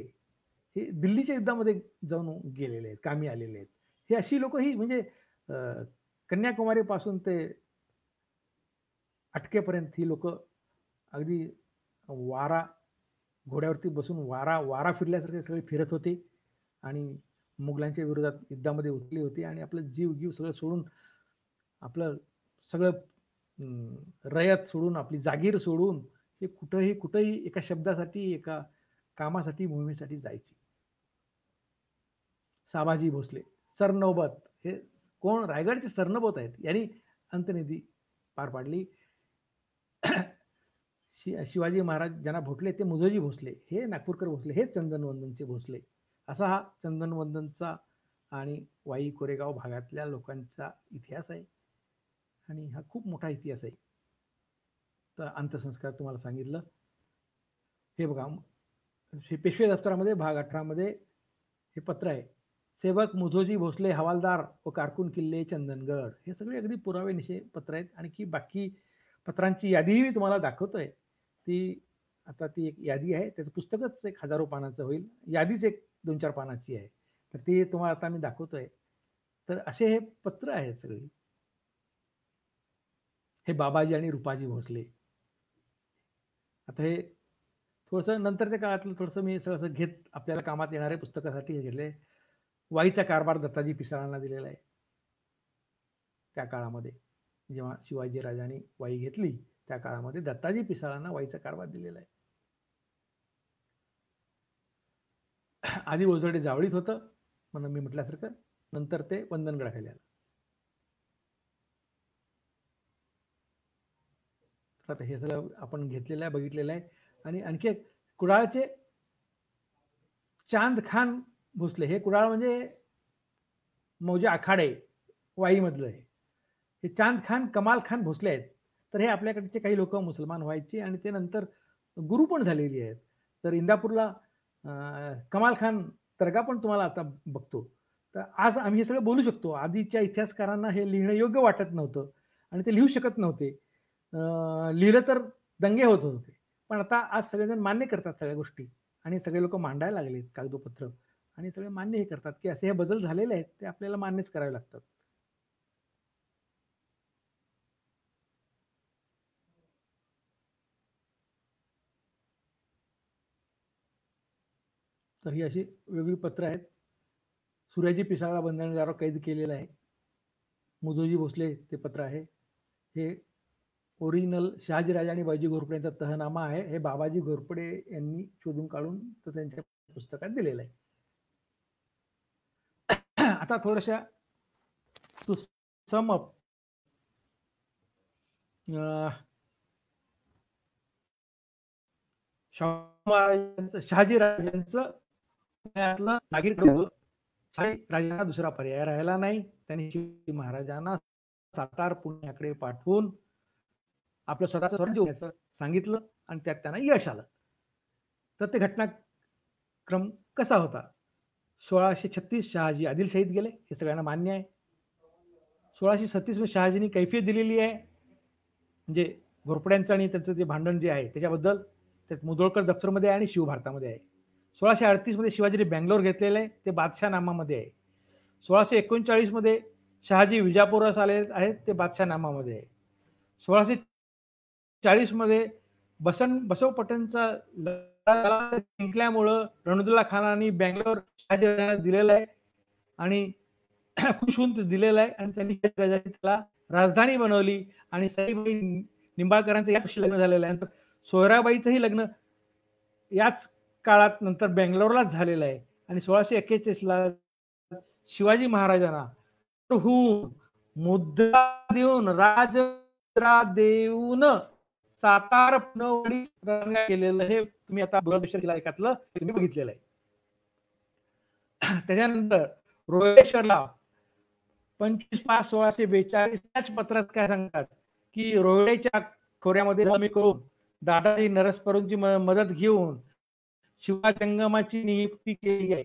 हे दिल्लीच्या युद्धामध्ये जाऊन गेलेले आहेत कामी आलेले आहेत हे अशी लोक ही म्हणजे कन्याकुमारीपासून ते अटकेपर्यंत ही लोक अगदी वारा घोड्यावरती बसून वारा वारा फिरल्यासारखे सगळे फिरत होते आणि मुघलांच्या विरोधात युद्धामध्ये उतरली होती आणि आपलं जीव जीव सगळं सोडून आपलं सगळं रयत सोडून आपली जागीर सोडून हे कुठंही कुठंही एका शब्दासाठी एका कामासाठी मोहिमेसाठी जायची साबाजी भोसले सरनौबत हे कोण रायगडचे सरनौबत आहेत यांनी अंतनिधी पार पाडली शिवाजी महाराज ज्यांना भोटले ते मुजोजी भोसले हे नागपूरकर भोसले हे चंदनवंदनचे भोसले असा हा चंदनवंदनचा आणि वाई कोरेगाव भागातल्या लोकांचा इतिहास आहे आणि हा खूप मोठा इतिहास आहे तर अंत्यसंस्कार तुम्हाला सांगितलं हे बघा हे पेशवे दफ्तरामध्ये भाग अठरामध्ये हे पत्र आहे सेवक मुधोजी भोसले हवालदार व कारकून किल्ले चंदनगड हे सगळे अगदी पुरावे निशे पत्र आहेत आणखी बाकी पत्रांची यादीही मी तुम्हाला दाखवतोय ती आता ती एक यादी आहे त्याचं पुस्तकच एक हजारो पानाचं होईल यादीच एक दोन चार पानाची आहे तर ती तुम्हाला आता मी दाखवतोय तर असे हे पत्र आहे सगळी हे बाबाजी आणि रुपाजी भोसले आता हे थोडस नंतरच्या काळातलं थोडस मी सगळं घेत आपल्याला कामात येणाऱ्या पुस्तकासाठी हे घेतले वाईचा कारभार दत्ताजी पिसाळांना दिलेला आहे त्या काळामध्ये जेव्हा शिवाजी राजांनी वाई घेतली त्या काळामध्ये दत्ताजी पिसाळांना वाईचा कारभार दिलेला आहे आधी ओझरडे जावळीत होतं म्हणून मी म्हटल्यासारखं नंतर ते वंदनगडाखाली आलं आता हे सगळं आपण घेतलेलं आहे बघितलेलं आहे आणि आणखी एक कुडाळचे चांद खान भोसले हे कुडाळ म्हणजे मौजे आखाडे वाईमधलं आहे हे चांद खान कमाल खान भोसले आहेत तर हे आपल्याकडचे काही लोक मुसलमान व्हायचे आणि ते नंतर गुरु पण झालेली आहेत तर इंदापूरला कमाल खान तरगा पण तुम्हाला आता बघतो तर आज आम्ही हे सगळं बोलू शकतो आधीच्या इतिहासकारांना हे लिहिणं योग्य वाटत नव्हतं आणि ते लिहू शकत नव्हते लिहिलं तर दंगे होत होते पण आता आज सगळेजण मान्य करतात सगळ्या गोष्टी आणि सगळे लोक मांडायला लागलेत कागदोपत्र आणि सगळे मान्य हे करतात की असे हे बदल झालेले आहेत ते आपल्याला मान्यच करावे लागतात तर ही अशी वेगळी पत्र आहेत सूर्याजी पिसाळा बंधनदारावर कैद केलेलं आहे मुजोजी भोसले ते पत्र आहे हे ओरिजिनल शहाजीराजे आणि बाजी घोरपडे यांचा तहनामा आहे हे बाबाजी घोरपडे यांनी शोधून काढून तर त्यांच्या पुस्तकात दिलेलं आहे आता थोड्याशा टू सम शहाजीराजांचं राजा राजांना दुसरा पर्याय राहिला नाही त्यांनी महाराजांना सातार पुण्याकडे पाठवून आपलं स्वतःच स्वराज्य सांगितलं आणि त्यात त्यांना यश आलं तर ते घटनाक्रम कसा होता सोळाशे छत्तीस शहाजी आदिलशाहीत गेले हे सगळ्यांना मान्य आहे सोळाशे छत्तीस मध्ये शहाजींनी कैफियत दिलेली आहे म्हणजे घोरपड्यांचं आणि त्यांचं जे भांडण जे आहे त्याच्याबद्दल त्यात मुदोळकर दफ्तरमध्ये आहे आणि शिवभारतामध्ये आहे सोळाशे अडतीसमध्ये शिवाजीने बँगलोर घेतलेलं आहे ते बादशाह नामामध्ये आहे सोळाशे एकोणचाळीसमध्ये शहाजी विजापुरास आले आहेत ते बादशाह नामामध्ये आहे सोळाशे चाळीसमध्ये बसन बसवपटनचा जिंकल्यामुळं रणदुल्ला खानाने बँगलोर शहाजी दिलेला आहे आणि खुश होऊन दिलेला आहे आणि त्यांनी त्याला राजधानी बनवली आणि सईबाई निंबाळकरांचं या लग्न झालेलं आहे सोयराबाईचंही लग्न याच काळात नंतर बेंगलोरलाच झालेला आहे आणि सोळाशे एक्केचाळीस ला शिवाजी महाराजांना मुद्रा देऊन राज देऊन सातार केलेलं हे तुम्ही आता ऐकातलं तुम्ही बघितलेलं आहे त्याच्यानंतर रोहेश्वरला पंचवीस पाच सोळाशे बेचाळीस त्याच पत्रात काय सांगतात की रोहिडेच्या खोऱ्यामध्ये करून दादाजी नरसपरूंची मदत घेऊन जंगमाची नियुक्ती केली आहे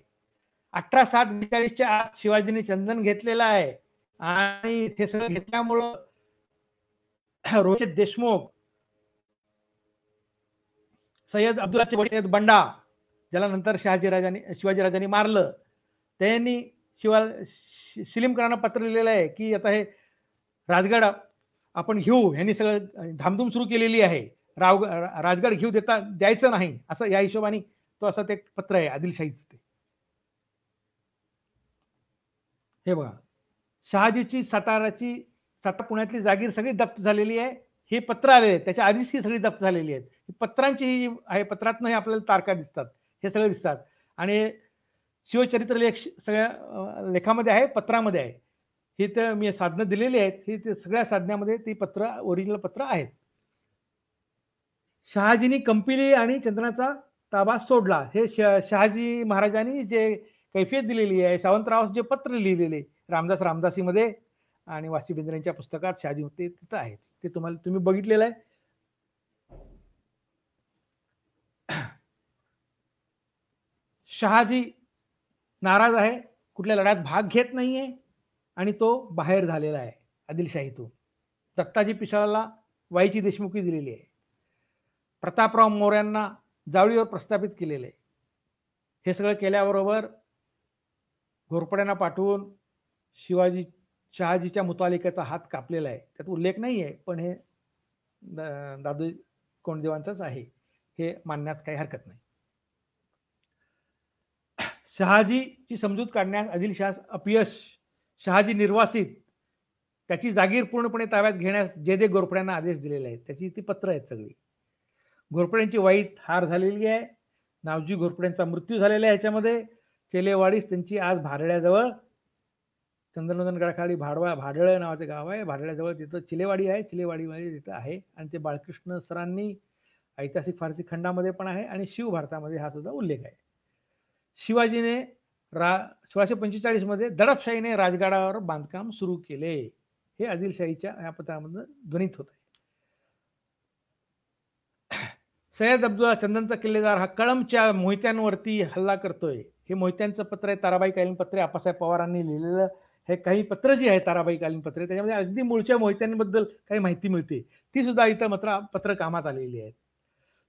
अठरा सात बेचाळीसच्या आत शिवाजीने चंदन घेतलेला आहे आणि ते सगळं घेतल्यामुळं रोहित देशमुख सय्यद अब्दुल सय्यद बंडा ज्याला नंतर शिवाजी शिवाजीराजांनी मारलं त्यांनी शिवा शिलीमकरांना पत्र लिहिलेलं आहे की आता हे राजगड आपण घेऊ यांनी सगळं धामधूम सुरू केलेली आहे राव राजगड घेऊ देता द्यायचं नाही असं या हिशोबाने तो असं ते पत्र आहे आदिलशाहीच ते हे बघा शहाजीची साताराची सातारा पुण्यातली जागीर सगळी जप्त झालेली आहे हे पत्र आले आहेत त्याच्या आधीच ही सगळी जप्त झालेली आहेत पत्रांची ही आहे पत्रातनं हे आपल्याला तारका दिसतात हे सगळे दिसतात आणि शिवचरित्र लेख सगळ्या लेखामध्ये आहे पत्रामध्ये आहे ही तर मी साधनं दिलेली आहेत ही सगळ्या साधनामध्ये ती पत्र ओरिजिनल पत्र आहेत शहाजीनी कंपिली आणि चंद्राचा ताबा सोडला हे शहाजी महाराजांनी जे कैफियत दिलेली आहे सावंतराव जे पत्र लिहिलेले रामदास रामदासीमध्ये आणि वासी पुस्तकात शहाजी होते तिथं आहेत ते तुम्हाला तुम्ही बघितलेलं आहे शहाजी नाराज आहे कुठल्या लढ्यात भाग घेत नाहीये आणि तो बाहेर झालेला आहे आदिलशाहीतून दत्ताजी पिशाळाला वाईची देशमुखी दिलेली आहे प्रतापराव मोऱ्यांना जावळीवर प्रस्थापित केलेले आहे हे सगळं केल्याबरोबर घोरपड्यांना पाठवून शिवाजी शहाजीच्या मुतालिकेचा हात कापलेला आहे त्यात उल्लेख नाही आहे पण हे दादू कोंडदेवांचाच आहे हे मानण्यात काही हरकत नाही शहाजीची समजूत काढण्यास आदिलशाह अपयश शहाजी निर्वासित त्याची जागीर पूर्णपणे ताब्यात घेण्यास जे दे गोरपड्यांना आदेश दिलेले आहेत त्याची ती पत्र आहेत सगळी घोरपड्यांची वाईट हार झालेली आहे नावजी घोरपड्यांचा मृत्यू झालेला आहे ह्याच्यामध्ये चेलेवाडीस त्यांची आज भारड्याजवळ चंद्रनंदन गडाखाली भाडवा भाडळ नावाचं गाव आहे भाडळ्याजवळ तिथं चिलेवाडी आहे चिलेवाडीमध्ये तिथं आहे आणि ते बाळकृष्ण सरांनी ऐतिहासिक फारसी खंडामध्ये पण आहे आणि शिव भारतामध्ये हा सुद्धा उल्लेख आहे शिवाजीने रा सोळाशे पंचेचाळीसमध्ये दडपशाहीने राजगडावर बांधकाम सुरू केले हे आदिलशाहीच्या या पत्रामधून ध्वनित होत आहे सय्यद अब्दुल्ला चंदनचा किल्लेदार हा कळमच्या मोहित्यांवरती हल्ला करतोय हे मोहित्यांचं पत्र आहे ताराबाई कालीन पत्रे आपासाहेब पवारांनी लिहिलेलं हे काही पत्र जी आहे ताराबाई कालीन पत्रे त्याच्यामध्ये अगदी मूळच्या मोहित्यांबद्दल काही माहिती मिळते ती सुद्धा इथं मात्र पत्र कामात आलेली आहेत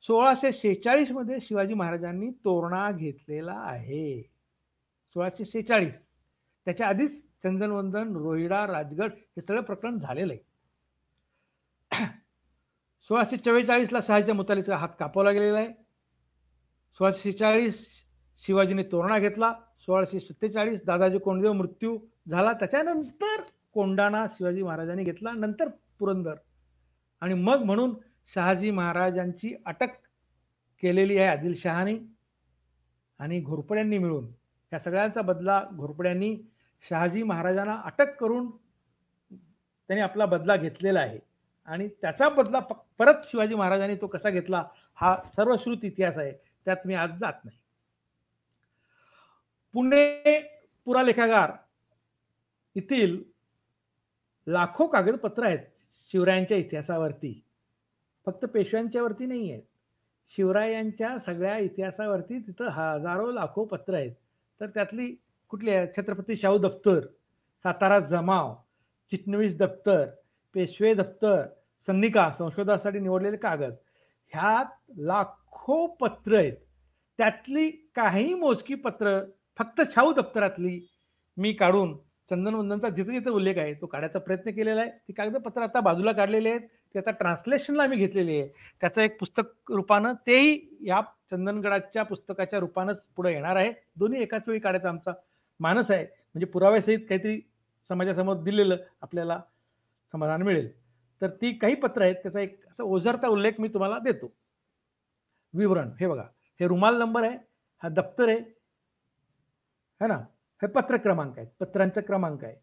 सोळाशे शेहेचाळीस मध्ये शिवाजी महाराजांनी तोरणा घेतलेला आहे सोळाशे शेहेचाळीस त्याच्या आधीच चंदनवंदन रोहिडा राजगड हे सगळं प्रकरण झालेलं आहे सोळाशे चव्वेचाळीसला शहाजीच्या मुतालीचा हात कापवला गेलेला आहे सोळाशे सेहेचाळीस शिवाजीने तोरणा घेतला सोळाशे सत्तेचाळीस दादाजी कोंडदेव मृत्यू झाला त्याच्यानंतर कोंडाणा शिवाजी महाराजांनी घेतला नंतर पुरंदर आणि मग म्हणून शहाजी महाराजांची अटक केलेली आहे आदिलशहाने आणि घोरपड्यांनी मिळून या सगळ्यांचा बदला घोरपड्यांनी शहाजी महाराजांना अटक करून त्यांनी आपला बदला घेतलेला आहे आणि त्याचा बदला परत शिवाजी महाराजांनी तो कसा घेतला हा सर्वश्रुत इतिहास आहे त्यात मी आज जात नाही पुणे पुरालेखागार येथील लाखो कागदपत्र आहेत शिवरायांच्या इतिहासावरती फक्त पेशव्यांच्या वरती नाही आहेत शिवरायांच्या सगळ्या इतिहासावरती तिथं हजारो लाखो पत्र आहेत तर त्यातली कुठली छत्रपती शाहू दफ्तर सातारा जमाव चिटणवीस दफ्तर पेशवे दफ्तर संनिका संशोधासाठी निवडलेले कागद ह्यात लाखो पत्र आहेत त्यातली काही मोजकी पत्र फक्त शाहू दफ्तरातली मी काढून चंदनवंदनचा जिथे जिथे उल्लेख आहे तो काढायचा प्रयत्न केलेला आहे ती कागदपत्र आता बाजूला काढलेली आहेत ते आता ट्रान्सलेशनला आम्ही घेतलेली आहे त्याचं एक पुस्तक रूपानं तेही या चंदनगडाच्या पुस्तकाच्या रूपानंच पुढे येणार आहे दोन्ही एकाच वेळी काढायचा आमचा मानस आहे म्हणजे पुराव्यासहित काहीतरी समाजासमोर दिलेलं आपल्याला समाधान मिळेल तर ती काही पत्र आहेत त्याचा एक असा ओझरता उल्लेख मी तुम्हाला देतो विवरण हे बघा हे रुमाल नंबर आहे हा दफ्तर आहे है ना हे पत्र क्रमांक आहेत पत्रांचा क्रमांक आहे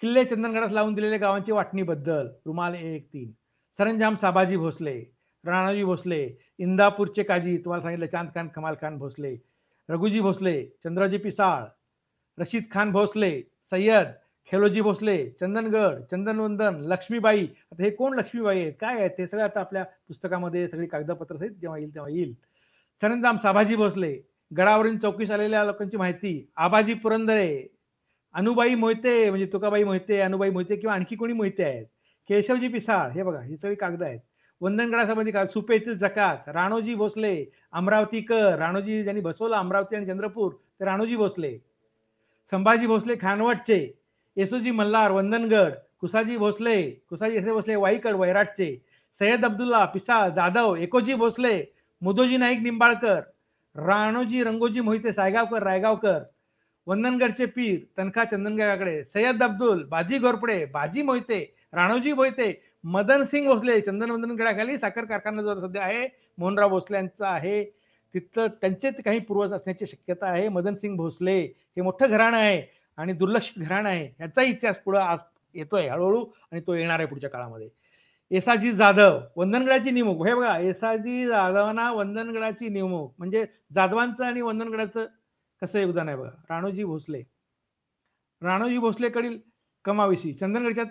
किल्ले चंदनगडास लावून दिलेल्या गावांची वाटणीबद्दल रुमाल एक तीन सरंजाम साबाजी भोसले राणाजी भोसले इंदापूरचे काजी तुम्हाला सांगितलं चांद खान कमाल खान भोसले रघुजी भोसले चंद्राजी पिसाळ रशीद खान भोसले सय्यद हेलोजी भोसले चंदनगड चंदनवंदन लक्ष्मीबाई आता हे कोण लक्ष्मीबाई आहेत काय आहेत ते सगळं आता आपल्या पुस्तकामध्ये सगळी कागदपत्र सहित जेव्हा येईल तेव्हा येईल सरंजाम साभाजी भोसले गडावरील चौकीस आलेल्या लोकांची माहिती आबाजी पुरंदरे अनुबाई मोहिते म्हणजे तुकाबाई मोहिते अनुबाई मोहिते किंवा आणखी कोणी मोहिते आहेत केशवजी पिसाळ हे बघा ही सगळी कागद आहेत वंदनगडासंबंधी काय सुपेतील जकात राणोजी भोसले अमरावतीकर राणोजी ज्यांनी बसवलं अमरावती आणि चंद्रपूर ते राणोजी भोसले संभाजी भोसले खानवटचे येसुजी मल्हार वंदनगड कुसाजी भोसले कुसाजी येसे भोसले वाईकड वैराटचे सय्यद अब्दुल्ला पिसा जाधव एकोजी भोसले मुदोजी नाईक निंबाळकर राणोजी रंगोजी मोहिते सायगावकर रायगावकर वंदनगडचे पीर तनखा चंदनगडाकडे सय्यद अब्दुल बाजी घोरपडे बाजी मोहिते राणोजी मोहिते मदन सिंग भोसले चंदन वंदनगडाखाली साखर कारखाना जो सध्या आहे मोहनराव भोसले यांचा आहे तिथं त्यांचे काही पूर्वज असण्याची शक्यता आहे मदन सिंग भोसले हे मोठं घराणं आहे आणि दुर्लक्षित घराणं आहे ह्याचा इतिहास पुढं आज येतोय हळूहळू आणि तो येणार आहे पुढच्या काळामध्ये एसाजी जाधव वंदनगडाची नेमूक हे बघा एसाजी जाधवांना वंदनगडाची नेमूक म्हणजे जाधवांचं आणि वंदनगडाचं कसं योगदान आहे बघा राणोजी भोसले राणोजी भोसलेकडील कमाविषयी चंदनगडच्या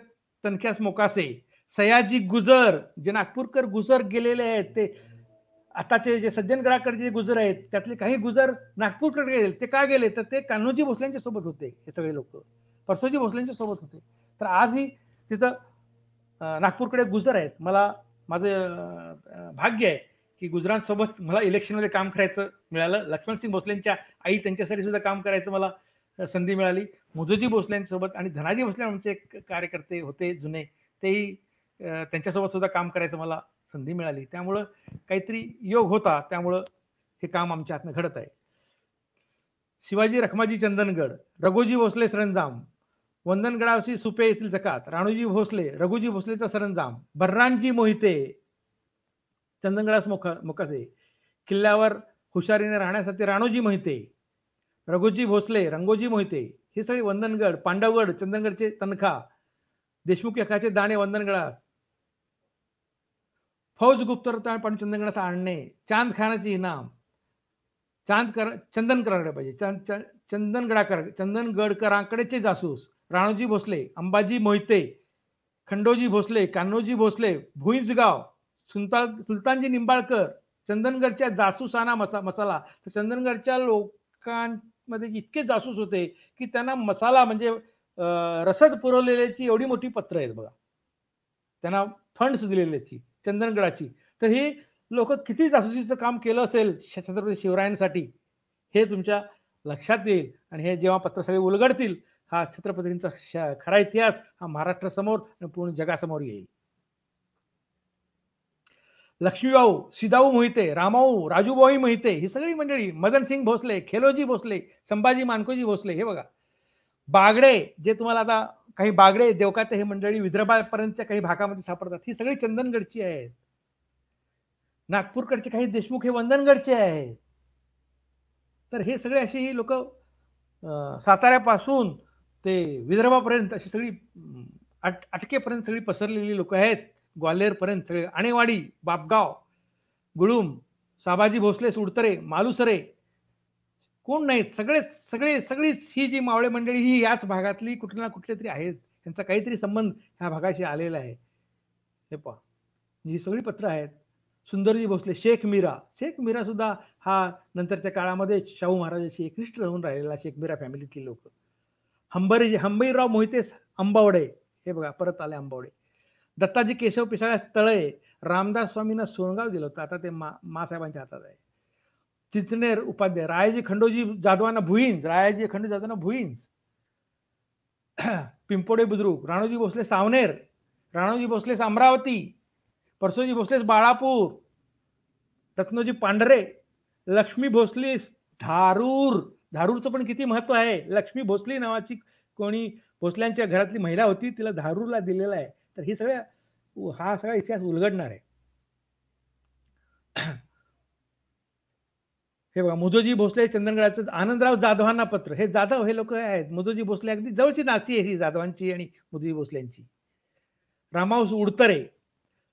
तनख्यास मोकासे सयाजी गुजर जे नागपूरकर गुजर गेलेले आहेत ते आताचे जे सज्जनगडाकडे जे गुजर आहेत त्यातले काही गुजर नागपूरकडे गेले ते का गेले तर ते कान्होजी भोसल्यांच्या सोबत होते हे सगळे लोक परसोजी भोसल्यांच्या सोबत होते तर आजही तिथं नागपूरकडे गुजर आहेत मला माझं भाग्य आहे की गुजरातसोबत मला इलेक्शनमध्ये काम करायचं मिळालं लक्ष्मणसिंग भोसलेंच्या आई त्यांच्यासाठी सुद्धा काम करायचं मला संधी मिळाली मुजोजी भोसलेंसोबत आणि धनाजी भोसले आमचे कार्यकर्ते होते जुने तेही त्यांच्यासोबत सुद्धा काम करायचं मला संधी मिळाली त्यामुळं काहीतरी योग होता त्यामुळं हे काम आमच्या हातनं घडत आहे शिवाजी रखमाजी चंदनगड रघोजी भोसले सरंजाम वंदनगडावशी सुपे येथील जकात राणूजी भोसले रघुजी भोसलेचा सरंजाम बर्रानजी मोहिते चंदनगडास मुख मुखसे किल्ल्यावर हुशारीने राहण्यासाठी राणूजी मोहिते रघुजी भोसले रंगोजी मोहिते हे सगळे वंदनगड पांडवगड चंदनगडचे तनखा देशमुख यखाचे दाणे वंदनगडास फौज गुप्तरता पण चंदनगडाचा आणणे चांद खानाचे इनाम चांद कर चंदन चंद पाहिजे चंदनगडाकर चंदनगडकरांकडेचे जासूस राणोजी भोसले अंबाजी मोहिते खंडोजी भोसले कान्होजी भोसले भुईजगाव सुलता सुलतानजी निंबाळकर चंदनगडच्या जासूसाना मसा मसाला तर चंदनगडच्या लोकांमध्ये इतके जासूस होते की त्यांना मसाला म्हणजे रसद पुरवलेल्याची एवढी मोठी पत्र आहेत बघा त्यांना फंड्स दिलेल्याची चंदनगडाची तर हे लोक किती जासुसीचं काम केलं असेल छत्रपती शिवरायांसाठी हे तुमच्या लक्षात येईल आणि हे जेव्हा पत्र सगळे उलगडतील हा छत्रपतींचा खरा इतिहास हा महाराष्ट्रासमोर आणि पूर्ण जगासमोर येईल लक्ष्मीबाऊ सिदाऊ मोहिते रामाऊ राजूबाऊ मोहिते ही सगळी मंडळी सिंग भोसले खेलोजी भोसले संभाजी मानकोजी भोसले हे बघा बागडे जे तुम्हाला आता काही बागडे देवकाते हे मंडळी विदर्भापर्यंतच्या काही भागामध्ये सापडतात ही सगळी चंदनगडची आहेत नागपूरकडचे काही देशमुख हे वंदनगडचे आहेत तर हे सगळे अशी ही लोक साताऱ्यापासून ते विदर्भापर्यंत अशी सगळी अट अटकेपर्यंत सगळी पसरलेली लोक आहेत ग्वाल्हेरपर्यंत सगळे आणेवाडी बापगाव गुळुम साभाजी भोसले सुडतरे मालुसरे कोण नाहीत सगळेच सगळे सगळीच ही जी मावळे मंडळी ही याच भागातली कुठली ना कुठले तरी आहेत त्यांचा काहीतरी संबंध ह्या भागाशी आलेला आहे हे पहा ही सगळी पत्र आहेत सुंदरजी भोसले शेख मीरा शेख मीरा सुद्धा हा नंतरच्या काळामध्ये शाहू महाराजाशी एकनिष्ठ राहून राहिलेला शेख मीरा फॅमिलीतील लोक हंबरी हंबईराव मोहिते आंबावडे हे बघा परत आले आंबावडे दत्ताजी केशव पिसाळ्यास तळे रामदास स्वामींना सोनगाव दिलं होतं आता ते मा मासाहेबांच्या हातात आहे चिंचनेर उपाध्याय रायाजी खंडोजी जाधवांना भुईंज रायाजी खंडोजी जाधवांना भुईंज पिंपोडे बुद्रुक राणोजी भोसले सावनेर राणोजी भोसलेस अमरावती परसोजी भोसलेस बाळापूर रत्नोजी पांढरे लक्ष्मी भोसले धारूर धारूरचं पण किती महत्व आहे लक्ष्मी भोसले नावाची कोणी भोसल्यांच्या घरातली महिला होती तिला धारूरला दिलेला आहे तर ही सगळ्या हा सगळा इतिहास उलगडणार आहे हे बघा मुधोजी भोसले चंदनगडाचं आनंदराव जाधवांना पत्र हे जाधव हे लोक आहेत मुधोजी भोसले अगदी जवळची नाती आहे ही जाधवांची आणि मुधोजी भोसल्यांची रामाऊस उडतरे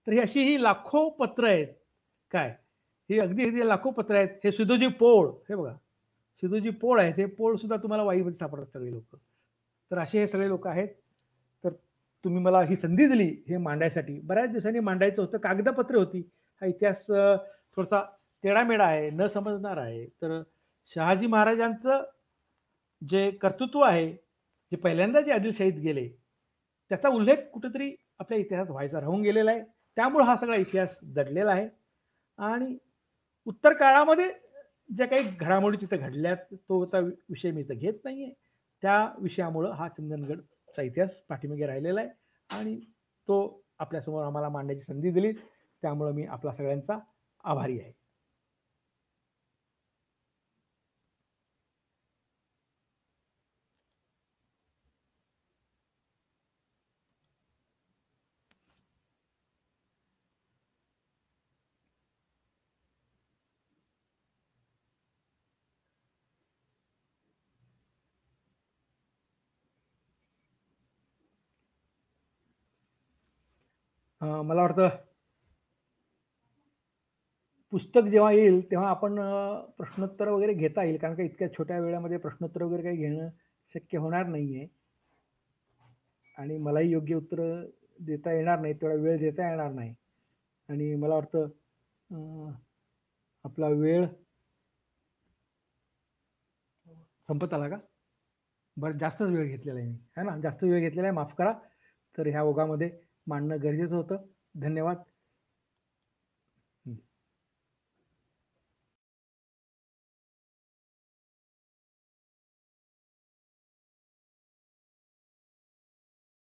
तर ही अशी ही लाखो पत्र आहेत काय ही अगदी अगदी लाखो पत्र आहेत हे सिधोजी पोळ हे बघा सिधोजी पोळ आहेत हे पोळ सुद्धा तुम्हाला वाईमध्ये सापडतात सगळे लोक तर असे हे सगळे लोक आहेत तर तुम्ही मला ही संधी दिली हे मांडायसाठी बऱ्याच दिवसांनी मांडायचं होतं कागदपत्र होती हा इतिहास थोडासा तेडामेडा आहे न समजणार आहे तर शहाजी महाराजांचं जे कर्तृत्व आहे जे पहिल्यांदा जे आदिलशाहीत गेले त्याचा उल्लेख कुठेतरी आपल्या इतिहासात व्हायचा राहून गेलेला आहे त्यामुळं हा सगळा इतिहास दडलेला आहे आणि उत्तर काळामध्ये ज्या काही घडामोडी तिथं घडल्यात तो विषय मी इथं घेत नाही आहे त्या विषयामुळं हा चंदनगडचा इतिहास पाठीमागे राहिलेला आहे आणि तो आपल्यासमोर आम्हाला मांडण्याची संधी दिली त्यामुळं मी आपला सगळ्यांचा आभारी आहे मला वाटतं पुस्तक जेव्हा येईल तेव्हा आपण प्रश्नोत्तर वगैरे घेता येईल कारण का इतक्या छोट्या वेळामध्ये प्रश्नोत्तर वगैरे काही घेणं शक्य होणार नाही आहे आणि मलाही योग्य उत्तर देता येणार नाही तेवढा वेळ देता येणार नाही आणि मला वाटतं आपला वेळ संपत आला का बरं जास्तच वेळ घेतलेला आहे मी है ना जास्त वेळ घेतलेला आहे माफ करा तर ह्या ओघामध्ये मांडणं गरजेचं होतं धन्यवाद